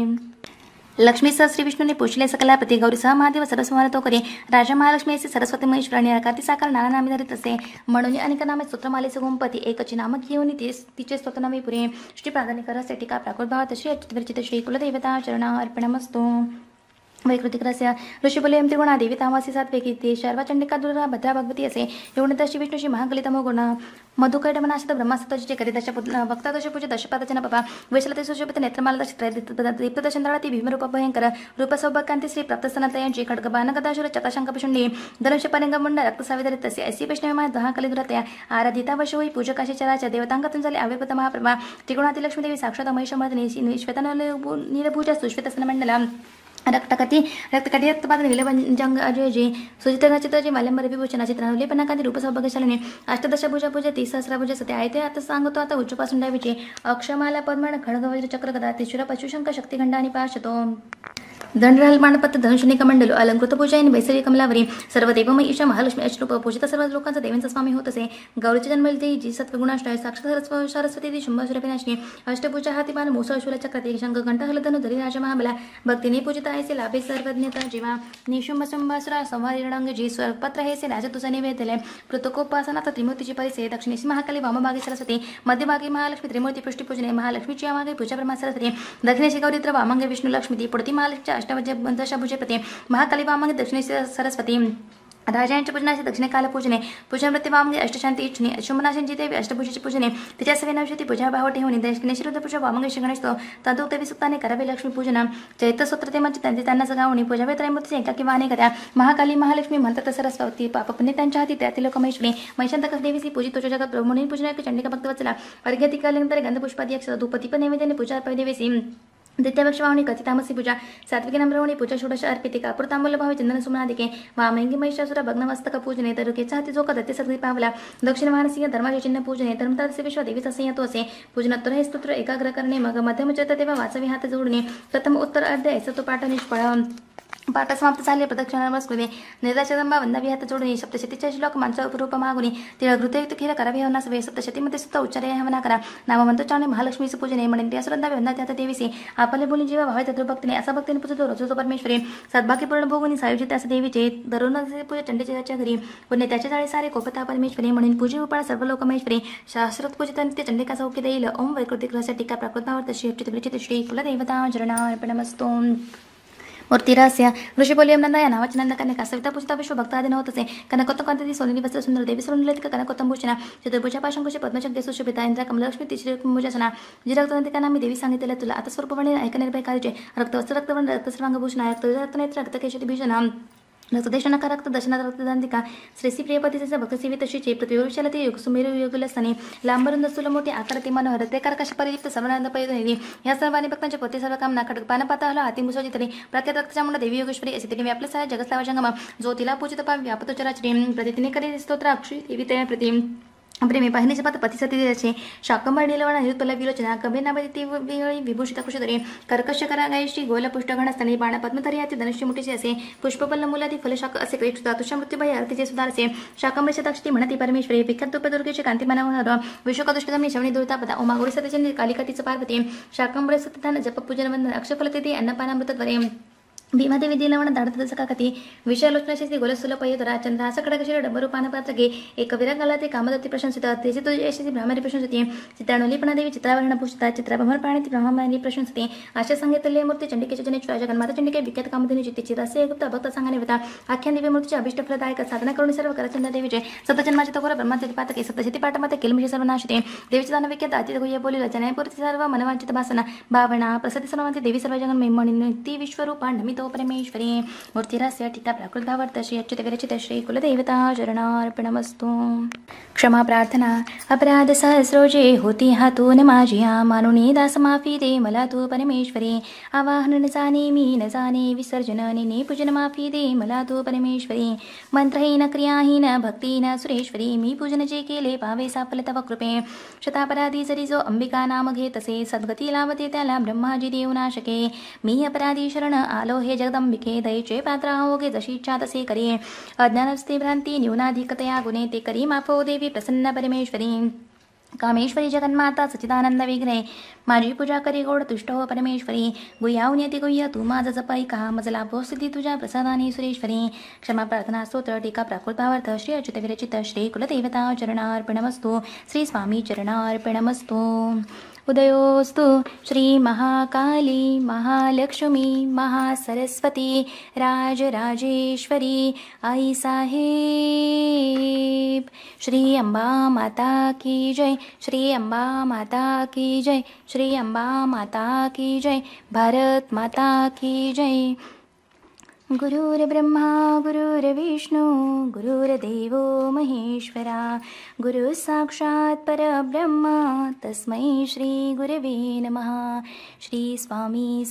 लक्ष्मी सहस्री विष्णूने पुछले सकला पती गौरी सह महादेव सर्वस्वार तो करे राजा असे सरस्वती महेश प्राणी अकाती साकार नाना नामे धरित असे म्हणून अनेक नामे स्तोत्रमालेचे गोमपती एकची नाम घेऊन तिचे स्तोत्रनामे पुरे श्री करा सेटिका प्राकृत भाव तशी अचित श्री कुलदेवता चरणा अर्पणमस्तो वैकृतिक रस्या ऋषिपले एम देवी तामासी सातपैकी ते शर्वा चंडिका दुर्गा भद्रा भगवती असे योगनदशी विष्णूशी तमो गुण मधुकैडमनाशत ब्रह्मासतोचे करी दश भक्तादश पूज दशपादचन पपा वैशलते सुशोभित नेत्रमालदश दीप्तदशंधळाती भीमरूप भयंकर रूपसौभाग्यांती श्री प्राप्त खडग प्राप्तसनतयांची खडगबानकदाशुर चताशंकपशुंडी रक्त रक्तसाविदरी तसे ऐसी वैष्णवमा दहा कलिदुरतया आराधिता वशोई पूजकाशी चराच्या देवतांगातून झाले महाप्रमा महाप्रभा त्रिगुणाती देवी साक्षात महेश मदनी श्वेतन नीलभूजा सुश्वेत सनमंडला रक्तकटी रक्तकटी रक्तपात विलभंजंग अजयजी सुजितचित्राची वाल्यंबर विभूषण चित्रावली पन्नाकांती रूप सौभाग्यशालिनी अष्टदश पूजा पूजा ती सहस्रापूजा सते आहे ते आता सांगतो आता उच्चपासून डावीचे अक्षमाला पद्मण खडगवज्र चक्रगदा त्रिशुरा पशुशंकर शक्तिखंड आणि पाशतो दंडरालमाणपत्र धनुषणिका मंडल अलंकृत पूजाईन बैसरी कमलावरी सर्व देवमय ईशा महालक्ष्मी अष्टरूप पूजित सर्व लोकांचा देवींचा स्वामी होत असे गौरीचे जन्म जी सत्वगुणाष्टाय साक्षात सरस्वती ती शुंभ सुरभिनाशनी अष्टपूजा हातीपान मूस अशुला चक्राती शंख घंटा हलधनु धरी राजा महाबला भक्तीने पूजित आहे से लाभे सर्वज्ञता जीवा निशुंभ शुंभासुरा संवारी रंग जी स्वपत्र हे से राजा तुझा निवेदले पृथकोपासना तर त्रिमूर्तीची परिसे दक्षिणेशी महाकाली वामभागी सरस्वती मध्यभागी महालक्ष्मी त्रिमूर्ती पूजने महालक्ष्मीची यामागे पूजा प्रमा सरस्वती दक्षिणेशी गौरीत्र वामंग विष्णू लक्ष्मी ती पुढती महालक्ष्मीच्या अष्टभुज भुजपते महाकालिवामांग सरस्वती राजांच्या पूजनाचे दक्षिण काल पूजने पूजन प्रतिभामध्ये अष्टशांती इच्छुने अशुमनाशांची देवी अष्टभुजेची पूजने तिच्या सवे नवशती पूजा भाव ठेवणे दक्षिणेश्वर पूजा श्री गणेशतो तांदूक देवी सुक्ताने करावे लक्ष्मी पूजना सूत्र ते म्हणजे त्यांचे त्यांना जगावणे पूजावे त्रयमूर्ती एका किंवा अनेक महाकाली महालक्ष्मी म्हणतात सरस्वती पापपणे त्यांच्या हाती त्यातील लोक महेश्वरी देवीची देवीसी तुझ्या जगात ब्रह्मणी पूजना चंडिका भक्त वचला अर्घ्य नंतर गंधपुष्पादी अक्षर पण नैवेद्याने पूजा देवीसी दित्यवक्षवाणी कथि तामसी पूजा सात्विक नम्रवणी पूजा षोडश अर्पितिका अमृतांबुलभावी चंदन वा महंगी महिषासुरा भग्नवस्तक पूजने दरुकेचा हती जो कदत्य सगळी पावला दक्षिण वाहनसिंह धर्माचे चिन्ह पूजने धर्मतादसी विश्व देवीचा संयतो असे पूजनोत्तर हे स्तोत्र एकाग्र करणे मग मध्यमचत तेव्हा वाचवी हात जोडणे प्रथम उत्तर अध्याय सतो पाठ निष्फळ पाठ समाप्त झाले प्रदक्षिणा नमस्कृते निर्दाचदंबा वंदावी हात जोडून सप्तशतीच्या श्लोक मांचा उपरूप मागुनी तिळ घृतयुक्त खीर करावी हवना सवे सप्तशतीमध्ये सुद्धा उच्चार हवना करा चाणे महालक्ष्मीचे पूजने म्हणे त्या वंदा वंदा त्या देवीसी आपले बोलून जीवा भावे तत्व भक्तीने असा भक्तीने पूजतो रचतो परमेश्वरी सद्भाग्यपूर्ण भोगुनी सायोजित असे देवीचे दरुण पूजा चंडीच्या घरी पुणे त्याच्या जाळे सारे कोपता परमेश्वरी म्हणून पूजे उपाळ सर्व लोकमेश्वरी शास्त्रोत पूजित ते चंडिका सौख्य देईल ओम वैकृतिक ग्रहासाठी टीका प्राकृतावर तशी चितविचित श्री कुलदेवता चरणार्पणमस्तोम वरती रहस्य ऋषि नंदा या नावाच्या का सविता पुष्ता विश्व भक्त आदी नव्हतचे कनकोत्तकांती सोलिनी वस्त्र सुंदर देवी सोनलित कनकोत्तंभूषणा चतुर्भुजा पाशंकुशी पद्मशक्ती सुशोभिता इंद्रा कमलक्ष्मी तिसरी कुंभूषणा जी रक्तनंदिकांना मी देवी सांगितले तुला आता स्वरूपणे ऐकनिर्भय कार्यचे रक्तवस्त्र रक्तवर्ण रक्तसर्वांगभूषण रक्त रक्तनेत्र रक्तकेशती भीषण रक्तदेशन करक्त दशनात श्री श्री प्रियपती भक्तसेवी तशीचे पृथ्वीवर विशाला ते योग सुमेरू योगला स्थानी लांबरुंद सुल मोठे आकार ते मनोहर ते कारकाश या सर्वांनी भक्तांच्या पती सर्व कामना खडक पानपाता हला हाती तरी रक्तच्या देवी योगेश्वरी असे तिने व्यापले साय जगस्तावा जंगम ज्योतिला पूजित पाम व्यापतोचराचरी प्रतिने स्तोत्र स्तोत्राक्षी देवी तया प्रतिम प्रेमी पाहिण्याचे पात पतीसाठी दिल्याचे शाकंभर निलवणा हिरुत पल्ला विलोचना कबीर नाबाई ती विभूषिता कुशोधरी कर्कश गायशी गोल पुष्टगण असताना बाण पद्मधरी धनुष्य मुठीचे असे पुष्पपल्ल मुला फलशाक असे क्रेष्ट तुषा मृत्यूबाई आरतीचे सुधार असे शाकंभरीच्या दक्षती म्हणती परमेश्वरी विखत दुप कांती मनावणार विश्वकदुष्टगमी शवणी दुर्ता पदा उमा गुरुसाचे कालिकाटीचे पार्वती शाकंभर सत्यधान जप पूजन वंदन अक्षफल ते अन्नपानामृतद्वारे भीमाते देवी लवण धाडत तसं का कधी विषयालोचना शेती गोल सुलभ पाहिजे तर चंद्र असं कडा कशी डबरू एक विरंगाला ते कामदाती प्रशंसित तेजी तुझी अशी ब्राह्मणी प्रशंस होती चित्रणली देवी चित्रावरण भूषता चित्राभ्रमर पाणी ती ब्राह्मणी प्रशंस होती अशा सांगितले मूर्ती चंडिके माता जगनमाता चंडिके विकेत कामधनी जिती चिदासी गुप्त भक्त सांगणे होता आख्या देवी मूर्तीची अभिष्ट फलदायक साधना करून सर्व करा चंद्र देवीचे सतजन्माचे तो करा ब्रह्मा पात की सतशे ती पाठमाते केल म्हणजे सर्व नाश देवीचे दान विकेत आदित गुय बोली जनपूर्ती सर्व मनवाचित भासना भावना प्रसिद्ध सर्वांचे देवी सर्व जगन मेहमानी ती विश्वरूप पांडमी स्य कृता वर्तशी अच्युतविरचित श्रीकुलदेवतानुनीदासमाप्यते मला तु परमेश्वरि आवासर्जनमाप्यते मला तु परमेश्वरि मन्त्रैन क्रियाहीन मी पूजन जे केले पावेसाफल तव कृपे शतापराधी अंबिका नाम घेतसे सद्गति लावते तैला ब्रह्माजिदेवनाशके मी अपराधी शरण आलोहे हे जगदंबिके दयेचे पात्र होगे जशी इच्छा तसे करी अज्ञानस्ते भ्रांती न्यूनाधिकतया गुणे ते करी माफो देवी प्रसन्न परमेश्वरी कामेश्वरी जगन्माता सचिदानंद विघ्ने माझी पूजा करी गोड तुष्ट हो परमेश्वरी गुह्याहून येते गुह्य तू माझ जपाई मज मजला स्थिती तुझ्या प्रसादाने सुरेश्वरी क्षमा प्रार्थना स्तोत्र टीका भावार्थ श्री अच्युत विरचित श्री कुलदेवता चरणार्पणमस्तु श्री स्वामी चरणार्पणमस्तु उदयोस्तु महाकाली, महालक्ष्मी महासरस्वती राजराजेश्वरी आई साहेब श्री अंबा माता की जय श्री अंबा माता की जय श्री अंबा माता की जय भारत माता की जय गुरुर्ब्रह्मा गुरुर्विष्णु गुरुर्देवो महेश्वरा गुरुस्साक्षात् परब्रह्म तस्मै श्रीगुरवे नमः श्रीस्वामी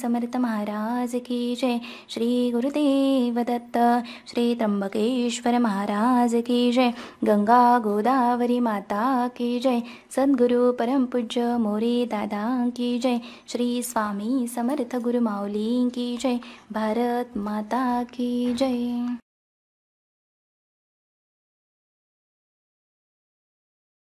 के जय श्रीगुरुदेवदत्त श्री के जय गङ्गा गोदावरी माता की जय सद्गुरु परं पूज्य मोरे दादा की जय श्रीस्वामी की जय भारत माता की जय